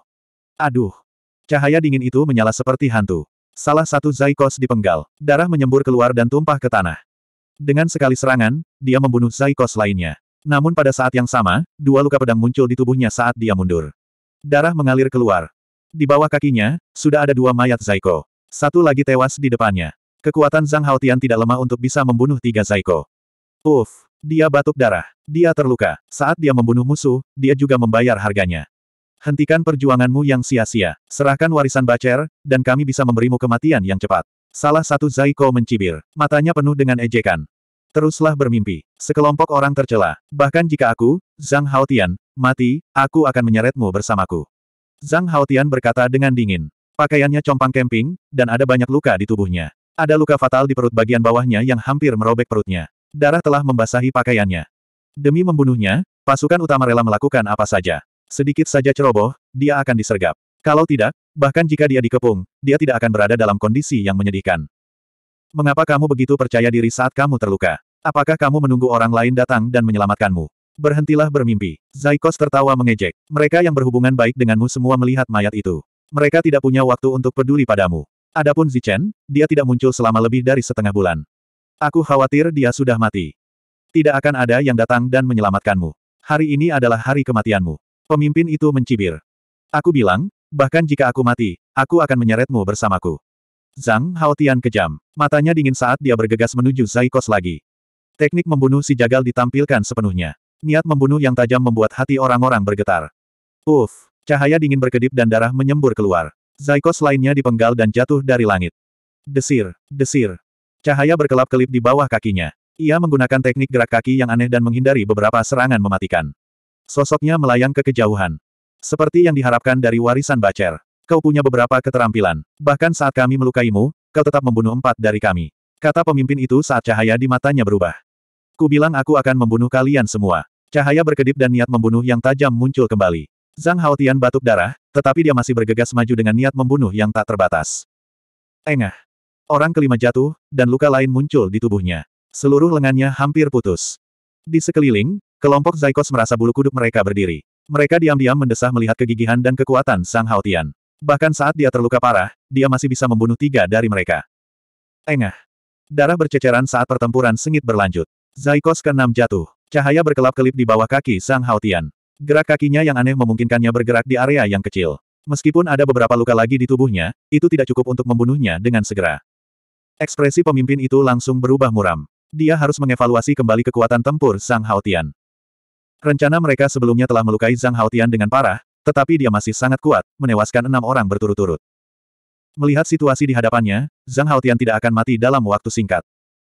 Aduh. Cahaya dingin itu menyala seperti hantu. Salah satu Zaikos dipenggal. Darah menyembur keluar dan tumpah ke tanah. Dengan sekali serangan, dia membunuh Zaikos lainnya. Namun pada saat yang sama, dua luka pedang muncul di tubuhnya saat dia mundur. Darah mengalir keluar. Di bawah kakinya, sudah ada dua mayat Zaiko. Satu lagi tewas di depannya. Kekuatan Zhang Haotian tidak lemah untuk bisa membunuh tiga Zaiko. Uf, dia batuk darah. Dia terluka. Saat dia membunuh musuh, dia juga membayar harganya. Hentikan perjuanganmu yang sia-sia. Serahkan warisan Bacer, dan kami bisa memberimu kematian yang cepat. Salah satu Zaiko mencibir. Matanya penuh dengan ejekan teruslah bermimpi. Sekelompok orang tercela. Bahkan jika aku, Zhang Haotian, mati, aku akan menyeretmu bersamaku. Zhang Haotian berkata dengan dingin. Pakaiannya compang kemping, dan ada banyak luka di tubuhnya. Ada luka fatal di perut bagian bawahnya yang hampir merobek perutnya. Darah telah membasahi pakaiannya. Demi membunuhnya, pasukan utama rela melakukan apa saja. Sedikit saja ceroboh, dia akan disergap. Kalau tidak, bahkan jika dia dikepung, dia tidak akan berada dalam kondisi yang menyedihkan. Mengapa kamu begitu percaya diri saat kamu terluka? Apakah kamu menunggu orang lain datang dan menyelamatkanmu? Berhentilah bermimpi. Zaikos tertawa mengejek. Mereka yang berhubungan baik denganmu semua melihat mayat itu. Mereka tidak punya waktu untuk peduli padamu. Adapun Zichen, dia tidak muncul selama lebih dari setengah bulan. Aku khawatir dia sudah mati. Tidak akan ada yang datang dan menyelamatkanmu. Hari ini adalah hari kematianmu. Pemimpin itu mencibir. Aku bilang, bahkan jika aku mati, aku akan menyeretmu bersamaku. Zhang Haotian kejam. Matanya dingin saat dia bergegas menuju Zaikos lagi. Teknik membunuh si jagal ditampilkan sepenuhnya. Niat membunuh yang tajam membuat hati orang-orang bergetar. Uf! cahaya dingin berkedip dan darah menyembur keluar. Zaikos lainnya dipenggal dan jatuh dari langit. Desir, desir. Cahaya berkelap-kelip di bawah kakinya. Ia menggunakan teknik gerak kaki yang aneh dan menghindari beberapa serangan mematikan. Sosoknya melayang ke kejauhan. Seperti yang diharapkan dari warisan Bacer. Kau punya beberapa keterampilan. Bahkan saat kami melukaimu, kau tetap membunuh empat dari kami. Kata pemimpin itu saat cahaya di matanya berubah. Ku bilang aku akan membunuh kalian semua. Cahaya berkedip dan niat membunuh yang tajam muncul kembali. Zhang Haotian batuk darah, tetapi dia masih bergegas maju dengan niat membunuh yang tak terbatas. Engah. Orang kelima jatuh, dan luka lain muncul di tubuhnya. Seluruh lengannya hampir putus. Di sekeliling, kelompok Zaikos merasa bulu kuduk mereka berdiri. Mereka diam-diam mendesah melihat kegigihan dan kekuatan Sang Haotian. Bahkan saat dia terluka parah, dia masih bisa membunuh tiga dari mereka. Engah. Darah berceceran saat pertempuran sengit berlanjut. Zaikos ke-6 jatuh. Cahaya berkelap-kelip di bawah kaki Sang Haotian. Gerak kakinya yang aneh memungkinkannya bergerak di area yang kecil. Meskipun ada beberapa luka lagi di tubuhnya, itu tidak cukup untuk membunuhnya dengan segera. Ekspresi pemimpin itu langsung berubah muram. Dia harus mengevaluasi kembali kekuatan tempur Sang Haotian. Rencana mereka sebelumnya telah melukai Zhang Haotian dengan parah, tetapi dia masih sangat kuat, menewaskan enam orang berturut-turut. Melihat situasi di hadapannya, Zhang Haotian tidak akan mati dalam waktu singkat.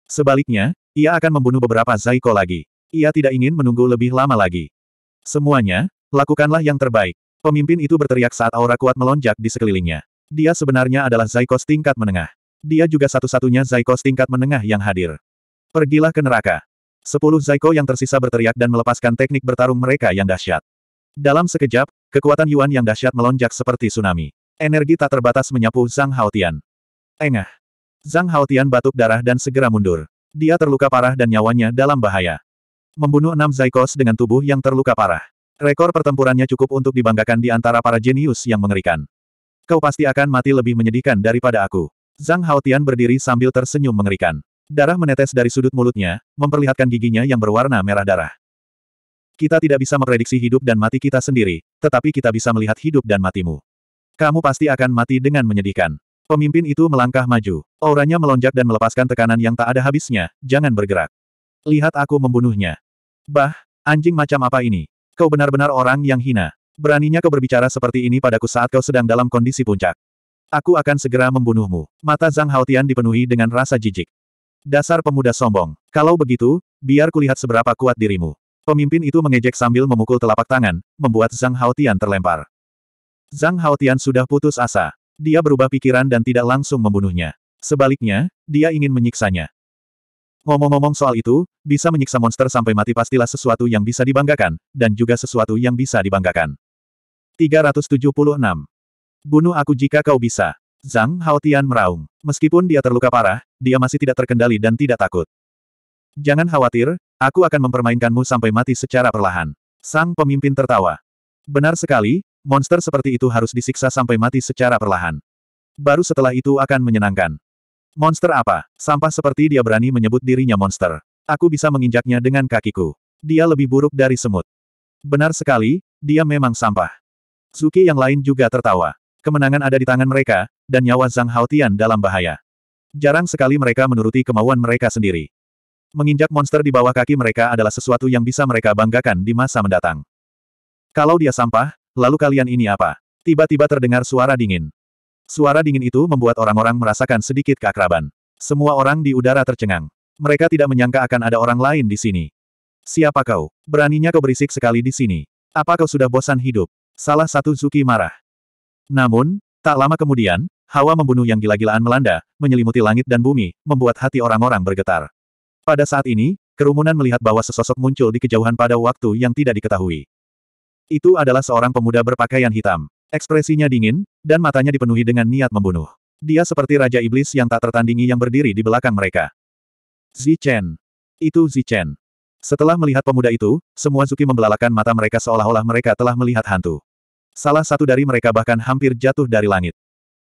Sebaliknya, ia akan membunuh beberapa Zaiko lagi. Ia tidak ingin menunggu lebih lama lagi. Semuanya, lakukanlah yang terbaik. Pemimpin itu berteriak saat aura kuat melonjak di sekelilingnya. Dia sebenarnya adalah Zaikos tingkat menengah. Dia juga satu-satunya Zaikos tingkat menengah yang hadir. Pergilah ke neraka. Sepuluh Zaiko yang tersisa berteriak dan melepaskan teknik bertarung mereka yang dahsyat. Dalam sekejap, kekuatan Yuan yang dahsyat melonjak seperti tsunami. Energi tak terbatas menyapu Zhang Haotian. Engah. Zhang Haotian batuk darah dan segera mundur. Dia terluka parah dan nyawanya dalam bahaya. Membunuh enam Zaikos dengan tubuh yang terluka parah. Rekor pertempurannya cukup untuk dibanggakan di antara para jenius yang mengerikan. Kau pasti akan mati lebih menyedihkan daripada aku. Zhang Haotian berdiri sambil tersenyum mengerikan. Darah menetes dari sudut mulutnya, memperlihatkan giginya yang berwarna merah darah. Kita tidak bisa memprediksi hidup dan mati kita sendiri, tetapi kita bisa melihat hidup dan matimu. Kamu pasti akan mati dengan menyedihkan. Pemimpin itu melangkah maju. Auranya melonjak dan melepaskan tekanan yang tak ada habisnya, jangan bergerak. Lihat aku membunuhnya. Bah, anjing macam apa ini? Kau benar-benar orang yang hina. Beraninya kau berbicara seperti ini padaku saat kau sedang dalam kondisi puncak. Aku akan segera membunuhmu. Mata Zhang Haotian dipenuhi dengan rasa jijik. Dasar pemuda sombong. Kalau begitu, biar kulihat seberapa kuat dirimu. Pemimpin itu mengejek sambil memukul telapak tangan, membuat Zhang Haotian terlempar. Zhang Haotian sudah putus asa. Dia berubah pikiran dan tidak langsung membunuhnya. Sebaliknya, dia ingin menyiksanya. Ngomong-ngomong soal itu, bisa menyiksa monster sampai mati pastilah sesuatu yang bisa dibanggakan, dan juga sesuatu yang bisa dibanggakan. 376. Bunuh aku jika kau bisa. Zhang Haotian meraung. Meskipun dia terluka parah, dia masih tidak terkendali dan tidak takut. Jangan khawatir, aku akan mempermainkanmu sampai mati secara perlahan. Sang pemimpin tertawa. Benar sekali, monster seperti itu harus disiksa sampai mati secara perlahan. Baru setelah itu akan menyenangkan. Monster apa? Sampah seperti dia berani menyebut dirinya monster. Aku bisa menginjaknya dengan kakiku. Dia lebih buruk dari semut. Benar sekali, dia memang sampah. Zuki yang lain juga tertawa. Kemenangan ada di tangan mereka, dan nyawa Zhang Haotian dalam bahaya. Jarang sekali mereka menuruti kemauan mereka sendiri. Menginjak monster di bawah kaki mereka adalah sesuatu yang bisa mereka banggakan di masa mendatang. Kalau dia sampah, Lalu kalian ini apa? Tiba-tiba terdengar suara dingin. Suara dingin itu membuat orang-orang merasakan sedikit keakraban. Semua orang di udara tercengang. Mereka tidak menyangka akan ada orang lain di sini. Siapa kau? Beraninya kau berisik sekali di sini. Apa kau sudah bosan hidup? Salah satu Zuki marah. Namun, tak lama kemudian, hawa membunuh yang gila-gilaan melanda, menyelimuti langit dan bumi, membuat hati orang-orang bergetar. Pada saat ini, kerumunan melihat bahwa sesosok muncul di kejauhan pada waktu yang tidak diketahui. Itu adalah seorang pemuda berpakaian hitam. Ekspresinya dingin, dan matanya dipenuhi dengan niat membunuh. Dia seperti Raja Iblis yang tak tertandingi yang berdiri di belakang mereka. Zichen. Itu Zichen. Setelah melihat pemuda itu, semua Zuki membelalakan mata mereka seolah-olah mereka telah melihat hantu. Salah satu dari mereka bahkan hampir jatuh dari langit.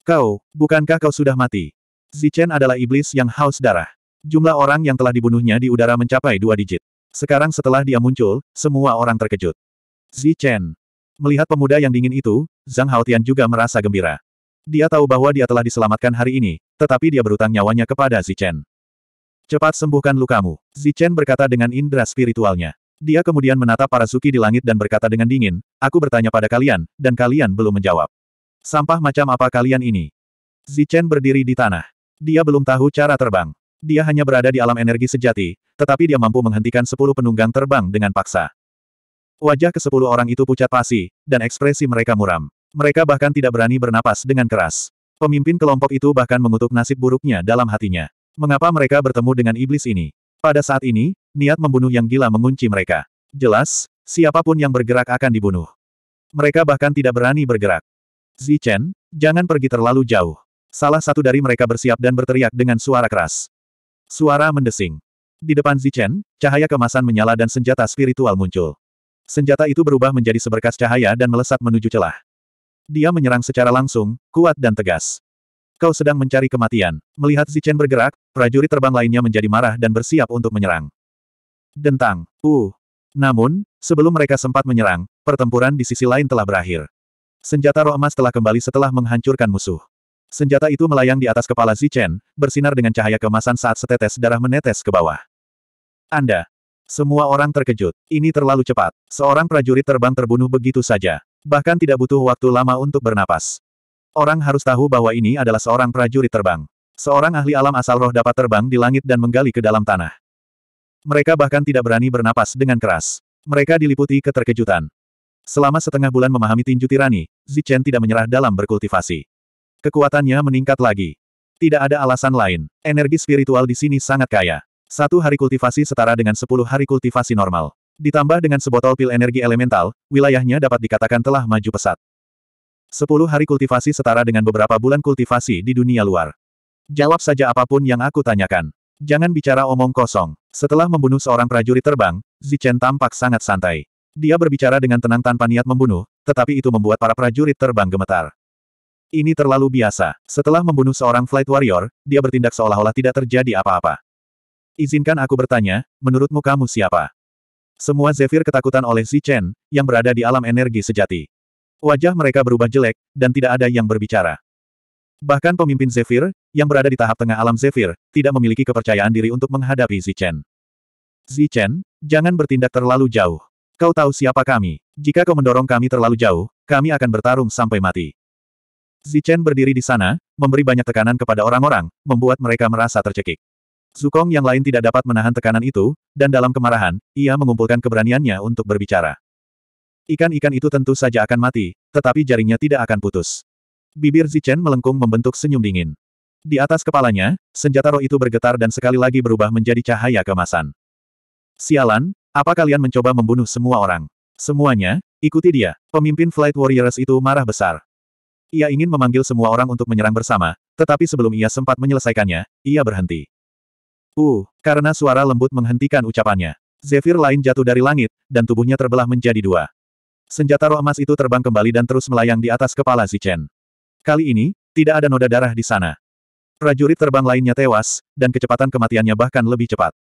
Kau, bukankah kau sudah mati? Zichen adalah iblis yang haus darah. Jumlah orang yang telah dibunuhnya di udara mencapai dua digit. Sekarang setelah dia muncul, semua orang terkejut. Zichen. Melihat pemuda yang dingin itu, Zhang Haotian juga merasa gembira. Dia tahu bahwa dia telah diselamatkan hari ini, tetapi dia berutang nyawanya kepada Zichen. Cepat sembuhkan lukamu, Zichen berkata dengan indera spiritualnya. Dia kemudian menatap para suki di langit dan berkata dengan dingin, aku bertanya pada kalian, dan kalian belum menjawab. Sampah macam apa kalian ini? Zichen berdiri di tanah. Dia belum tahu cara terbang. Dia hanya berada di alam energi sejati, tetapi dia mampu menghentikan sepuluh penunggang terbang dengan paksa. Wajah ke sepuluh orang itu pucat pasi, dan ekspresi mereka muram. Mereka bahkan tidak berani bernapas dengan keras. Pemimpin kelompok itu bahkan mengutuk nasib buruknya dalam hatinya. Mengapa mereka bertemu dengan iblis ini? Pada saat ini, niat membunuh yang gila mengunci mereka. Jelas, siapapun yang bergerak akan dibunuh. Mereka bahkan tidak berani bergerak. Zichen, jangan pergi terlalu jauh. Salah satu dari mereka bersiap dan berteriak dengan suara keras. Suara mendesing. Di depan Zichen, cahaya kemasan menyala dan senjata spiritual muncul. Senjata itu berubah menjadi seberkas cahaya dan melesat menuju celah. Dia menyerang secara langsung, kuat dan tegas. Kau sedang mencari kematian. Melihat Zichen bergerak, prajurit terbang lainnya menjadi marah dan bersiap untuk menyerang. Dentang. Uh. Namun, sebelum mereka sempat menyerang, pertempuran di sisi lain telah berakhir. Senjata roh emas telah kembali setelah menghancurkan musuh. Senjata itu melayang di atas kepala Zichen, bersinar dengan cahaya kemasan saat setetes darah menetes ke bawah. Anda, semua orang terkejut. Ini terlalu cepat. Seorang prajurit terbang terbunuh begitu saja. Bahkan tidak butuh waktu lama untuk bernapas. Orang harus tahu bahwa ini adalah seorang prajurit terbang. Seorang ahli alam asal roh dapat terbang di langit dan menggali ke dalam tanah. Mereka bahkan tidak berani bernapas dengan keras. Mereka diliputi keterkejutan. Selama setengah bulan memahami tinju tirani, Zichen tidak menyerah dalam berkultivasi. Kekuatannya meningkat lagi. Tidak ada alasan lain. Energi spiritual di sini sangat kaya. Satu hari kultivasi setara dengan sepuluh hari kultivasi normal. Ditambah dengan sebotol pil energi elemental, wilayahnya dapat dikatakan telah maju pesat. Sepuluh hari kultivasi setara dengan beberapa bulan kultivasi di dunia luar. Jawab saja apapun yang aku tanyakan. Jangan bicara omong kosong. Setelah membunuh seorang prajurit terbang, Zichen tampak sangat santai. Dia berbicara dengan tenang tanpa niat membunuh, tetapi itu membuat para prajurit terbang gemetar. Ini terlalu biasa. Setelah membunuh seorang flight warrior, dia bertindak seolah-olah tidak terjadi apa-apa. Izinkan aku bertanya, menurutmu kamu siapa? Semua Zephyr ketakutan oleh Zichen, yang berada di alam energi sejati. Wajah mereka berubah jelek, dan tidak ada yang berbicara. Bahkan pemimpin Zephyr, yang berada di tahap tengah alam Zephyr, tidak memiliki kepercayaan diri untuk menghadapi Zichen. Zichen, jangan bertindak terlalu jauh. Kau tahu siapa kami. Jika kau mendorong kami terlalu jauh, kami akan bertarung sampai mati. Zichen berdiri di sana, memberi banyak tekanan kepada orang-orang, membuat mereka merasa tercekik. Zukong yang lain tidak dapat menahan tekanan itu, dan dalam kemarahan, ia mengumpulkan keberaniannya untuk berbicara. Ikan-ikan itu tentu saja akan mati, tetapi jaringnya tidak akan putus. Bibir Zichen melengkung membentuk senyum dingin. Di atas kepalanya, senjata roh itu bergetar dan sekali lagi berubah menjadi cahaya kemasan. Sialan, apa kalian mencoba membunuh semua orang? Semuanya, ikuti dia. Pemimpin Flight Warriors itu marah besar. Ia ingin memanggil semua orang untuk menyerang bersama, tetapi sebelum ia sempat menyelesaikannya, ia berhenti. Uh, karena suara lembut menghentikan ucapannya. Zephyr lain jatuh dari langit, dan tubuhnya terbelah menjadi dua. Senjata roh emas itu terbang kembali dan terus melayang di atas kepala Zichen. Kali ini, tidak ada noda darah di sana. Prajurit terbang lainnya tewas, dan kecepatan kematiannya bahkan lebih cepat.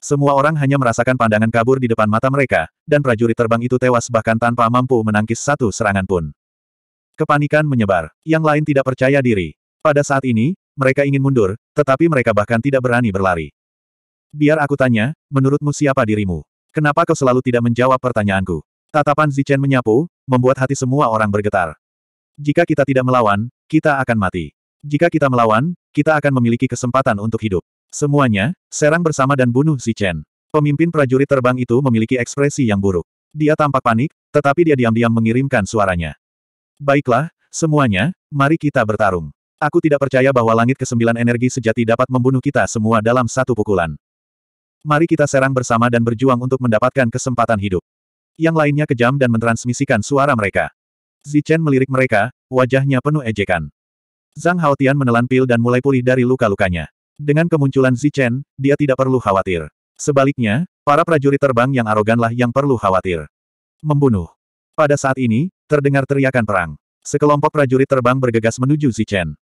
Semua orang hanya merasakan pandangan kabur di depan mata mereka, dan prajurit terbang itu tewas bahkan tanpa mampu menangkis satu serangan pun. Kepanikan menyebar, yang lain tidak percaya diri. Pada saat ini, mereka ingin mundur, tetapi mereka bahkan tidak berani berlari. Biar aku tanya, menurutmu siapa dirimu? Kenapa kau selalu tidak menjawab pertanyaanku? Tatapan Zichen menyapu, membuat hati semua orang bergetar. Jika kita tidak melawan, kita akan mati. Jika kita melawan, kita akan memiliki kesempatan untuk hidup. Semuanya, serang bersama dan bunuh Zichen. Pemimpin prajurit terbang itu memiliki ekspresi yang buruk. Dia tampak panik, tetapi dia diam-diam mengirimkan suaranya. Baiklah, semuanya, mari kita bertarung. Aku tidak percaya bahwa langit kesembilan energi sejati dapat membunuh kita semua dalam satu pukulan. Mari kita serang bersama dan berjuang untuk mendapatkan kesempatan hidup. Yang lainnya kejam dan mentransmisikan suara mereka. Zichen melirik mereka, wajahnya penuh ejekan. Zhang Haotian menelan pil dan mulai pulih dari luka-lukanya. Dengan kemunculan Zichen, dia tidak perlu khawatir. Sebaliknya, para prajurit terbang yang aroganlah yang perlu khawatir. Membunuh. Pada saat ini, terdengar teriakan perang. Sekelompok prajurit terbang bergegas menuju Zichen.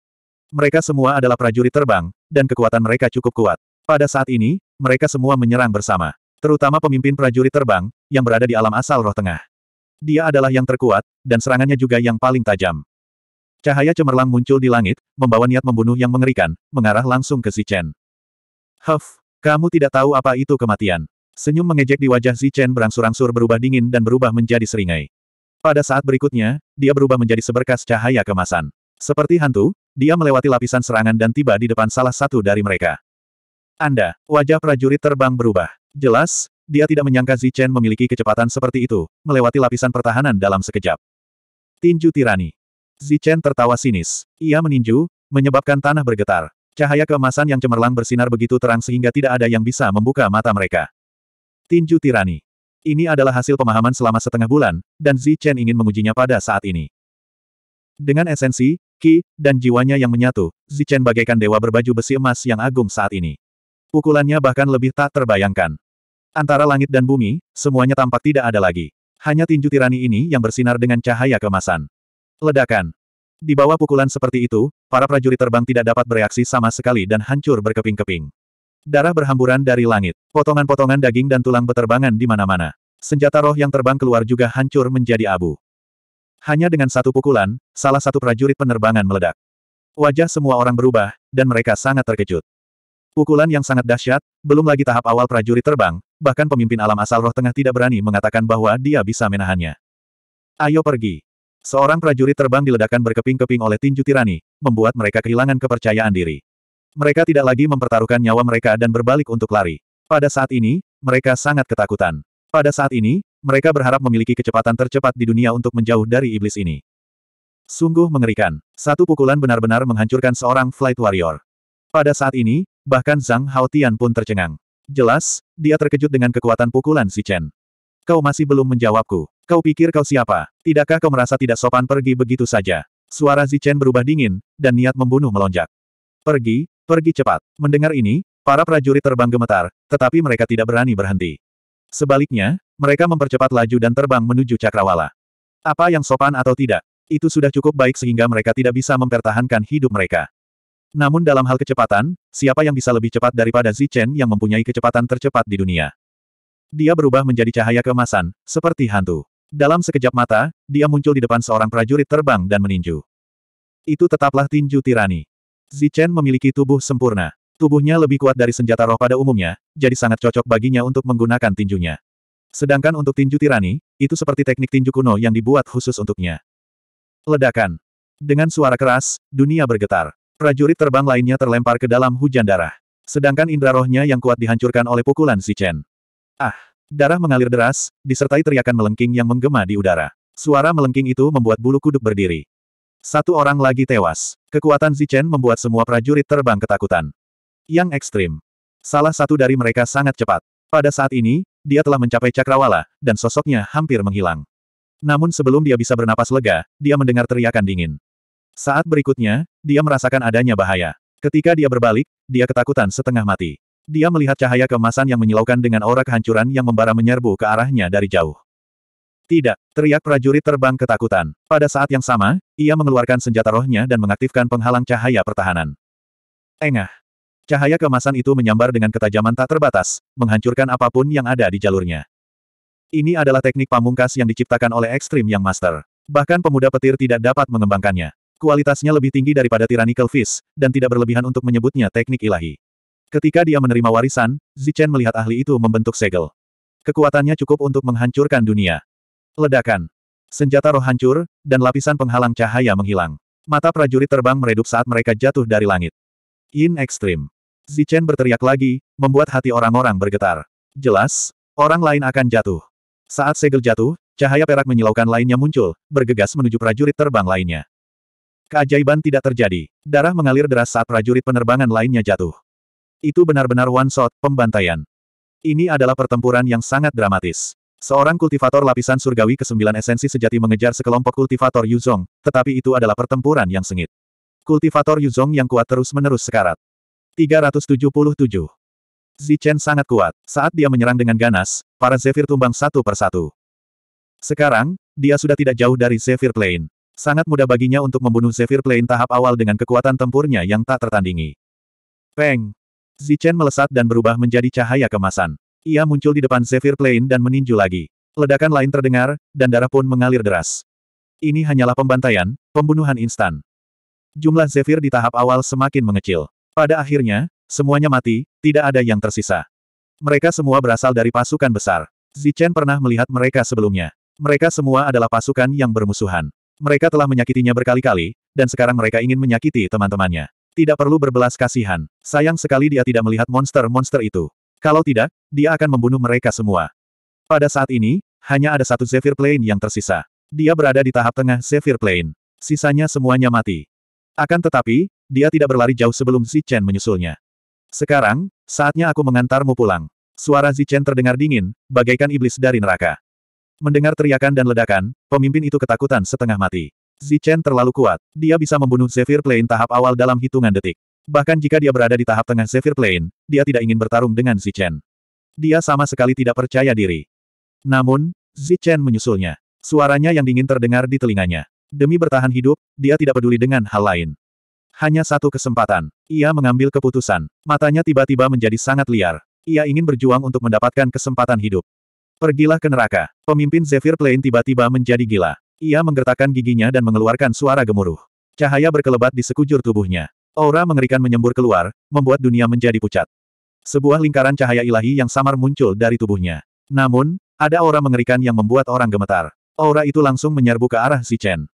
Mereka semua adalah prajurit terbang, dan kekuatan mereka cukup kuat. Pada saat ini, mereka semua menyerang bersama. Terutama pemimpin prajurit terbang, yang berada di alam asal roh tengah. Dia adalah yang terkuat, dan serangannya juga yang paling tajam. Cahaya cemerlang muncul di langit, membawa niat membunuh yang mengerikan, mengarah langsung ke Zichen. Huff, kamu tidak tahu apa itu kematian. Senyum mengejek di wajah Zichen berangsur-angsur berubah dingin dan berubah menjadi seringai. Pada saat berikutnya, dia berubah menjadi seberkas cahaya kemasan. Seperti hantu, dia melewati lapisan serangan dan tiba di depan salah satu dari mereka. Anda, wajah prajurit terbang berubah. Jelas, dia tidak menyangka Zichen memiliki kecepatan seperti itu, melewati lapisan pertahanan dalam sekejap. Tinju tirani. Zichen tertawa sinis. Ia meninju, menyebabkan tanah bergetar. Cahaya keemasan yang cemerlang bersinar begitu terang sehingga tidak ada yang bisa membuka mata mereka. Tinju tirani. Ini adalah hasil pemahaman selama setengah bulan, dan Zichen ingin mengujinya pada saat ini. Dengan esensi, ki, dan jiwanya yang menyatu, Zichen bagaikan dewa berbaju besi emas yang agung saat ini. Pukulannya bahkan lebih tak terbayangkan. Antara langit dan bumi, semuanya tampak tidak ada lagi. Hanya tinju tirani ini yang bersinar dengan cahaya kemasan. Ledakan. Di bawah pukulan seperti itu, para prajurit terbang tidak dapat bereaksi sama sekali dan hancur berkeping-keping. Darah berhamburan dari langit. Potongan-potongan daging dan tulang beterbangan di mana-mana. Senjata roh yang terbang keluar juga hancur menjadi abu. Hanya dengan satu pukulan, salah satu prajurit penerbangan meledak. Wajah semua orang berubah, dan mereka sangat terkejut. Pukulan yang sangat dahsyat, belum lagi tahap awal prajurit terbang, bahkan pemimpin alam asal roh tengah tidak berani mengatakan bahwa dia bisa menahannya. Ayo pergi. Seorang prajurit terbang diledakkan berkeping-keping oleh tinju tirani, membuat mereka kehilangan kepercayaan diri. Mereka tidak lagi mempertaruhkan nyawa mereka dan berbalik untuk lari. Pada saat ini, mereka sangat ketakutan. Pada saat ini, mereka berharap memiliki kecepatan tercepat di dunia untuk menjauh dari iblis ini. Sungguh mengerikan. Satu pukulan benar-benar menghancurkan seorang flight warrior. Pada saat ini, bahkan Zhang Haotian pun tercengang. Jelas, dia terkejut dengan kekuatan pukulan si Chen. Kau masih belum menjawabku. Kau pikir kau siapa? Tidakkah kau merasa tidak sopan pergi begitu saja? Suara Chen berubah dingin, dan niat membunuh melonjak. Pergi, pergi cepat. Mendengar ini, para prajurit terbang gemetar, tetapi mereka tidak berani berhenti. Sebaliknya, mereka mempercepat laju dan terbang menuju Cakrawala. Apa yang sopan atau tidak, itu sudah cukup baik sehingga mereka tidak bisa mempertahankan hidup mereka. Namun dalam hal kecepatan, siapa yang bisa lebih cepat daripada Zichen yang mempunyai kecepatan tercepat di dunia? Dia berubah menjadi cahaya kemasan, seperti hantu. Dalam sekejap mata, dia muncul di depan seorang prajurit terbang dan meninju. Itu tetaplah tinju tirani. Zichen memiliki tubuh sempurna. Tubuhnya lebih kuat dari senjata roh pada umumnya, jadi sangat cocok baginya untuk menggunakan tinjunya. Sedangkan untuk tinju tirani, itu seperti teknik tinju kuno yang dibuat khusus untuknya. Ledakan. Dengan suara keras, dunia bergetar. Prajurit terbang lainnya terlempar ke dalam hujan darah. Sedangkan indra rohnya yang kuat dihancurkan oleh pukulan si Chen. Ah! Darah mengalir deras, disertai teriakan melengking yang menggema di udara. Suara melengking itu membuat bulu kuduk berdiri. Satu orang lagi tewas. Kekuatan Zichen membuat semua prajurit terbang ketakutan yang ekstrim. Salah satu dari mereka sangat cepat. Pada saat ini, dia telah mencapai cakrawala, dan sosoknya hampir menghilang. Namun sebelum dia bisa bernapas lega, dia mendengar teriakan dingin. Saat berikutnya, dia merasakan adanya bahaya. Ketika dia berbalik, dia ketakutan setengah mati. Dia melihat cahaya kemasan yang menyilaukan dengan aura kehancuran yang membara menyerbu ke arahnya dari jauh. Tidak, teriak prajurit terbang ketakutan. Pada saat yang sama, ia mengeluarkan senjata rohnya dan mengaktifkan penghalang cahaya pertahanan. Engah, Cahaya kemasan itu menyambar dengan ketajaman tak terbatas, menghancurkan apapun yang ada di jalurnya. Ini adalah teknik pamungkas yang diciptakan oleh Extreme Yang Master. Bahkan pemuda petir tidak dapat mengembangkannya. Kualitasnya lebih tinggi daripada tyrannical fish, dan tidak berlebihan untuk menyebutnya teknik ilahi. Ketika dia menerima warisan, Zichen melihat ahli itu membentuk segel. Kekuatannya cukup untuk menghancurkan dunia. Ledakan. Senjata roh hancur, dan lapisan penghalang cahaya menghilang. Mata prajurit terbang meredup saat mereka jatuh dari langit. In Extreme. Zichen berteriak lagi, membuat hati orang-orang bergetar. Jelas, orang lain akan jatuh. Saat segel jatuh, cahaya perak menyilaukan lainnya muncul, bergegas menuju prajurit terbang lainnya. Keajaiban tidak terjadi. Darah mengalir deras saat prajurit penerbangan lainnya jatuh. Itu benar-benar one-shot, pembantaian. Ini adalah pertempuran yang sangat dramatis. Seorang kultivator lapisan surgawi ke-9 esensi sejati mengejar sekelompok kultivator Yuzong, tetapi itu adalah pertempuran yang sengit. Kultivator Yuzong yang kuat terus-menerus sekarat. 377. Zichen sangat kuat. Saat dia menyerang dengan ganas, para Zephyr tumbang satu persatu. Sekarang, dia sudah tidak jauh dari Zephyr Plane. Sangat mudah baginya untuk membunuh Zephyr Plane tahap awal dengan kekuatan tempurnya yang tak tertandingi. Peng! Zichen melesat dan berubah menjadi cahaya kemasan. Ia muncul di depan Zephyr Plane dan meninju lagi. Ledakan lain terdengar, dan darah pun mengalir deras. Ini hanyalah pembantaian, pembunuhan instan. Jumlah Zephyr di tahap awal semakin mengecil. Pada akhirnya, semuanya mati, tidak ada yang tersisa. Mereka semua berasal dari pasukan besar. Zichen pernah melihat mereka sebelumnya. Mereka semua adalah pasukan yang bermusuhan. Mereka telah menyakitinya berkali-kali, dan sekarang mereka ingin menyakiti teman-temannya. Tidak perlu berbelas kasihan. Sayang sekali dia tidak melihat monster-monster itu. Kalau tidak, dia akan membunuh mereka semua. Pada saat ini, hanya ada satu Zephyr Plane yang tersisa. Dia berada di tahap tengah Zephyr Plane. Sisanya semuanya mati. Akan tetapi, dia tidak berlari jauh sebelum Zichen menyusulnya. Sekarang, saatnya aku mengantarmu pulang. Suara Zichen terdengar dingin, bagaikan iblis dari neraka. Mendengar teriakan dan ledakan, pemimpin itu ketakutan setengah mati. Zichen terlalu kuat. Dia bisa membunuh Zephyr Plane tahap awal dalam hitungan detik. Bahkan jika dia berada di tahap tengah Zephyr Plane, dia tidak ingin bertarung dengan Zichen. Dia sama sekali tidak percaya diri. Namun, Zichen menyusulnya. Suaranya yang dingin terdengar di telinganya. Demi bertahan hidup, dia tidak peduli dengan hal lain. Hanya satu kesempatan. Ia mengambil keputusan. Matanya tiba-tiba menjadi sangat liar. Ia ingin berjuang untuk mendapatkan kesempatan hidup. Pergilah ke neraka. Pemimpin Zephyr Plain tiba-tiba menjadi gila. Ia menggertakkan giginya dan mengeluarkan suara gemuruh. Cahaya berkelebat di sekujur tubuhnya. Aura mengerikan menyembur keluar, membuat dunia menjadi pucat. Sebuah lingkaran cahaya ilahi yang samar muncul dari tubuhnya. Namun, ada aura mengerikan yang membuat orang gemetar. Aura itu langsung menyerbu ke arah si Chen.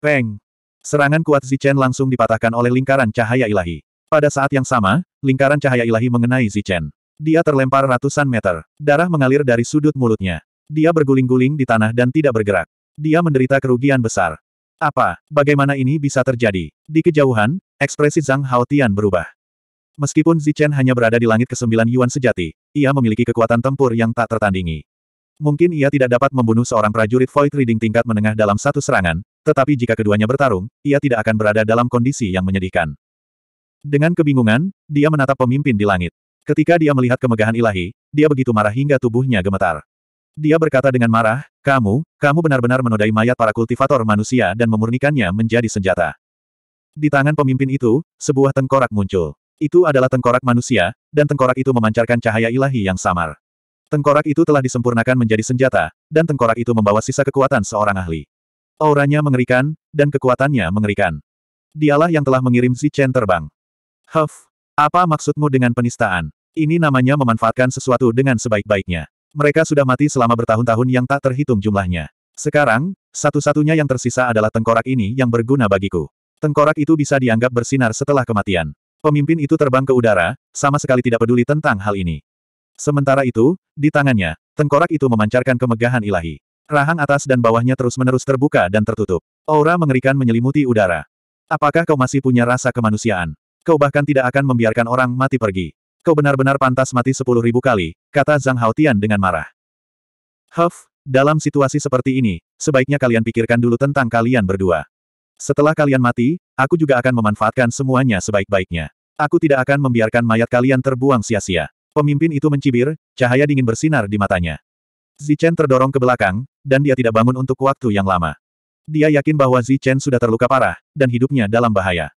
Peng! Serangan kuat Zichen langsung dipatahkan oleh lingkaran cahaya ilahi. Pada saat yang sama, lingkaran cahaya ilahi mengenai Zichen. Dia terlempar ratusan meter. Darah mengalir dari sudut mulutnya. Dia berguling-guling di tanah dan tidak bergerak. Dia menderita kerugian besar. Apa, bagaimana ini bisa terjadi? Di kejauhan, ekspresi Zhang Haotian berubah. Meskipun Zichen hanya berada di langit kesembilan Yuan sejati, ia memiliki kekuatan tempur yang tak tertandingi. Mungkin ia tidak dapat membunuh seorang prajurit Void Reading tingkat menengah dalam satu serangan, tetapi jika keduanya bertarung, ia tidak akan berada dalam kondisi yang menyedihkan. Dengan kebingungan, dia menatap pemimpin di langit. Ketika dia melihat kemegahan ilahi, dia begitu marah hingga tubuhnya gemetar. Dia berkata dengan marah, kamu, kamu benar-benar menodai mayat para kultivator manusia dan memurnikannya menjadi senjata. Di tangan pemimpin itu, sebuah tengkorak muncul. Itu adalah tengkorak manusia, dan tengkorak itu memancarkan cahaya ilahi yang samar. Tengkorak itu telah disempurnakan menjadi senjata, dan tengkorak itu membawa sisa kekuatan seorang ahli. Auranya mengerikan, dan kekuatannya mengerikan. Dialah yang telah mengirim si Chen terbang. Huff, apa maksudmu dengan penistaan? Ini namanya memanfaatkan sesuatu dengan sebaik-baiknya. Mereka sudah mati selama bertahun-tahun yang tak terhitung jumlahnya. Sekarang, satu-satunya yang tersisa adalah tengkorak ini yang berguna bagiku. Tengkorak itu bisa dianggap bersinar setelah kematian. Pemimpin itu terbang ke udara, sama sekali tidak peduli tentang hal ini. Sementara itu, di tangannya, tengkorak itu memancarkan kemegahan ilahi. Rahang atas dan bawahnya terus-menerus terbuka dan tertutup. Aura mengerikan menyelimuti udara. Apakah kau masih punya rasa kemanusiaan? Kau bahkan tidak akan membiarkan orang mati pergi. Kau benar-benar pantas mati sepuluh ribu kali, kata Zhang Haotian dengan marah. Huff, dalam situasi seperti ini, sebaiknya kalian pikirkan dulu tentang kalian berdua. Setelah kalian mati, aku juga akan memanfaatkan semuanya sebaik-baiknya. Aku tidak akan membiarkan mayat kalian terbuang sia-sia. Pemimpin itu mencibir, cahaya dingin bersinar di matanya. Zichen terdorong ke belakang, dan dia tidak bangun untuk waktu yang lama. Dia yakin bahwa Zichen sudah terluka parah, dan hidupnya dalam bahaya.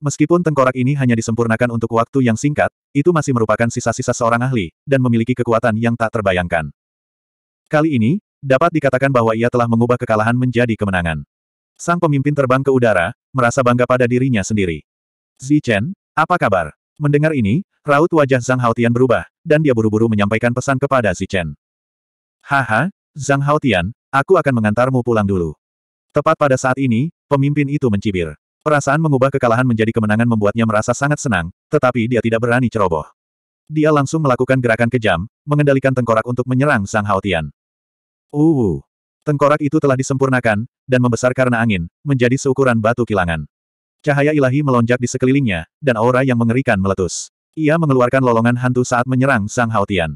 Meskipun tengkorak ini hanya disempurnakan untuk waktu yang singkat, itu masih merupakan sisa-sisa seorang ahli, dan memiliki kekuatan yang tak terbayangkan. Kali ini, dapat dikatakan bahwa ia telah mengubah kekalahan menjadi kemenangan. Sang pemimpin terbang ke udara, merasa bangga pada dirinya sendiri. Zichen, apa kabar? Mendengar ini, raut wajah Zhang Haotian berubah, dan dia buru-buru menyampaikan pesan kepada Zichen. Haha, Zhang Haotian, aku akan mengantarmu pulang dulu. Tepat pada saat ini, pemimpin itu mencibir. Perasaan mengubah kekalahan menjadi kemenangan membuatnya merasa sangat senang, tetapi dia tidak berani ceroboh. Dia langsung melakukan gerakan kejam, mengendalikan tengkorak untuk menyerang Zhang Haotian. Uh, tengkorak itu telah disempurnakan, dan membesar karena angin, menjadi seukuran batu kilangan. Cahaya ilahi melonjak di sekelilingnya, dan aura yang mengerikan meletus. Ia mengeluarkan lolongan hantu saat menyerang Zhang Haotian.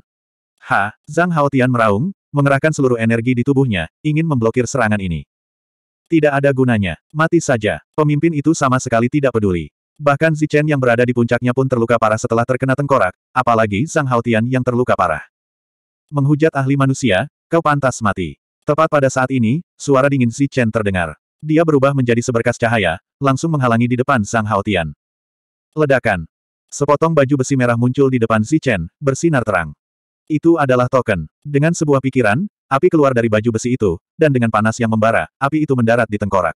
Ha, Zhang Haotian meraung, mengerahkan seluruh energi di tubuhnya, ingin memblokir serangan ini. Tidak ada gunanya, mati saja, pemimpin itu sama sekali tidak peduli. Bahkan Zichen yang berada di puncaknya pun terluka parah setelah terkena tengkorak, apalagi sang Haotian yang terluka parah. Menghujat ahli manusia, kau pantas mati. Tepat pada saat ini, suara dingin Zichen terdengar. Dia berubah menjadi seberkas cahaya, langsung menghalangi di depan Sang Haotian. Ledakan. Sepotong baju besi merah muncul di depan Zichen, bersinar terang. Itu adalah token. Dengan sebuah pikiran, api keluar dari baju besi itu, dan dengan panas yang membara, api itu mendarat di tengkorak.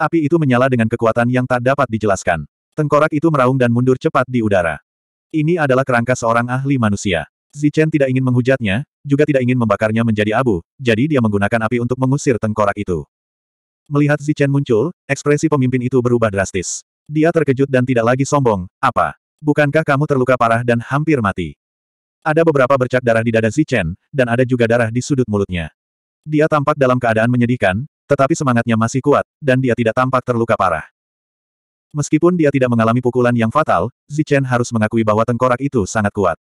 Api itu menyala dengan kekuatan yang tak dapat dijelaskan. Tengkorak itu meraung dan mundur cepat di udara. Ini adalah kerangka seorang ahli manusia. Zichen tidak ingin menghujatnya, juga tidak ingin membakarnya menjadi abu, jadi dia menggunakan api untuk mengusir tengkorak itu. Melihat Zichen muncul, ekspresi pemimpin itu berubah drastis. Dia terkejut dan tidak lagi sombong, apa? Bukankah kamu terluka parah dan hampir mati? Ada beberapa bercak darah di dada Zichen, dan ada juga darah di sudut mulutnya. Dia tampak dalam keadaan menyedihkan, tetapi semangatnya masih kuat, dan dia tidak tampak terluka parah. Meskipun dia tidak mengalami pukulan yang fatal, Zichen harus mengakui bahwa tengkorak itu sangat kuat.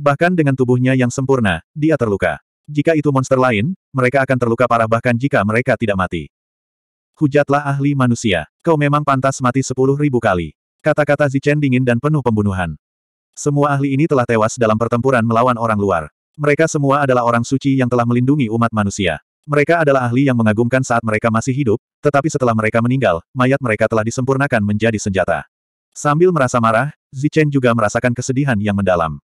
Bahkan dengan tubuhnya yang sempurna, dia terluka. Jika itu monster lain, mereka akan terluka parah bahkan jika mereka tidak mati. Hujatlah ahli manusia, kau memang pantas mati sepuluh ribu kali. Kata-kata Zichen dingin dan penuh pembunuhan. Semua ahli ini telah tewas dalam pertempuran melawan orang luar. Mereka semua adalah orang suci yang telah melindungi umat manusia. Mereka adalah ahli yang mengagumkan saat mereka masih hidup, tetapi setelah mereka meninggal, mayat mereka telah disempurnakan menjadi senjata. Sambil merasa marah, Zichen juga merasakan kesedihan yang mendalam.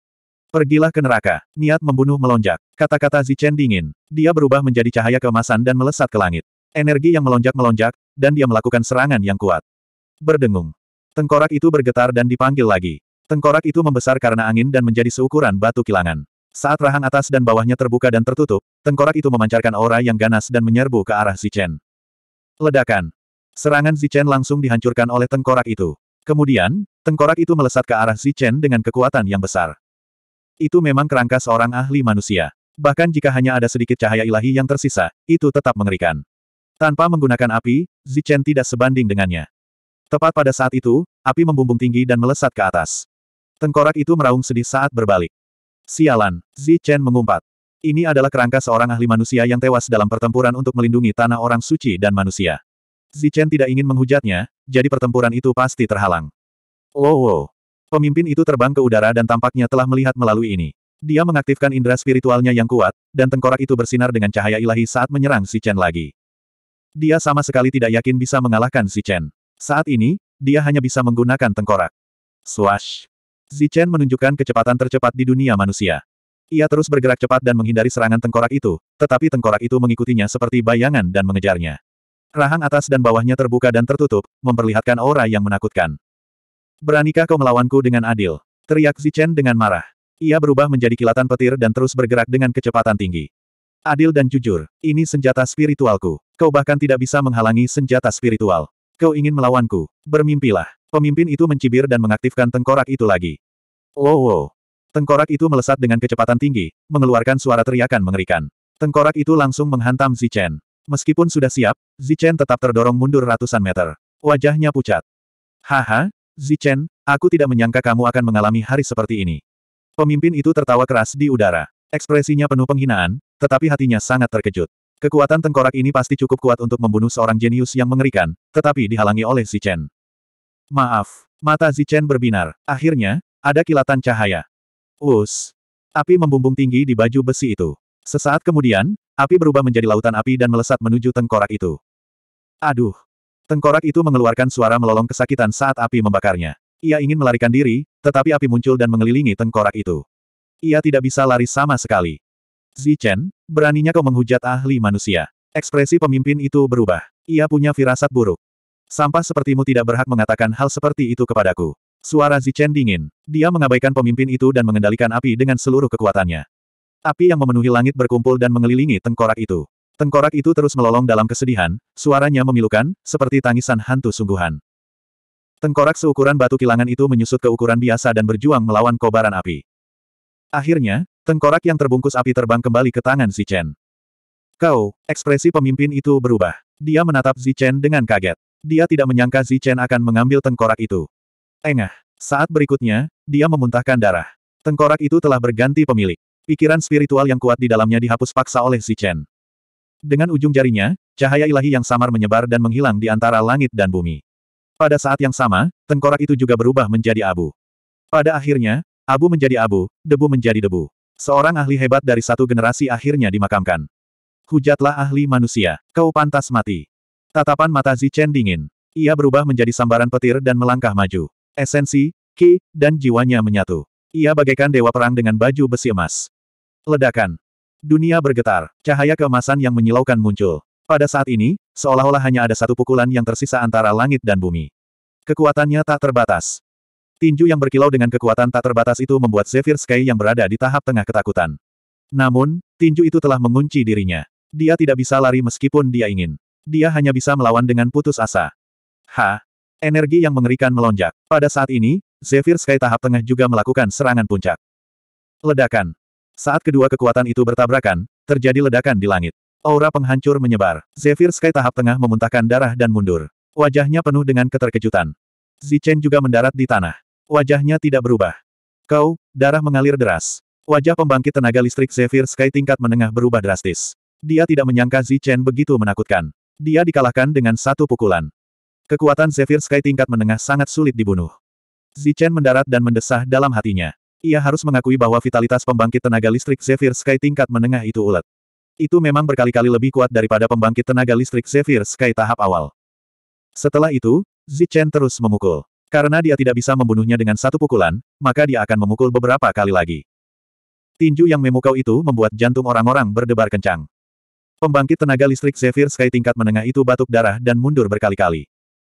Pergilah ke neraka. Niat membunuh melonjak. Kata-kata Zichen dingin. Dia berubah menjadi cahaya keemasan dan melesat ke langit. Energi yang melonjak-melonjak, dan dia melakukan serangan yang kuat. Berdengung. Tengkorak itu bergetar dan dipanggil lagi. Tengkorak itu membesar karena angin dan menjadi seukuran batu kilangan. Saat rahang atas dan bawahnya terbuka dan tertutup, tengkorak itu memancarkan aura yang ganas dan menyerbu ke arah Zichen. Ledakan. Serangan Zichen langsung dihancurkan oleh tengkorak itu. Kemudian, tengkorak itu melesat ke arah Zichen dengan kekuatan yang besar. Itu memang kerangka seorang ahli manusia. Bahkan jika hanya ada sedikit cahaya ilahi yang tersisa, itu tetap mengerikan. Tanpa menggunakan api, Zichen tidak sebanding dengannya. Tepat pada saat itu, api membumbung tinggi dan melesat ke atas. Tengkorak itu meraung sedih saat berbalik. Sialan, Zi Chen mengumpat. Ini adalah kerangka seorang ahli manusia yang tewas dalam pertempuran untuk melindungi tanah orang suci dan manusia. Zi Chen tidak ingin menghujatnya, jadi pertempuran itu pasti terhalang. Wow, oh, wow. Pemimpin itu terbang ke udara dan tampaknya telah melihat melalui ini. Dia mengaktifkan indera spiritualnya yang kuat, dan tengkorak itu bersinar dengan cahaya ilahi saat menyerang Chen lagi. Dia sama sekali tidak yakin bisa mengalahkan Chen. Saat ini, dia hanya bisa menggunakan tengkorak. Swash! Zichen menunjukkan kecepatan tercepat di dunia manusia. Ia terus bergerak cepat dan menghindari serangan tengkorak itu, tetapi tengkorak itu mengikutinya seperti bayangan dan mengejarnya. Rahang atas dan bawahnya terbuka dan tertutup, memperlihatkan aura yang menakutkan. Beranikah kau melawanku dengan adil? Teriak Zichen dengan marah. Ia berubah menjadi kilatan petir dan terus bergerak dengan kecepatan tinggi. Adil dan jujur, ini senjata spiritualku. Kau bahkan tidak bisa menghalangi senjata spiritual. Kau ingin melawanku? Bermimpilah. Pemimpin itu mencibir dan mengaktifkan tengkorak itu lagi. Wow, oh, wow. Tengkorak itu melesat dengan kecepatan tinggi, mengeluarkan suara teriakan mengerikan. Tengkorak itu langsung menghantam Zichen. Meskipun sudah siap, Zichen tetap terdorong mundur ratusan meter. Wajahnya pucat. Haha, Zichen, aku tidak menyangka kamu akan mengalami hari seperti ini. Pemimpin itu tertawa keras di udara. Ekspresinya penuh penghinaan, tetapi hatinya sangat terkejut. Kekuatan tengkorak ini pasti cukup kuat untuk membunuh seorang jenius yang mengerikan, tetapi dihalangi oleh Chen. Maaf. Mata Chen berbinar. Akhirnya, ada kilatan cahaya. Us. Api membumbung tinggi di baju besi itu. Sesaat kemudian, api berubah menjadi lautan api dan melesat menuju tengkorak itu. Aduh. Tengkorak itu mengeluarkan suara melolong kesakitan saat api membakarnya. Ia ingin melarikan diri, tetapi api muncul dan mengelilingi tengkorak itu. Ia tidak bisa lari sama sekali. Zichen, beraninya kau menghujat ahli manusia. Ekspresi pemimpin itu berubah. Ia punya firasat buruk. Sampah sepertimu tidak berhak mengatakan hal seperti itu kepadaku. Suara Zichen dingin. Dia mengabaikan pemimpin itu dan mengendalikan api dengan seluruh kekuatannya. Api yang memenuhi langit berkumpul dan mengelilingi tengkorak itu. Tengkorak itu terus melolong dalam kesedihan, suaranya memilukan, seperti tangisan hantu sungguhan. Tengkorak seukuran batu kilangan itu menyusut ke ukuran biasa dan berjuang melawan kobaran api. Akhirnya, Tengkorak yang terbungkus api terbang kembali ke tangan Zichen. Kau, ekspresi pemimpin itu berubah. Dia menatap Zichen dengan kaget. Dia tidak menyangka Zichen akan mengambil tengkorak itu. Engah. Saat berikutnya, dia memuntahkan darah. Tengkorak itu telah berganti pemilik. Pikiran spiritual yang kuat di dalamnya dihapus paksa oleh Zichen. Dengan ujung jarinya, cahaya ilahi yang samar menyebar dan menghilang di antara langit dan bumi. Pada saat yang sama, tengkorak itu juga berubah menjadi abu. Pada akhirnya, abu menjadi abu, debu menjadi debu. Seorang ahli hebat dari satu generasi akhirnya dimakamkan. Hujatlah ahli manusia, kau pantas mati. Tatapan mata Zichen dingin. Ia berubah menjadi sambaran petir dan melangkah maju. Esensi, ki, dan jiwanya menyatu. Ia bagaikan dewa perang dengan baju besi emas. Ledakan. Dunia bergetar, cahaya keemasan yang menyilaukan muncul. Pada saat ini, seolah-olah hanya ada satu pukulan yang tersisa antara langit dan bumi. Kekuatannya tak terbatas. Tinju yang berkilau dengan kekuatan tak terbatas itu membuat Zephyr Sky yang berada di tahap tengah ketakutan. Namun, tinju itu telah mengunci dirinya. Dia tidak bisa lari meskipun dia ingin. Dia hanya bisa melawan dengan putus asa. Ha! Energi yang mengerikan melonjak. Pada saat ini, Zephyr Sky tahap tengah juga melakukan serangan puncak. Ledakan. Saat kedua kekuatan itu bertabrakan, terjadi ledakan di langit. Aura penghancur menyebar. Zephyr Sky tahap tengah memuntahkan darah dan mundur. Wajahnya penuh dengan keterkejutan. Zichen juga mendarat di tanah. Wajahnya tidak berubah. Kau, darah mengalir deras. Wajah pembangkit tenaga listrik Zephyr Sky tingkat menengah berubah drastis. Dia tidak menyangka Zichen begitu menakutkan. Dia dikalahkan dengan satu pukulan. Kekuatan Zephyr Sky tingkat menengah sangat sulit dibunuh. Zichen mendarat dan mendesah dalam hatinya. Ia harus mengakui bahwa vitalitas pembangkit tenaga listrik Zephyr Sky tingkat menengah itu ulet. Itu memang berkali-kali lebih kuat daripada pembangkit tenaga listrik Zephyr Sky tahap awal. Setelah itu, Zichen terus memukul. Karena dia tidak bisa membunuhnya dengan satu pukulan, maka dia akan memukul beberapa kali lagi. Tinju yang memukau itu membuat jantung orang-orang berdebar kencang. Pembangkit tenaga listrik Zephyr Sky tingkat menengah itu batuk darah dan mundur berkali-kali.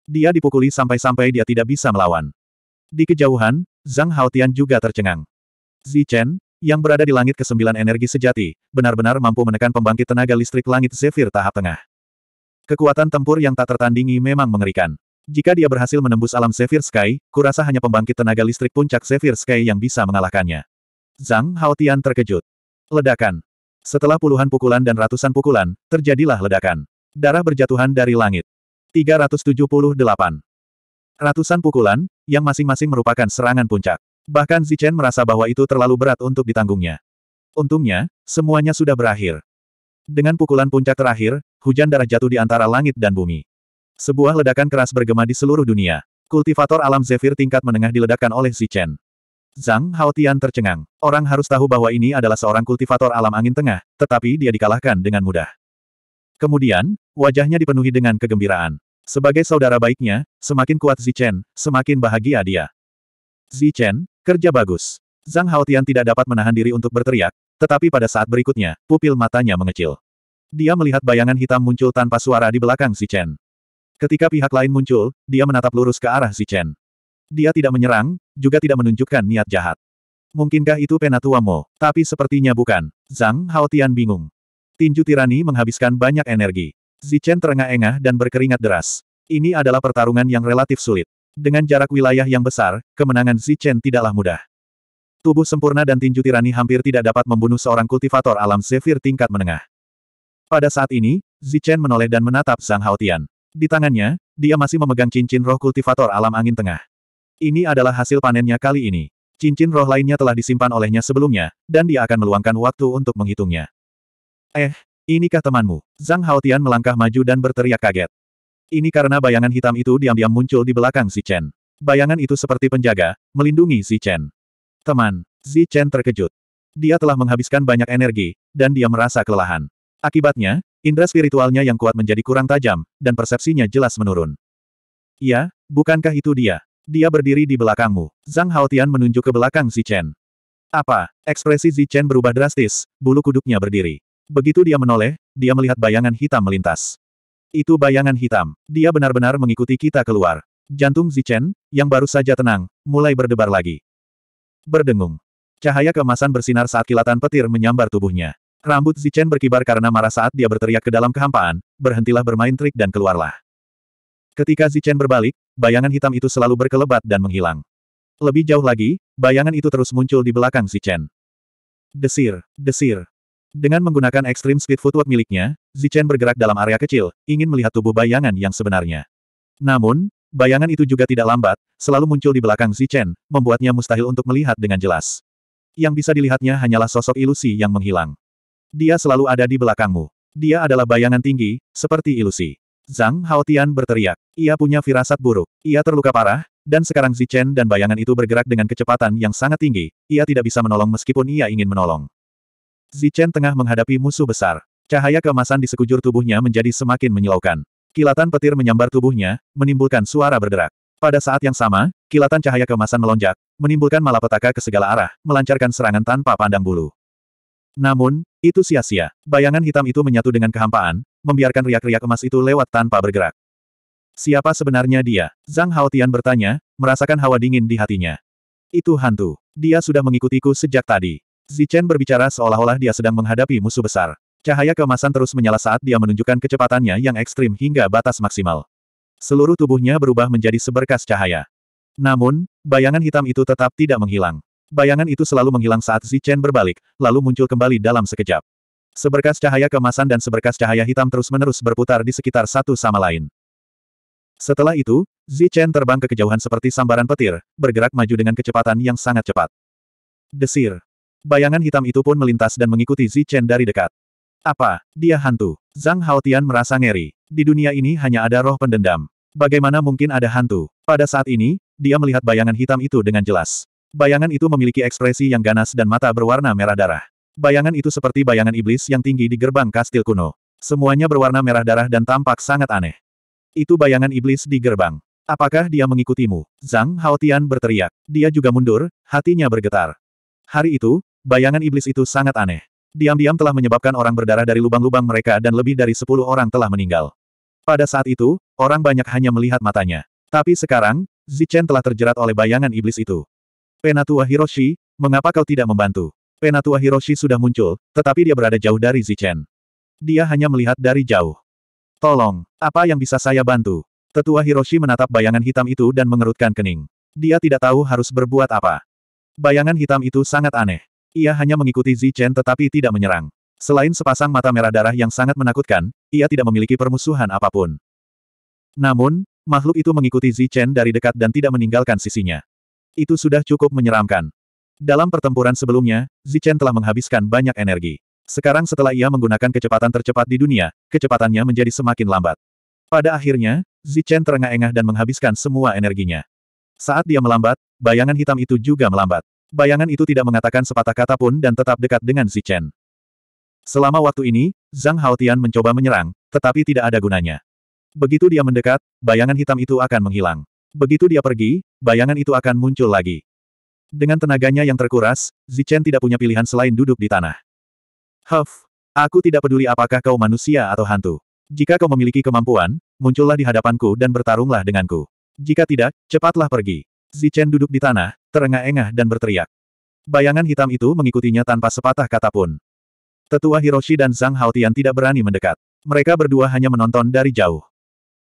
Dia dipukuli sampai-sampai dia tidak bisa melawan. Di kejauhan, Zhang Haotian juga tercengang. Zi Chen, yang berada di langit kesembilan energi sejati, benar-benar mampu menekan pembangkit tenaga listrik langit Zephyr tahap tengah. Kekuatan tempur yang tak tertandingi memang mengerikan. Jika dia berhasil menembus alam Zephyr Sky, kurasa hanya pembangkit tenaga listrik puncak Zephyr Sky yang bisa mengalahkannya. Zhang Haotian terkejut. Ledakan. Setelah puluhan pukulan dan ratusan pukulan, terjadilah ledakan. Darah berjatuhan dari langit. 378. Ratusan pukulan, yang masing-masing merupakan serangan puncak. Bahkan Zichen merasa bahwa itu terlalu berat untuk ditanggungnya. Untungnya, semuanya sudah berakhir. Dengan pukulan puncak terakhir, hujan darah jatuh di antara langit dan bumi. Sebuah ledakan keras bergema di seluruh dunia. Kultivator alam Zephyr tingkat menengah diledakkan oleh Zichen. Zhang Haotian tercengang. Orang harus tahu bahwa ini adalah seorang kultivator alam angin tengah, tetapi dia dikalahkan dengan mudah. Kemudian, wajahnya dipenuhi dengan kegembiraan. Sebagai saudara baiknya, semakin kuat Zichen, semakin bahagia dia. Zichen, kerja bagus. Zhang Haotian tidak dapat menahan diri untuk berteriak, tetapi pada saat berikutnya, pupil matanya mengecil. Dia melihat bayangan hitam muncul tanpa suara di belakang Zichen. Ketika pihak lain muncul, dia menatap lurus ke arah Zichen. Dia tidak menyerang, juga tidak menunjukkan niat jahat. Mungkinkah itu Penatua Mo? Tapi sepertinya bukan. Zhang Haotian bingung. Tinju tirani menghabiskan banyak energi. Zichen terengah-engah dan berkeringat deras. Ini adalah pertarungan yang relatif sulit. Dengan jarak wilayah yang besar, kemenangan Zichen tidaklah mudah. Tubuh sempurna dan tinju tirani hampir tidak dapat membunuh seorang kultivator alam zephyr tingkat menengah. Pada saat ini, Zichen menoleh dan menatap Zhang Haotian. Di tangannya, dia masih memegang cincin roh kultivator alam angin tengah. Ini adalah hasil panennya kali ini. Cincin roh lainnya telah disimpan olehnya sebelumnya, dan dia akan meluangkan waktu untuk menghitungnya. Eh, inikah temanmu? Zhang Haotian melangkah maju dan berteriak kaget. Ini karena bayangan hitam itu diam-diam muncul di belakang si Chen. Bayangan itu seperti penjaga, melindungi si Chen. Teman, si Chen terkejut. Dia telah menghabiskan banyak energi, dan dia merasa kelelahan. Akibatnya, Indra spiritualnya yang kuat menjadi kurang tajam, dan persepsinya jelas menurun. Ya, bukankah itu dia? Dia berdiri di belakangmu. Zhang Haotian menunjuk ke belakang Chen. Apa? Ekspresi Chen berubah drastis, bulu kuduknya berdiri. Begitu dia menoleh, dia melihat bayangan hitam melintas. Itu bayangan hitam. Dia benar-benar mengikuti kita keluar. Jantung Chen, yang baru saja tenang, mulai berdebar lagi. Berdengung. Cahaya kemasan bersinar saat kilatan petir menyambar tubuhnya. Rambut Zichen berkibar karena marah saat dia berteriak ke dalam kehampaan, berhentilah bermain trik dan keluarlah. Ketika Zichen berbalik, bayangan hitam itu selalu berkelebat dan menghilang. Lebih jauh lagi, bayangan itu terus muncul di belakang Zichen. Desir, desir. Dengan menggunakan ekstrim speed footwork miliknya, Zichen bergerak dalam area kecil, ingin melihat tubuh bayangan yang sebenarnya. Namun, bayangan itu juga tidak lambat, selalu muncul di belakang Zichen, membuatnya mustahil untuk melihat dengan jelas. Yang bisa dilihatnya hanyalah sosok ilusi yang menghilang. Dia selalu ada di belakangmu. Dia adalah bayangan tinggi, seperti ilusi. Zhang Haotian berteriak. Ia punya firasat buruk. Ia terluka parah, dan sekarang Zichen dan bayangan itu bergerak dengan kecepatan yang sangat tinggi. Ia tidak bisa menolong meskipun ia ingin menolong. Zichen tengah menghadapi musuh besar. Cahaya kemasan di sekujur tubuhnya menjadi semakin menyilaukan. Kilatan petir menyambar tubuhnya, menimbulkan suara berderak. Pada saat yang sama, kilatan cahaya kemasan melonjak, menimbulkan malapetaka ke segala arah, melancarkan serangan tanpa pandang bulu. Namun, itu sia-sia. Bayangan hitam itu menyatu dengan kehampaan, membiarkan riak-riak emas itu lewat tanpa bergerak. Siapa sebenarnya dia? Zhang Haotian bertanya, merasakan hawa dingin di hatinya. Itu hantu. Dia sudah mengikutiku sejak tadi. Zichen berbicara seolah-olah dia sedang menghadapi musuh besar. Cahaya keemasan terus menyala saat dia menunjukkan kecepatannya yang ekstrim hingga batas maksimal. Seluruh tubuhnya berubah menjadi seberkas cahaya. Namun, bayangan hitam itu tetap tidak menghilang. Bayangan itu selalu menghilang saat Zichen berbalik, lalu muncul kembali dalam sekejap. Seberkas cahaya kemasan dan seberkas cahaya hitam terus-menerus berputar di sekitar satu sama lain. Setelah itu, Zichen terbang ke kejauhan seperti sambaran petir, bergerak maju dengan kecepatan yang sangat cepat. Desir. Bayangan hitam itu pun melintas dan mengikuti Zichen dari dekat. Apa, dia hantu? Zhang Haotian merasa ngeri. Di dunia ini hanya ada roh pendendam. Bagaimana mungkin ada hantu? Pada saat ini, dia melihat bayangan hitam itu dengan jelas. Bayangan itu memiliki ekspresi yang ganas dan mata berwarna merah darah. Bayangan itu seperti bayangan iblis yang tinggi di gerbang kastil kuno. Semuanya berwarna merah darah dan tampak sangat aneh. Itu bayangan iblis di gerbang. Apakah dia mengikutimu? Zhang Haotian berteriak. Dia juga mundur, hatinya bergetar. Hari itu, bayangan iblis itu sangat aneh. Diam-diam telah menyebabkan orang berdarah dari lubang-lubang mereka dan lebih dari sepuluh orang telah meninggal. Pada saat itu, orang banyak hanya melihat matanya. Tapi sekarang, Zichen telah terjerat oleh bayangan iblis itu. Penatua Hiroshi, mengapa kau tidak membantu? Penatua Hiroshi sudah muncul, tetapi dia berada jauh dari Zichen. Dia hanya melihat dari jauh. Tolong, apa yang bisa saya bantu? Tetua Hiroshi menatap bayangan hitam itu dan mengerutkan kening. Dia tidak tahu harus berbuat apa. Bayangan hitam itu sangat aneh. Ia hanya mengikuti Zichen tetapi tidak menyerang. Selain sepasang mata merah darah yang sangat menakutkan, ia tidak memiliki permusuhan apapun. Namun, makhluk itu mengikuti Zichen dari dekat dan tidak meninggalkan sisinya. Itu sudah cukup menyeramkan. Dalam pertempuran sebelumnya, Zichen telah menghabiskan banyak energi. Sekarang setelah ia menggunakan kecepatan tercepat di dunia, kecepatannya menjadi semakin lambat. Pada akhirnya, Zichen terengah-engah dan menghabiskan semua energinya. Saat dia melambat, bayangan hitam itu juga melambat. Bayangan itu tidak mengatakan sepatah kata pun dan tetap dekat dengan Zichen. Selama waktu ini, Zhang Haotian mencoba menyerang, tetapi tidak ada gunanya. Begitu dia mendekat, bayangan hitam itu akan menghilang. Begitu dia pergi, bayangan itu akan muncul lagi. Dengan tenaganya yang terkuras, Zichen tidak punya pilihan selain duduk di tanah. Huff, aku tidak peduli apakah kau manusia atau hantu. Jika kau memiliki kemampuan, muncullah di hadapanku dan bertarunglah denganku. Jika tidak, cepatlah pergi. Zichen duduk di tanah, terengah-engah dan berteriak. Bayangan hitam itu mengikutinya tanpa sepatah kata pun. Tetua Hiroshi dan Zhang Haotian tidak berani mendekat. Mereka berdua hanya menonton dari jauh.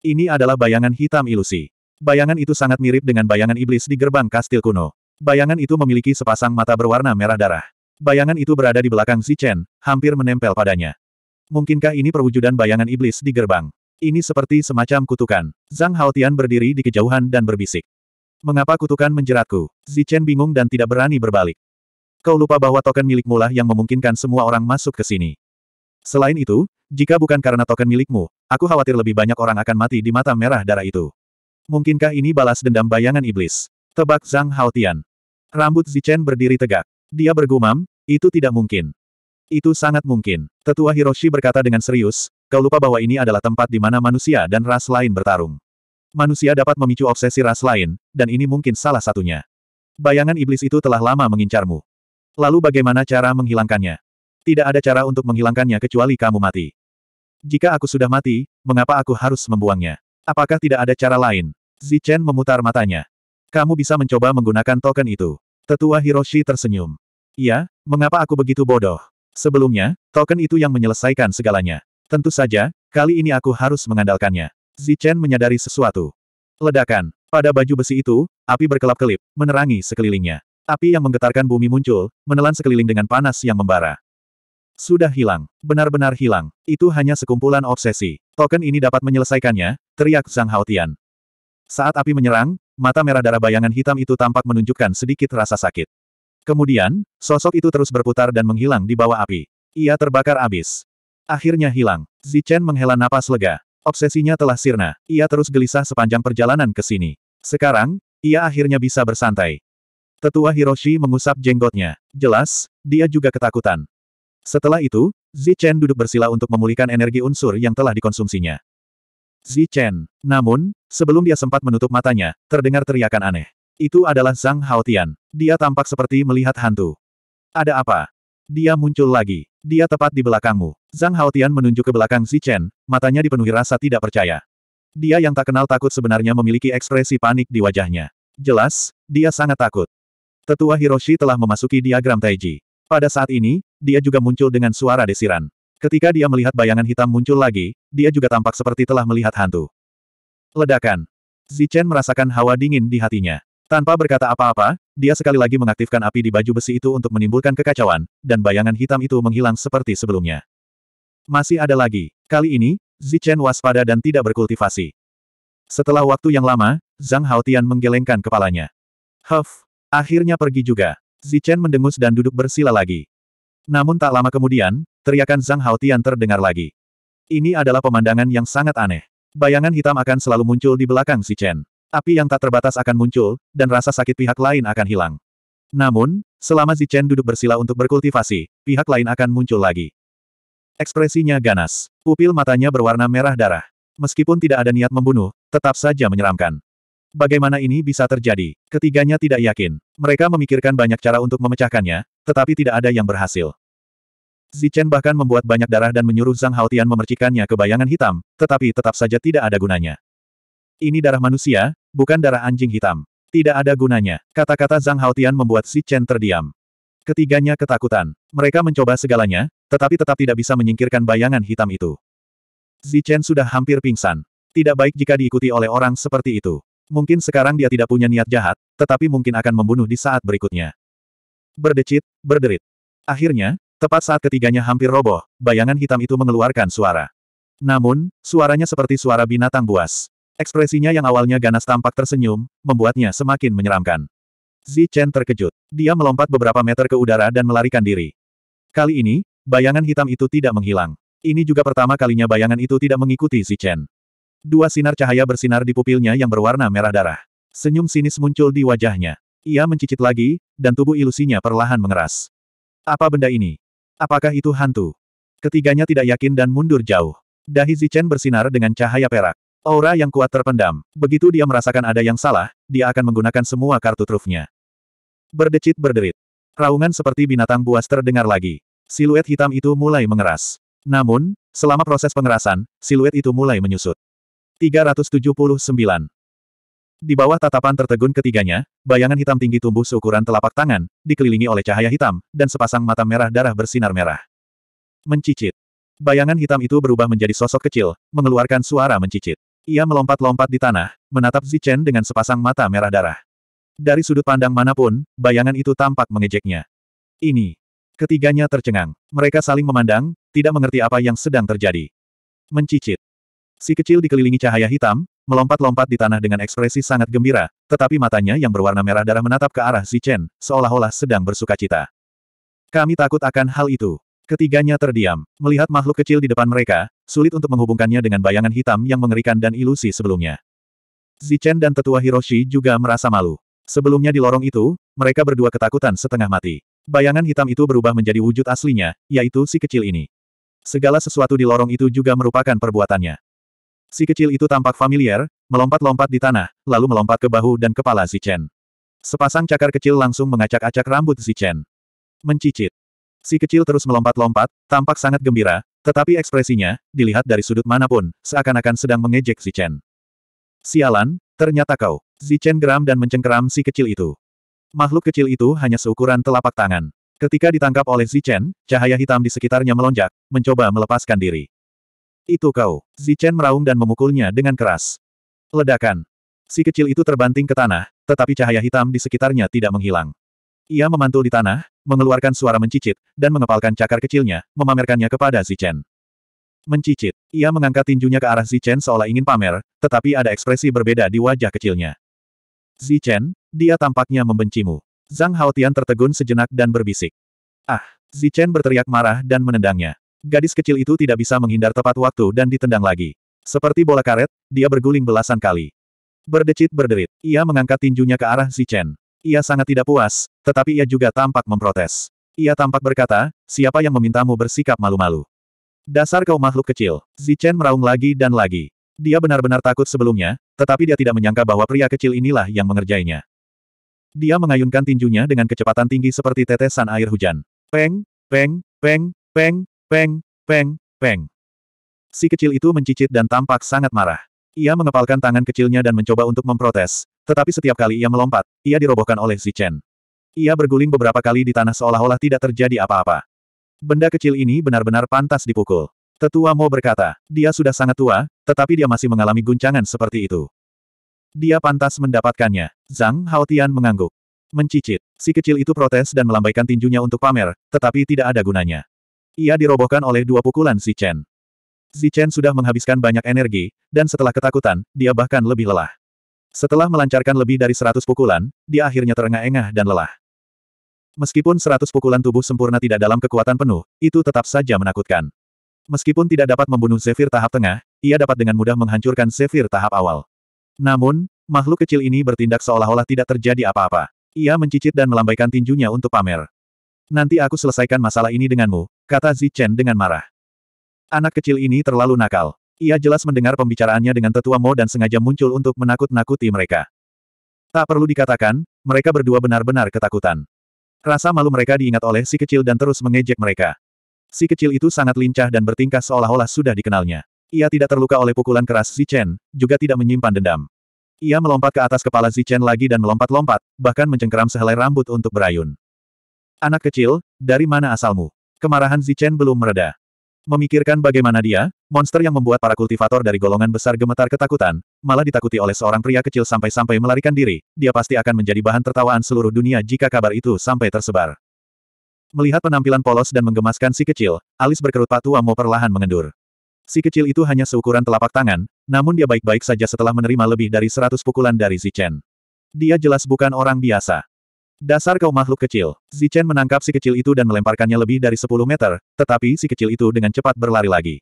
Ini adalah bayangan hitam ilusi. Bayangan itu sangat mirip dengan bayangan iblis di gerbang kastil kuno. Bayangan itu memiliki sepasang mata berwarna merah darah. Bayangan itu berada di belakang Zichen, hampir menempel padanya. Mungkinkah ini perwujudan bayangan iblis di gerbang? Ini seperti semacam kutukan. Zhang Haotian berdiri di kejauhan dan berbisik. Mengapa kutukan menjeratku? Zichen bingung dan tidak berani berbalik. Kau lupa bahwa token milikmu lah yang memungkinkan semua orang masuk ke sini. Selain itu, jika bukan karena token milikmu, aku khawatir lebih banyak orang akan mati di mata merah darah itu. Mungkinkah ini balas dendam bayangan iblis? Tebak Zhang Haotian. Rambut Zichen berdiri tegak. Dia bergumam, itu tidak mungkin. Itu sangat mungkin. Tetua Hiroshi berkata dengan serius, kau lupa bahwa ini adalah tempat di mana manusia dan ras lain bertarung. Manusia dapat memicu obsesi ras lain, dan ini mungkin salah satunya. Bayangan iblis itu telah lama mengincarmu. Lalu bagaimana cara menghilangkannya? Tidak ada cara untuk menghilangkannya kecuali kamu mati. Jika aku sudah mati, mengapa aku harus membuangnya? Apakah tidak ada cara lain? Zichen memutar matanya. Kamu bisa mencoba menggunakan token itu. Tetua Hiroshi tersenyum. Iya, mengapa aku begitu bodoh? Sebelumnya, token itu yang menyelesaikan segalanya. Tentu saja, kali ini aku harus mengandalkannya. Zichen menyadari sesuatu. Ledakan. Pada baju besi itu, api berkelap-kelip, menerangi sekelilingnya. Api yang menggetarkan bumi muncul, menelan sekeliling dengan panas yang membara. Sudah hilang. Benar-benar hilang. Itu hanya sekumpulan obsesi. Token ini dapat menyelesaikannya, teriak Zhang Haotian. Saat api menyerang, mata merah darah bayangan hitam itu tampak menunjukkan sedikit rasa sakit. Kemudian, sosok itu terus berputar dan menghilang di bawah api. Ia terbakar abis. Akhirnya hilang. Zichen menghela napas lega. Obsesinya telah sirna. Ia terus gelisah sepanjang perjalanan ke sini. Sekarang, ia akhirnya bisa bersantai. Tetua Hiroshi mengusap jenggotnya. Jelas, dia juga ketakutan. Setelah itu, Zi Chen duduk bersila untuk memulihkan energi unsur yang telah dikonsumsinya. Zi Chen. Namun, sebelum dia sempat menutup matanya, terdengar teriakan aneh. Itu adalah Zhang Haotian. Dia tampak seperti melihat hantu. Ada apa? Dia muncul lagi. Dia tepat di belakangmu. Zhang Haotian menunjuk ke belakang Zi Chen, matanya dipenuhi rasa tidak percaya. Dia yang tak kenal takut sebenarnya memiliki ekspresi panik di wajahnya. Jelas, dia sangat takut. Tetua Hiroshi telah memasuki diagram Taiji. Pada saat ini, dia juga muncul dengan suara desiran. Ketika dia melihat bayangan hitam muncul lagi, dia juga tampak seperti telah melihat hantu. Ledakan. Zichen merasakan hawa dingin di hatinya. Tanpa berkata apa-apa, dia sekali lagi mengaktifkan api di baju besi itu untuk menimbulkan kekacauan, dan bayangan hitam itu menghilang seperti sebelumnya. Masih ada lagi. Kali ini, Zichen waspada dan tidak berkultivasi. Setelah waktu yang lama, Zhang Haotian menggelengkan kepalanya. Huff, akhirnya pergi juga. Zichen mendengus dan duduk bersila lagi. Namun tak lama kemudian, teriakan Zhang Haotian terdengar lagi. Ini adalah pemandangan yang sangat aneh. Bayangan hitam akan selalu muncul di belakang Zichen. Api yang tak terbatas akan muncul, dan rasa sakit pihak lain akan hilang. Namun, selama Zichen duduk bersila untuk berkultivasi, pihak lain akan muncul lagi. Ekspresinya ganas. Pupil matanya berwarna merah darah. Meskipun tidak ada niat membunuh, tetap saja menyeramkan. Bagaimana ini bisa terjadi? Ketiganya tidak yakin. Mereka memikirkan banyak cara untuk memecahkannya, tetapi tidak ada yang berhasil. Zichen bahkan membuat banyak darah dan menyuruh Zhang Haotian memercikannya ke bayangan hitam, tetapi tetap saja tidak ada gunanya. Ini darah manusia, bukan darah anjing hitam. Tidak ada gunanya. Kata-kata Zhang Haotian membuat Zichen terdiam. Ketiganya ketakutan. Mereka mencoba segalanya, tetapi tetap tidak bisa menyingkirkan bayangan hitam itu. Zichen sudah hampir pingsan. Tidak baik jika diikuti oleh orang seperti itu. Mungkin sekarang dia tidak punya niat jahat, tetapi mungkin akan membunuh di saat berikutnya. Berdecit, berderit. Akhirnya, tepat saat ketiganya hampir roboh, bayangan hitam itu mengeluarkan suara. Namun, suaranya seperti suara binatang buas. Ekspresinya yang awalnya ganas tampak tersenyum, membuatnya semakin menyeramkan. Zi Chen terkejut. Dia melompat beberapa meter ke udara dan melarikan diri. Kali ini, bayangan hitam itu tidak menghilang. Ini juga pertama kalinya bayangan itu tidak mengikuti Zi Chen. Dua sinar cahaya bersinar di pupilnya yang berwarna merah darah. Senyum sinis muncul di wajahnya. Ia mencicit lagi, dan tubuh ilusinya perlahan mengeras. Apa benda ini? Apakah itu hantu? Ketiganya tidak yakin dan mundur jauh. Dahi Zichen bersinar dengan cahaya perak. Aura yang kuat terpendam. Begitu dia merasakan ada yang salah, dia akan menggunakan semua kartu trufnya. Berdecit berderit. Raungan seperti binatang buas terdengar lagi. Siluet hitam itu mulai mengeras. Namun, selama proses pengerasan, siluet itu mulai menyusut. 379. Di bawah tatapan tertegun ketiganya, bayangan hitam tinggi tumbuh seukuran telapak tangan, dikelilingi oleh cahaya hitam, dan sepasang mata merah darah bersinar merah. Mencicit. Bayangan hitam itu berubah menjadi sosok kecil, mengeluarkan suara mencicit. Ia melompat-lompat di tanah, menatap Zichen dengan sepasang mata merah darah. Dari sudut pandang manapun, bayangan itu tampak mengejeknya. Ini. Ketiganya tercengang. Mereka saling memandang, tidak mengerti apa yang sedang terjadi. Mencicit. Si kecil dikelilingi cahaya hitam, melompat-lompat di tanah dengan ekspresi sangat gembira, tetapi matanya yang berwarna merah darah menatap ke arah Zichen, seolah-olah sedang bersuka cita. Kami takut akan hal itu. Ketiganya terdiam, melihat makhluk kecil di depan mereka, sulit untuk menghubungkannya dengan bayangan hitam yang mengerikan dan ilusi sebelumnya. Zichen dan tetua Hiroshi juga merasa malu. Sebelumnya di lorong itu, mereka berdua ketakutan setengah mati. Bayangan hitam itu berubah menjadi wujud aslinya, yaitu si kecil ini. Segala sesuatu di lorong itu juga merupakan perbuatannya. Si kecil itu tampak familiar, melompat-lompat di tanah, lalu melompat ke bahu dan kepala Zichen. Sepasang cakar kecil langsung mengacak-acak rambut Zichen. Mencicit. Si kecil terus melompat-lompat, tampak sangat gembira, tetapi ekspresinya, dilihat dari sudut manapun, seakan-akan sedang mengejek Zichen. Sialan, ternyata kau. Zichen geram dan mencengkeram si kecil itu. Makhluk kecil itu hanya seukuran telapak tangan. Ketika ditangkap oleh Zichen, cahaya hitam di sekitarnya melonjak, mencoba melepaskan diri. Itu kau. Zichen meraung dan memukulnya dengan keras. Ledakan. Si kecil itu terbanting ke tanah, tetapi cahaya hitam di sekitarnya tidak menghilang. Ia memantul di tanah, mengeluarkan suara mencicit, dan mengepalkan cakar kecilnya, memamerkannya kepada Zichen. Mencicit. Ia mengangkat tinjunya ke arah Zichen seolah ingin pamer, tetapi ada ekspresi berbeda di wajah kecilnya. Zichen, dia tampaknya membencimu. Zhang Haotian tertegun sejenak dan berbisik. Ah! Zichen berteriak marah dan menendangnya. Gadis kecil itu tidak bisa menghindar tepat waktu dan ditendang lagi. Seperti bola karet, dia berguling belasan kali. Berdecit berderit, ia mengangkat tinjunya ke arah Zichen. Ia sangat tidak puas, tetapi ia juga tampak memprotes. Ia tampak berkata, siapa yang memintamu bersikap malu-malu? Dasar kau makhluk kecil. Zichen meraung lagi dan lagi. Dia benar-benar takut sebelumnya, tetapi dia tidak menyangka bahwa pria kecil inilah yang mengerjainya. Dia mengayunkan tinjunya dengan kecepatan tinggi seperti tetesan air hujan. Peng, peng, peng, peng, Peng, peng, peng. Si kecil itu mencicit dan tampak sangat marah. Ia mengepalkan tangan kecilnya dan mencoba untuk memprotes, tetapi setiap kali ia melompat, ia dirobohkan oleh si Chen. Ia berguling beberapa kali di tanah seolah-olah tidak terjadi apa-apa. Benda kecil ini benar-benar pantas dipukul. Tetua Mo berkata, dia sudah sangat tua, tetapi dia masih mengalami guncangan seperti itu. Dia pantas mendapatkannya. Zhang Haotian mengangguk. Mencicit. Si kecil itu protes dan melambaikan tinjunya untuk pamer, tetapi tidak ada gunanya. Ia dirobohkan oleh dua pukulan Chen. Zichen. Chen sudah menghabiskan banyak energi, dan setelah ketakutan, dia bahkan lebih lelah. Setelah melancarkan lebih dari seratus pukulan, dia akhirnya terengah-engah dan lelah. Meskipun seratus pukulan tubuh sempurna tidak dalam kekuatan penuh, itu tetap saja menakutkan. Meskipun tidak dapat membunuh Zephyr tahap tengah, ia dapat dengan mudah menghancurkan Zephyr tahap awal. Namun, makhluk kecil ini bertindak seolah-olah tidak terjadi apa-apa. Ia mencicit dan melambaikan tinjunya untuk pamer. Nanti aku selesaikan masalah ini denganmu, kata Zichen dengan marah. Anak kecil ini terlalu nakal. Ia jelas mendengar pembicaraannya dengan tetua Mo dan sengaja muncul untuk menakut-nakuti mereka. Tak perlu dikatakan, mereka berdua benar-benar ketakutan. Rasa malu mereka diingat oleh si kecil dan terus mengejek mereka. Si kecil itu sangat lincah dan bertingkah seolah-olah sudah dikenalnya. Ia tidak terluka oleh pukulan keras Zichen, juga tidak menyimpan dendam. Ia melompat ke atas kepala Zichen lagi dan melompat-lompat, bahkan mencengkeram sehelai rambut untuk berayun. Anak kecil, dari mana asalmu? Kemarahan Zichen belum mereda. Memikirkan bagaimana dia, monster yang membuat para kultivator dari golongan besar gemetar ketakutan, malah ditakuti oleh seorang pria kecil sampai-sampai melarikan diri, dia pasti akan menjadi bahan tertawaan seluruh dunia jika kabar itu sampai tersebar. Melihat penampilan polos dan menggemaskan si kecil, alis berkerut patu Amo perlahan mengendur. Si kecil itu hanya seukuran telapak tangan, namun dia baik-baik saja setelah menerima lebih dari seratus pukulan dari Zichen. Dia jelas bukan orang biasa. Dasar kau makhluk kecil. Zichen menangkap si kecil itu dan melemparkannya lebih dari 10 meter, tetapi si kecil itu dengan cepat berlari lagi.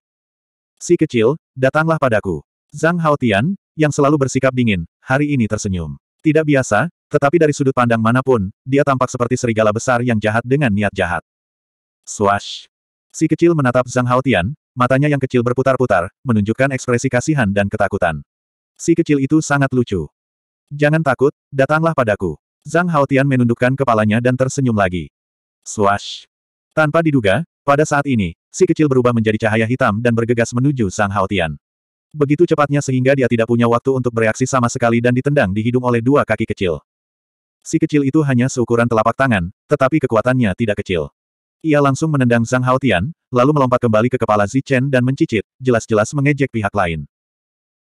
Si kecil, datanglah padaku. Zhang Haotian, yang selalu bersikap dingin, hari ini tersenyum. Tidak biasa, tetapi dari sudut pandang manapun, dia tampak seperti serigala besar yang jahat dengan niat jahat. Swash. Si kecil menatap Zhang Haotian, matanya yang kecil berputar-putar, menunjukkan ekspresi kasihan dan ketakutan. Si kecil itu sangat lucu. Jangan takut, datanglah padaku. Zhang Haotian menundukkan kepalanya dan tersenyum lagi. Swash! Tanpa diduga, pada saat ini, si kecil berubah menjadi cahaya hitam dan bergegas menuju Zhang Haotian. Begitu cepatnya sehingga dia tidak punya waktu untuk bereaksi sama sekali dan ditendang di hidung oleh dua kaki kecil. Si kecil itu hanya seukuran telapak tangan, tetapi kekuatannya tidak kecil. Ia langsung menendang Zhang Haotian, lalu melompat kembali ke kepala Zichen dan mencicit, jelas-jelas mengejek pihak lain.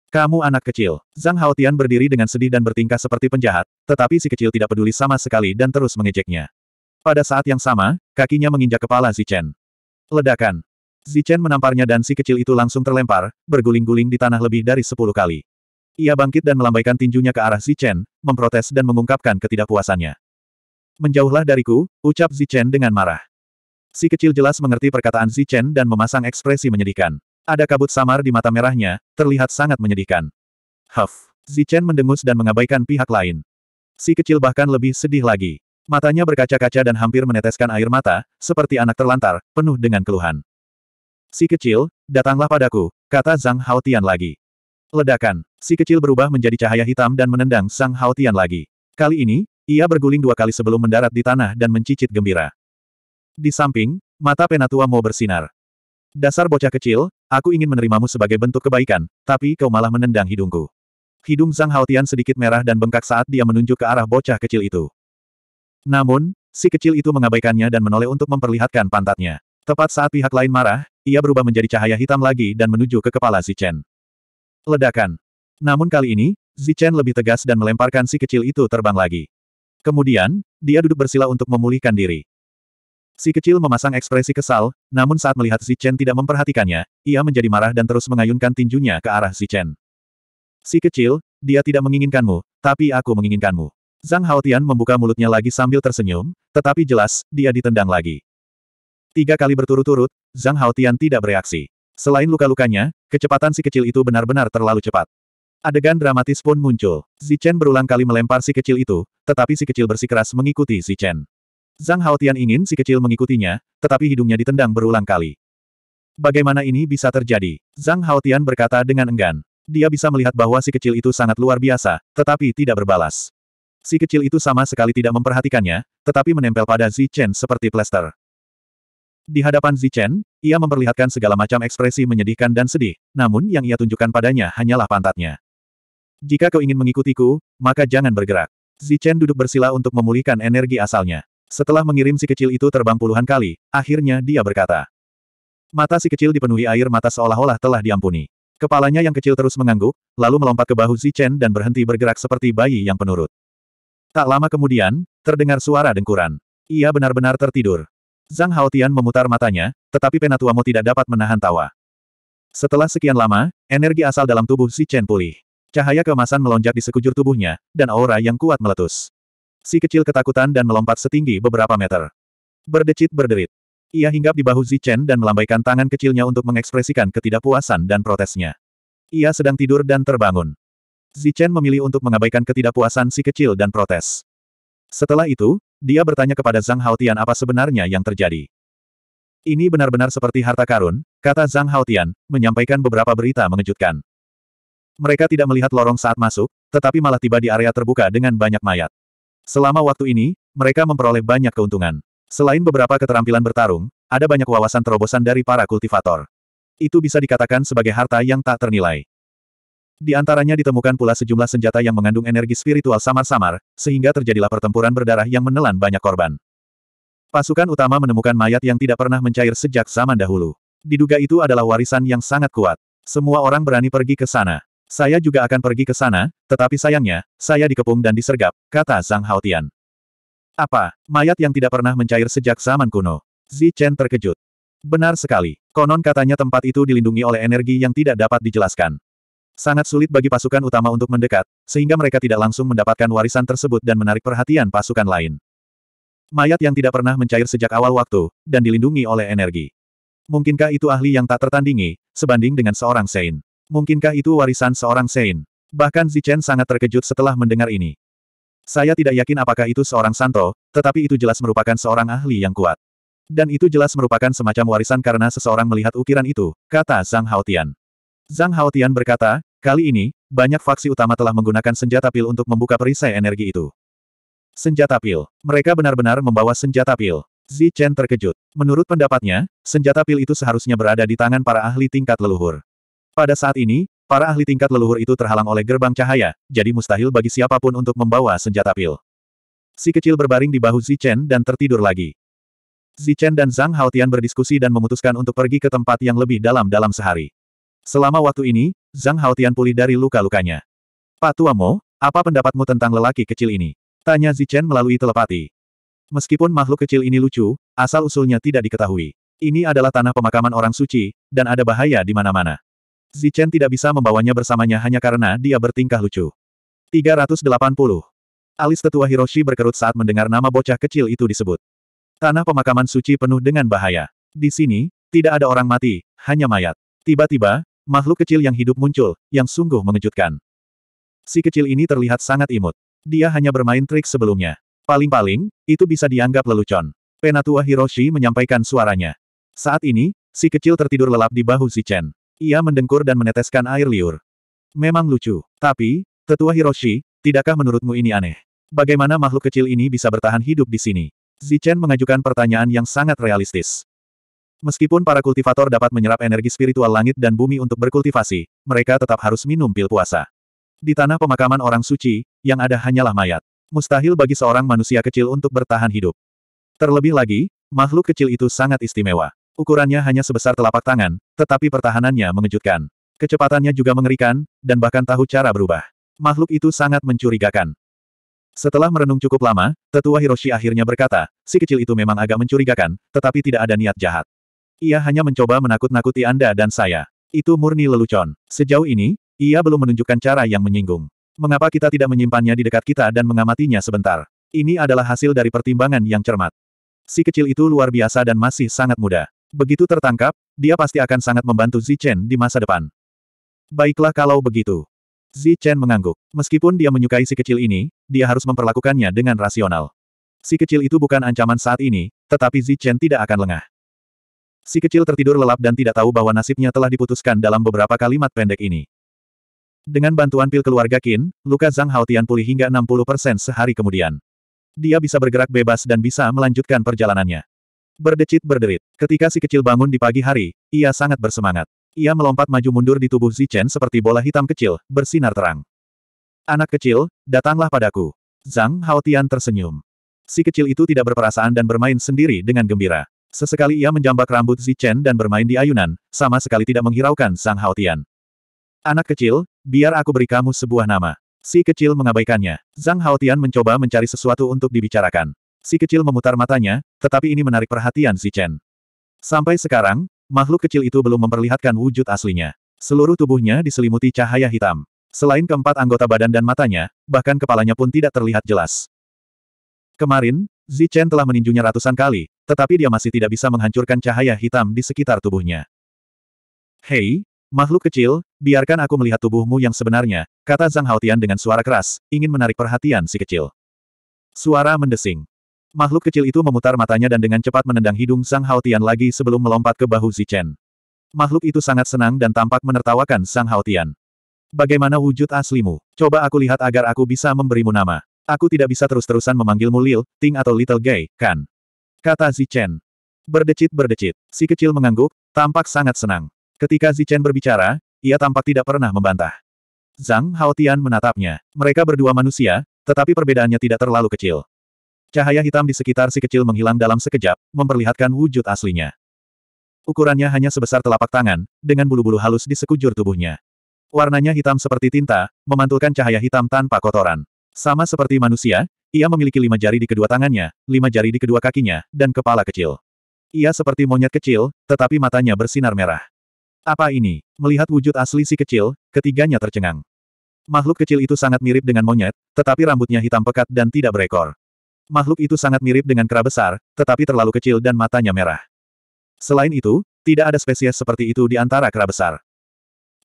Kamu anak kecil. Zhang Haotian berdiri dengan sedih dan bertingkah seperti penjahat, tetapi si kecil tidak peduli sama sekali dan terus mengejeknya. Pada saat yang sama, kakinya menginjak kepala Zichen. Ledakan. Zichen menamparnya dan si kecil itu langsung terlempar, berguling-guling di tanah lebih dari sepuluh kali. Ia bangkit dan melambaikan tinjunya ke arah Zichen, memprotes dan mengungkapkan ketidakpuasannya. Menjauhlah dariku, ucap Zichen dengan marah. Si kecil jelas mengerti perkataan Zichen dan memasang ekspresi menyedihkan. Ada kabut samar di mata merahnya, terlihat sangat menyedihkan. Huff. Zichen mendengus dan mengabaikan pihak lain. Si kecil bahkan lebih sedih lagi. Matanya berkaca-kaca dan hampir meneteskan air mata, seperti anak terlantar, penuh dengan keluhan. Si kecil, datanglah padaku, kata Zhang Haotian lagi. Ledakan, si kecil berubah menjadi cahaya hitam dan menendang Zhang Haotian lagi. Kali ini, ia berguling dua kali sebelum mendarat di tanah dan mencicit gembira. Di samping, mata penatua mau bersinar. Dasar bocah kecil, Aku ingin menerimamu sebagai bentuk kebaikan, tapi kau malah menendang hidungku. Hidung Zhang Haotian sedikit merah dan bengkak saat dia menunjuk ke arah bocah kecil itu. Namun, si kecil itu mengabaikannya dan menoleh untuk memperlihatkan pantatnya. Tepat saat pihak lain marah, ia berubah menjadi cahaya hitam lagi dan menuju ke kepala Zichen. Ledakan. Namun kali ini, Zichen lebih tegas dan melemparkan si kecil itu terbang lagi. Kemudian, dia duduk bersila untuk memulihkan diri. Si kecil memasang ekspresi kesal, namun saat melihat Si Chen tidak memperhatikannya, ia menjadi marah dan terus mengayunkan tinjunya ke arah Si Chen. Si kecil, dia tidak menginginkanmu, tapi aku menginginkanmu. Zhang Haotian membuka mulutnya lagi sambil tersenyum, tetapi jelas, dia ditendang lagi. Tiga kali berturut-turut, Zhang Haotian tidak bereaksi. Selain luka-lukanya, kecepatan si kecil itu benar-benar terlalu cepat. Adegan dramatis pun muncul. Si Chen berulang kali melempar si kecil itu, tetapi si kecil bersikeras mengikuti si Chen. Zhang Haotian ingin si kecil mengikutinya, tetapi hidungnya ditendang berulang kali. Bagaimana ini bisa terjadi? Zhang Haotian berkata dengan enggan. Dia bisa melihat bahwa si kecil itu sangat luar biasa, tetapi tidak berbalas. Si kecil itu sama sekali tidak memperhatikannya, tetapi menempel pada Zi Chen seperti plester. Di hadapan Zi Chen, ia memperlihatkan segala macam ekspresi menyedihkan dan sedih, namun yang ia tunjukkan padanya hanyalah pantatnya. Jika kau ingin mengikutiku, maka jangan bergerak. Zi Chen duduk bersila untuk memulihkan energi asalnya. Setelah mengirim si kecil itu terbang puluhan kali, akhirnya dia berkata. Mata si kecil dipenuhi air mata seolah-olah telah diampuni. Kepalanya yang kecil terus mengangguk, lalu melompat ke bahu Chen dan berhenti bergerak seperti bayi yang penurut. Tak lama kemudian, terdengar suara dengkuran. Ia benar-benar tertidur. Zhang Haotian memutar matanya, tetapi Penatuamo tidak dapat menahan tawa. Setelah sekian lama, energi asal dalam tubuh Chen pulih. Cahaya keemasan melonjak di sekujur tubuhnya, dan aura yang kuat meletus. Si kecil ketakutan dan melompat setinggi beberapa meter. Berdecit berderit. Ia hinggap di bahu Zichen dan melambaikan tangan kecilnya untuk mengekspresikan ketidakpuasan dan protesnya. Ia sedang tidur dan terbangun. Zichen memilih untuk mengabaikan ketidakpuasan si kecil dan protes. Setelah itu, dia bertanya kepada Zhang Haotian apa sebenarnya yang terjadi. Ini benar-benar seperti harta karun, kata Zhang Haotian, menyampaikan beberapa berita mengejutkan. Mereka tidak melihat lorong saat masuk, tetapi malah tiba di area terbuka dengan banyak mayat. Selama waktu ini, mereka memperoleh banyak keuntungan. Selain beberapa keterampilan bertarung, ada banyak wawasan terobosan dari para kultivator. Itu bisa dikatakan sebagai harta yang tak ternilai. Di antaranya ditemukan pula sejumlah senjata yang mengandung energi spiritual samar-samar, sehingga terjadilah pertempuran berdarah yang menelan banyak korban. Pasukan utama menemukan mayat yang tidak pernah mencair sejak zaman dahulu. Diduga itu adalah warisan yang sangat kuat. Semua orang berani pergi ke sana. Saya juga akan pergi ke sana, tetapi sayangnya, saya dikepung dan disergap, kata Zhang Haotian. Apa, mayat yang tidak pernah mencair sejak zaman kuno? Zi Chen terkejut. Benar sekali. Konon katanya tempat itu dilindungi oleh energi yang tidak dapat dijelaskan. Sangat sulit bagi pasukan utama untuk mendekat, sehingga mereka tidak langsung mendapatkan warisan tersebut dan menarik perhatian pasukan lain. Mayat yang tidak pernah mencair sejak awal waktu, dan dilindungi oleh energi. Mungkinkah itu ahli yang tak tertandingi, sebanding dengan seorang Sein? Mungkinkah itu warisan seorang Sein? Bahkan Zichen sangat terkejut setelah mendengar ini. Saya tidak yakin apakah itu seorang Santo, tetapi itu jelas merupakan seorang ahli yang kuat. Dan itu jelas merupakan semacam warisan karena seseorang melihat ukiran itu, kata Zhang Haotian. Zhang Haotian berkata, kali ini, banyak faksi utama telah menggunakan senjata pil untuk membuka perisai energi itu. Senjata pil. Mereka benar-benar membawa senjata pil. Zichen terkejut. Menurut pendapatnya, senjata pil itu seharusnya berada di tangan para ahli tingkat leluhur. Pada saat ini, para ahli tingkat leluhur itu terhalang oleh gerbang cahaya, jadi mustahil bagi siapapun untuk membawa senjata pil. Si kecil berbaring di bahu Zichen dan tertidur lagi. Zichen dan Zhang Haotian berdiskusi dan memutuskan untuk pergi ke tempat yang lebih dalam dalam sehari. Selama waktu ini, Zhang Haotian pulih dari luka-lukanya. Pak Mo, apa pendapatmu tentang lelaki kecil ini? Tanya Zichen melalui telepati. Meskipun makhluk kecil ini lucu, asal-usulnya tidak diketahui. Ini adalah tanah pemakaman orang suci, dan ada bahaya di mana-mana. Zichen tidak bisa membawanya bersamanya hanya karena dia bertingkah lucu. 380. Alis tetua Hiroshi berkerut saat mendengar nama bocah kecil itu disebut. Tanah pemakaman suci penuh dengan bahaya. Di sini, tidak ada orang mati, hanya mayat. Tiba-tiba, makhluk kecil yang hidup muncul, yang sungguh mengejutkan. Si kecil ini terlihat sangat imut. Dia hanya bermain trik sebelumnya. Paling-paling, itu bisa dianggap lelucon. Penatua Hiroshi menyampaikan suaranya. Saat ini, si kecil tertidur lelap di bahu Zichen. Ia mendengkur dan meneteskan air liur. Memang lucu. Tapi, tetua Hiroshi, tidakkah menurutmu ini aneh? Bagaimana makhluk kecil ini bisa bertahan hidup di sini? Zichen mengajukan pertanyaan yang sangat realistis. Meskipun para kultivator dapat menyerap energi spiritual langit dan bumi untuk berkultivasi, mereka tetap harus minum pil puasa. Di tanah pemakaman orang suci, yang ada hanyalah mayat. Mustahil bagi seorang manusia kecil untuk bertahan hidup. Terlebih lagi, makhluk kecil itu sangat istimewa. Ukurannya hanya sebesar telapak tangan, tetapi pertahanannya mengejutkan. Kecepatannya juga mengerikan, dan bahkan tahu cara berubah. Makhluk itu sangat mencurigakan. Setelah merenung cukup lama, tetua Hiroshi akhirnya berkata, si kecil itu memang agak mencurigakan, tetapi tidak ada niat jahat. Ia hanya mencoba menakut-nakuti Anda dan saya. Itu murni lelucon. Sejauh ini, ia belum menunjukkan cara yang menyinggung. Mengapa kita tidak menyimpannya di dekat kita dan mengamatinya sebentar? Ini adalah hasil dari pertimbangan yang cermat. Si kecil itu luar biasa dan masih sangat muda. Begitu tertangkap, dia pasti akan sangat membantu Zichen di masa depan. Baiklah kalau begitu. Zichen mengangguk. Meskipun dia menyukai si kecil ini, dia harus memperlakukannya dengan rasional. Si kecil itu bukan ancaman saat ini, tetapi Zichen tidak akan lengah. Si kecil tertidur lelap dan tidak tahu bahwa nasibnya telah diputuskan dalam beberapa kalimat pendek ini. Dengan bantuan pil keluarga Qin, luka Zhang Haotian pulih hingga 60% sehari kemudian. Dia bisa bergerak bebas dan bisa melanjutkan perjalanannya. Berdecit berderit. Ketika si kecil bangun di pagi hari, ia sangat bersemangat. Ia melompat maju mundur di tubuh Zichen seperti bola hitam kecil, bersinar terang. Anak kecil, datanglah padaku. Zhang Haotian tersenyum. Si kecil itu tidak berperasaan dan bermain sendiri dengan gembira. Sesekali ia menjambak rambut Zichen dan bermain di ayunan, sama sekali tidak menghiraukan Zhang Haotian. Anak kecil, biar aku beri kamu sebuah nama. Si kecil mengabaikannya. Zhang Haotian mencoba mencari sesuatu untuk dibicarakan. Si kecil memutar matanya, tetapi ini menarik perhatian Zichen. Sampai sekarang, makhluk kecil itu belum memperlihatkan wujud aslinya. Seluruh tubuhnya diselimuti cahaya hitam. Selain keempat anggota badan dan matanya, bahkan kepalanya pun tidak terlihat jelas. Kemarin, Zi Chen telah meninjunya ratusan kali, tetapi dia masih tidak bisa menghancurkan cahaya hitam di sekitar tubuhnya. Hei, makhluk kecil, biarkan aku melihat tubuhmu yang sebenarnya, kata Zhang Haotian dengan suara keras, ingin menarik perhatian si kecil. Suara mendesing. Makhluk kecil itu memutar matanya dan dengan cepat menendang hidung Sang Haotian lagi sebelum melompat ke bahu Zichen. Makhluk itu sangat senang dan tampak menertawakan Sang Haotian. Bagaimana wujud aslimu? Coba aku lihat agar aku bisa memberimu nama. Aku tidak bisa terus-terusan memanggilmu Lil, Ting atau Little Gay, kan? Kata Zichen. Berdecit-berdecit, si kecil mengangguk, tampak sangat senang. Ketika Zichen berbicara, ia tampak tidak pernah membantah. Zhang Haotian menatapnya. Mereka berdua manusia, tetapi perbedaannya tidak terlalu kecil. Cahaya hitam di sekitar si kecil menghilang dalam sekejap, memperlihatkan wujud aslinya. Ukurannya hanya sebesar telapak tangan, dengan bulu-bulu halus di sekujur tubuhnya. Warnanya hitam seperti tinta, memantulkan cahaya hitam tanpa kotoran. Sama seperti manusia, ia memiliki lima jari di kedua tangannya, lima jari di kedua kakinya, dan kepala kecil. Ia seperti monyet kecil, tetapi matanya bersinar merah. Apa ini? Melihat wujud asli si kecil, ketiganya tercengang. Makhluk kecil itu sangat mirip dengan monyet, tetapi rambutnya hitam pekat dan tidak berekor. Makhluk itu sangat mirip dengan kera besar, tetapi terlalu kecil dan matanya merah. Selain itu, tidak ada spesies seperti itu di antara kera besar.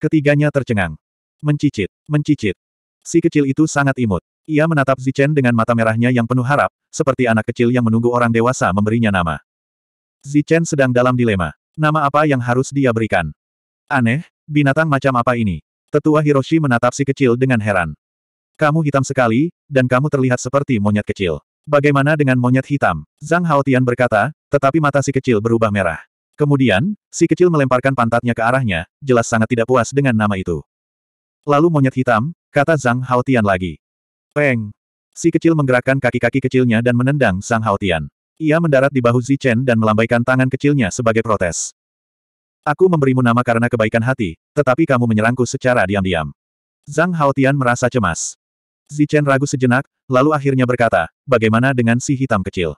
Ketiganya tercengang. Mencicit, mencicit. Si kecil itu sangat imut. Ia menatap Zichen dengan mata merahnya yang penuh harap, seperti anak kecil yang menunggu orang dewasa memberinya nama. Zichen sedang dalam dilema. Nama apa yang harus dia berikan? Aneh, binatang macam apa ini? Tetua Hiroshi menatap si kecil dengan heran. Kamu hitam sekali, dan kamu terlihat seperti monyet kecil. Bagaimana dengan monyet hitam? Zhang Haotian berkata, tetapi mata si kecil berubah merah. Kemudian, si kecil melemparkan pantatnya ke arahnya, jelas sangat tidak puas dengan nama itu. Lalu monyet hitam, kata Zhang Haotian lagi. Peng! Si kecil menggerakkan kaki-kaki kecilnya dan menendang Zhang Haotian. Ia mendarat di bahu Zichen dan melambaikan tangan kecilnya sebagai protes. Aku memberimu nama karena kebaikan hati, tetapi kamu menyerangku secara diam-diam. Zhang Haotian merasa cemas. Zichen ragu sejenak, lalu akhirnya berkata, bagaimana dengan si hitam kecil?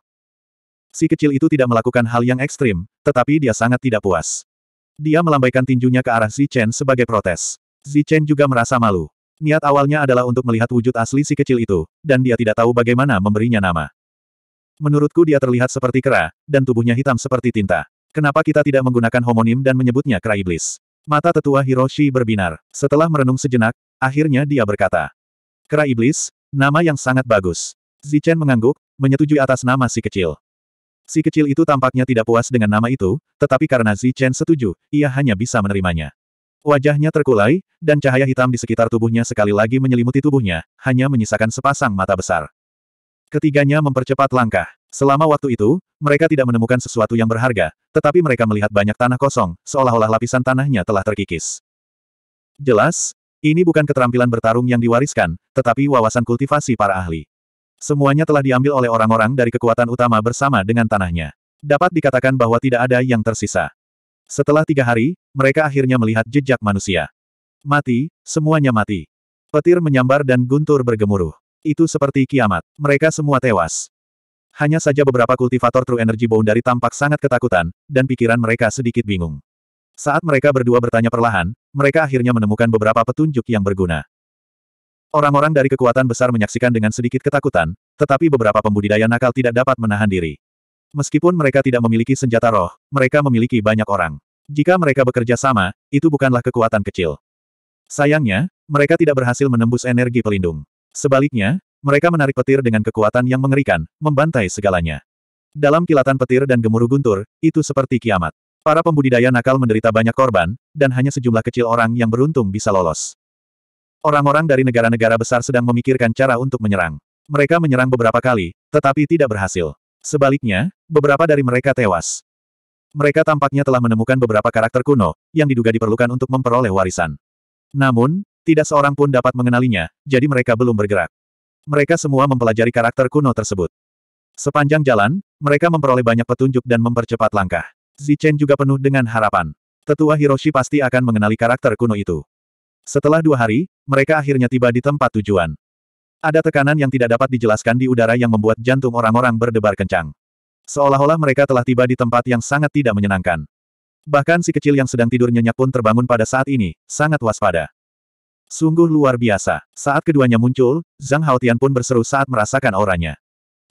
Si kecil itu tidak melakukan hal yang ekstrim, tetapi dia sangat tidak puas. Dia melambaikan tinjunya ke arah Zichen sebagai protes. Zichen juga merasa malu. Niat awalnya adalah untuk melihat wujud asli si kecil itu, dan dia tidak tahu bagaimana memberinya nama. Menurutku dia terlihat seperti kera, dan tubuhnya hitam seperti tinta. Kenapa kita tidak menggunakan homonim dan menyebutnya kera iblis? Mata tetua Hiroshi berbinar. Setelah merenung sejenak, akhirnya dia berkata, Kera Iblis, nama yang sangat bagus. Zichen mengangguk, menyetujui atas nama si kecil. Si kecil itu tampaknya tidak puas dengan nama itu, tetapi karena Zichen setuju, ia hanya bisa menerimanya. Wajahnya terkulai, dan cahaya hitam di sekitar tubuhnya sekali lagi menyelimuti tubuhnya, hanya menyisakan sepasang mata besar. Ketiganya mempercepat langkah. Selama waktu itu, mereka tidak menemukan sesuatu yang berharga, tetapi mereka melihat banyak tanah kosong, seolah-olah lapisan tanahnya telah terkikis. Jelas, ini bukan keterampilan bertarung yang diwariskan, tetapi wawasan kultivasi para ahli. Semuanya telah diambil oleh orang-orang dari kekuatan utama bersama dengan tanahnya. Dapat dikatakan bahwa tidak ada yang tersisa. Setelah tiga hari, mereka akhirnya melihat jejak manusia. Mati, semuanya mati. Petir menyambar dan guntur bergemuruh. Itu seperti kiamat. Mereka semua tewas. Hanya saja beberapa kultivator True Energy Boundary tampak sangat ketakutan, dan pikiran mereka sedikit bingung. Saat mereka berdua bertanya perlahan, mereka akhirnya menemukan beberapa petunjuk yang berguna. Orang-orang dari kekuatan besar menyaksikan dengan sedikit ketakutan, tetapi beberapa pembudidaya nakal tidak dapat menahan diri. Meskipun mereka tidak memiliki senjata roh, mereka memiliki banyak orang. Jika mereka bekerja sama, itu bukanlah kekuatan kecil. Sayangnya, mereka tidak berhasil menembus energi pelindung. Sebaliknya, mereka menarik petir dengan kekuatan yang mengerikan, membantai segalanya. Dalam kilatan petir dan gemuruh guntur, itu seperti kiamat. Para pembudidaya nakal menderita banyak korban, dan hanya sejumlah kecil orang yang beruntung bisa lolos. Orang-orang dari negara-negara besar sedang memikirkan cara untuk menyerang. Mereka menyerang beberapa kali, tetapi tidak berhasil. Sebaliknya, beberapa dari mereka tewas. Mereka tampaknya telah menemukan beberapa karakter kuno, yang diduga diperlukan untuk memperoleh warisan. Namun, tidak seorang pun dapat mengenalinya, jadi mereka belum bergerak. Mereka semua mempelajari karakter kuno tersebut. Sepanjang jalan, mereka memperoleh banyak petunjuk dan mempercepat langkah. Zichen juga penuh dengan harapan. Tetua Hiroshi pasti akan mengenali karakter kuno itu. Setelah dua hari, mereka akhirnya tiba di tempat tujuan. Ada tekanan yang tidak dapat dijelaskan di udara yang membuat jantung orang-orang berdebar kencang. Seolah-olah mereka telah tiba di tempat yang sangat tidak menyenangkan. Bahkan si kecil yang sedang tidur nyenyak pun terbangun pada saat ini, sangat waspada. Sungguh luar biasa. Saat keduanya muncul, Zhang Haotian pun berseru saat merasakan auranya.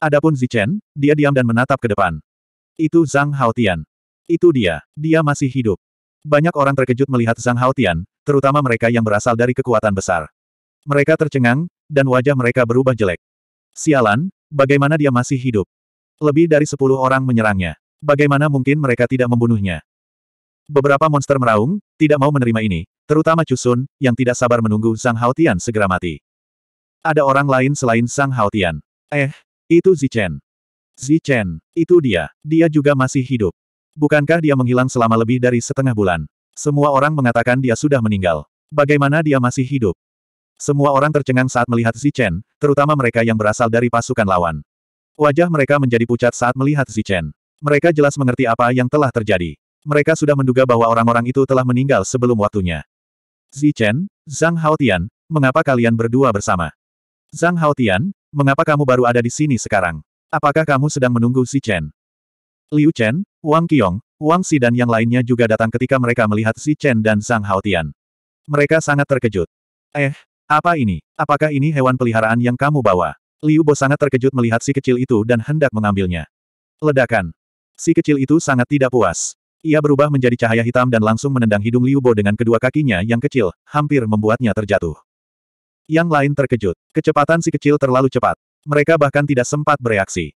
Adapun Zichen, dia diam dan menatap ke depan. Itu Zhang Haotian. Itu dia, dia masih hidup. Banyak orang terkejut melihat Zhang Haotian, terutama mereka yang berasal dari kekuatan besar. Mereka tercengang, dan wajah mereka berubah jelek. Sialan, bagaimana dia masih hidup? Lebih dari sepuluh orang menyerangnya. Bagaimana mungkin mereka tidak membunuhnya? Beberapa monster meraung, tidak mau menerima ini, terutama Chusun, yang tidak sabar menunggu Zhang Haotian segera mati. Ada orang lain selain Zhang Haotian. Eh, itu Zichen. Zichen, itu dia, dia juga masih hidup. Bukankah dia menghilang selama lebih dari setengah bulan? Semua orang mengatakan dia sudah meninggal. Bagaimana dia masih hidup? Semua orang tercengang saat melihat Zichen, terutama mereka yang berasal dari pasukan lawan. Wajah mereka menjadi pucat saat melihat Zichen. Mereka jelas mengerti apa yang telah terjadi. Mereka sudah menduga bahwa orang-orang itu telah meninggal sebelum waktunya. Zichen, Zhang Haotian, mengapa kalian berdua bersama? Zhang Haotian, mengapa kamu baru ada di sini sekarang? Apakah kamu sedang menunggu Zichen? Liu Chen, Wang Qiong, Wang Xi dan yang lainnya juga datang ketika mereka melihat Si Chen dan Sang Haotian. Mereka sangat terkejut. Eh, apa ini? Apakah ini hewan peliharaan yang kamu bawa? Liu Bo sangat terkejut melihat si kecil itu dan hendak mengambilnya. Ledakan. Si kecil itu sangat tidak puas. Ia berubah menjadi cahaya hitam dan langsung menendang hidung Liu Bo dengan kedua kakinya yang kecil, hampir membuatnya terjatuh. Yang lain terkejut. Kecepatan si kecil terlalu cepat. Mereka bahkan tidak sempat bereaksi.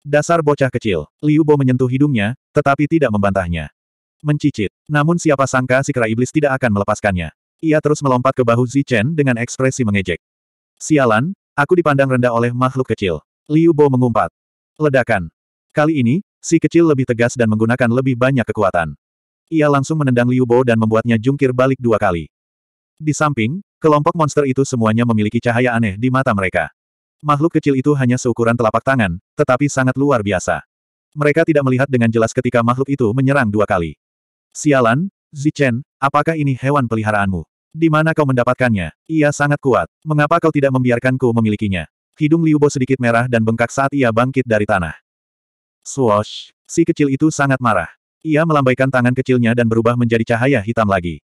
Dasar bocah kecil. Liu Bo menyentuh hidungnya, tetapi tidak membantahnya. Mencicit. Namun siapa sangka si kera iblis tidak akan melepaskannya. Ia terus melompat ke bahu Zichen dengan ekspresi mengejek. Sialan, aku dipandang rendah oleh makhluk kecil. Liu Bo mengumpat. Ledakan. Kali ini, si kecil lebih tegas dan menggunakan lebih banyak kekuatan. Ia langsung menendang Liu Bo dan membuatnya jungkir balik dua kali. Di samping, kelompok monster itu semuanya memiliki cahaya aneh di mata mereka. Makhluk kecil itu hanya seukuran telapak tangan, tetapi sangat luar biasa. Mereka tidak melihat dengan jelas ketika makhluk itu menyerang dua kali. Sialan, Zichen, apakah ini hewan peliharaanmu? Di mana kau mendapatkannya? Ia sangat kuat. Mengapa kau tidak membiarkanku memilikinya? Hidung Liubo sedikit merah dan bengkak saat ia bangkit dari tanah. Swoosh! Si kecil itu sangat marah. Ia melambaikan tangan kecilnya dan berubah menjadi cahaya hitam lagi.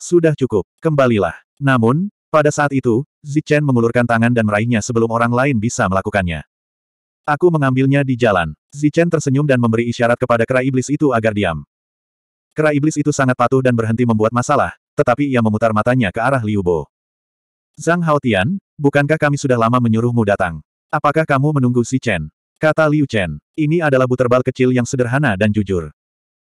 Sudah cukup, kembalilah. Namun, pada saat itu, Zichen mengulurkan tangan dan meraihnya sebelum orang lain bisa melakukannya. Aku mengambilnya di jalan. Zichen tersenyum dan memberi isyarat kepada kera iblis itu agar diam. Kera iblis itu sangat patuh dan berhenti membuat masalah, tetapi ia memutar matanya ke arah Liu Bo. Zhang Haotian, bukankah kami sudah lama menyuruhmu datang? Apakah kamu menunggu Zichen? Kata Liu Chen, ini adalah buterbal kecil yang sederhana dan jujur.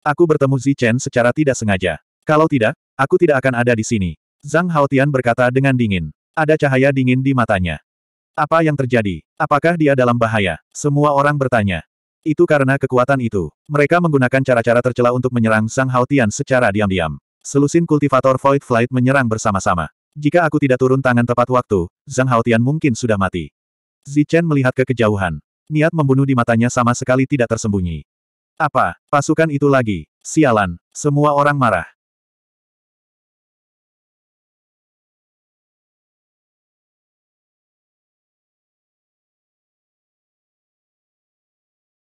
Aku bertemu Zichen secara tidak sengaja. Kalau tidak, aku tidak akan ada di sini. Zhang Haotian berkata dengan dingin. Ada cahaya dingin di matanya. Apa yang terjadi? Apakah dia dalam bahaya? Semua orang bertanya. Itu karena kekuatan itu. Mereka menggunakan cara-cara tercela untuk menyerang Sang Haotian secara diam-diam. Selusin kultivator Void Flight menyerang bersama-sama. Jika aku tidak turun tangan tepat waktu, Zhang Haotian mungkin sudah mati. Zichen melihat ke kejauhan. Niat membunuh di matanya sama sekali tidak tersembunyi. Apa, pasukan itu lagi? Sialan, semua orang marah.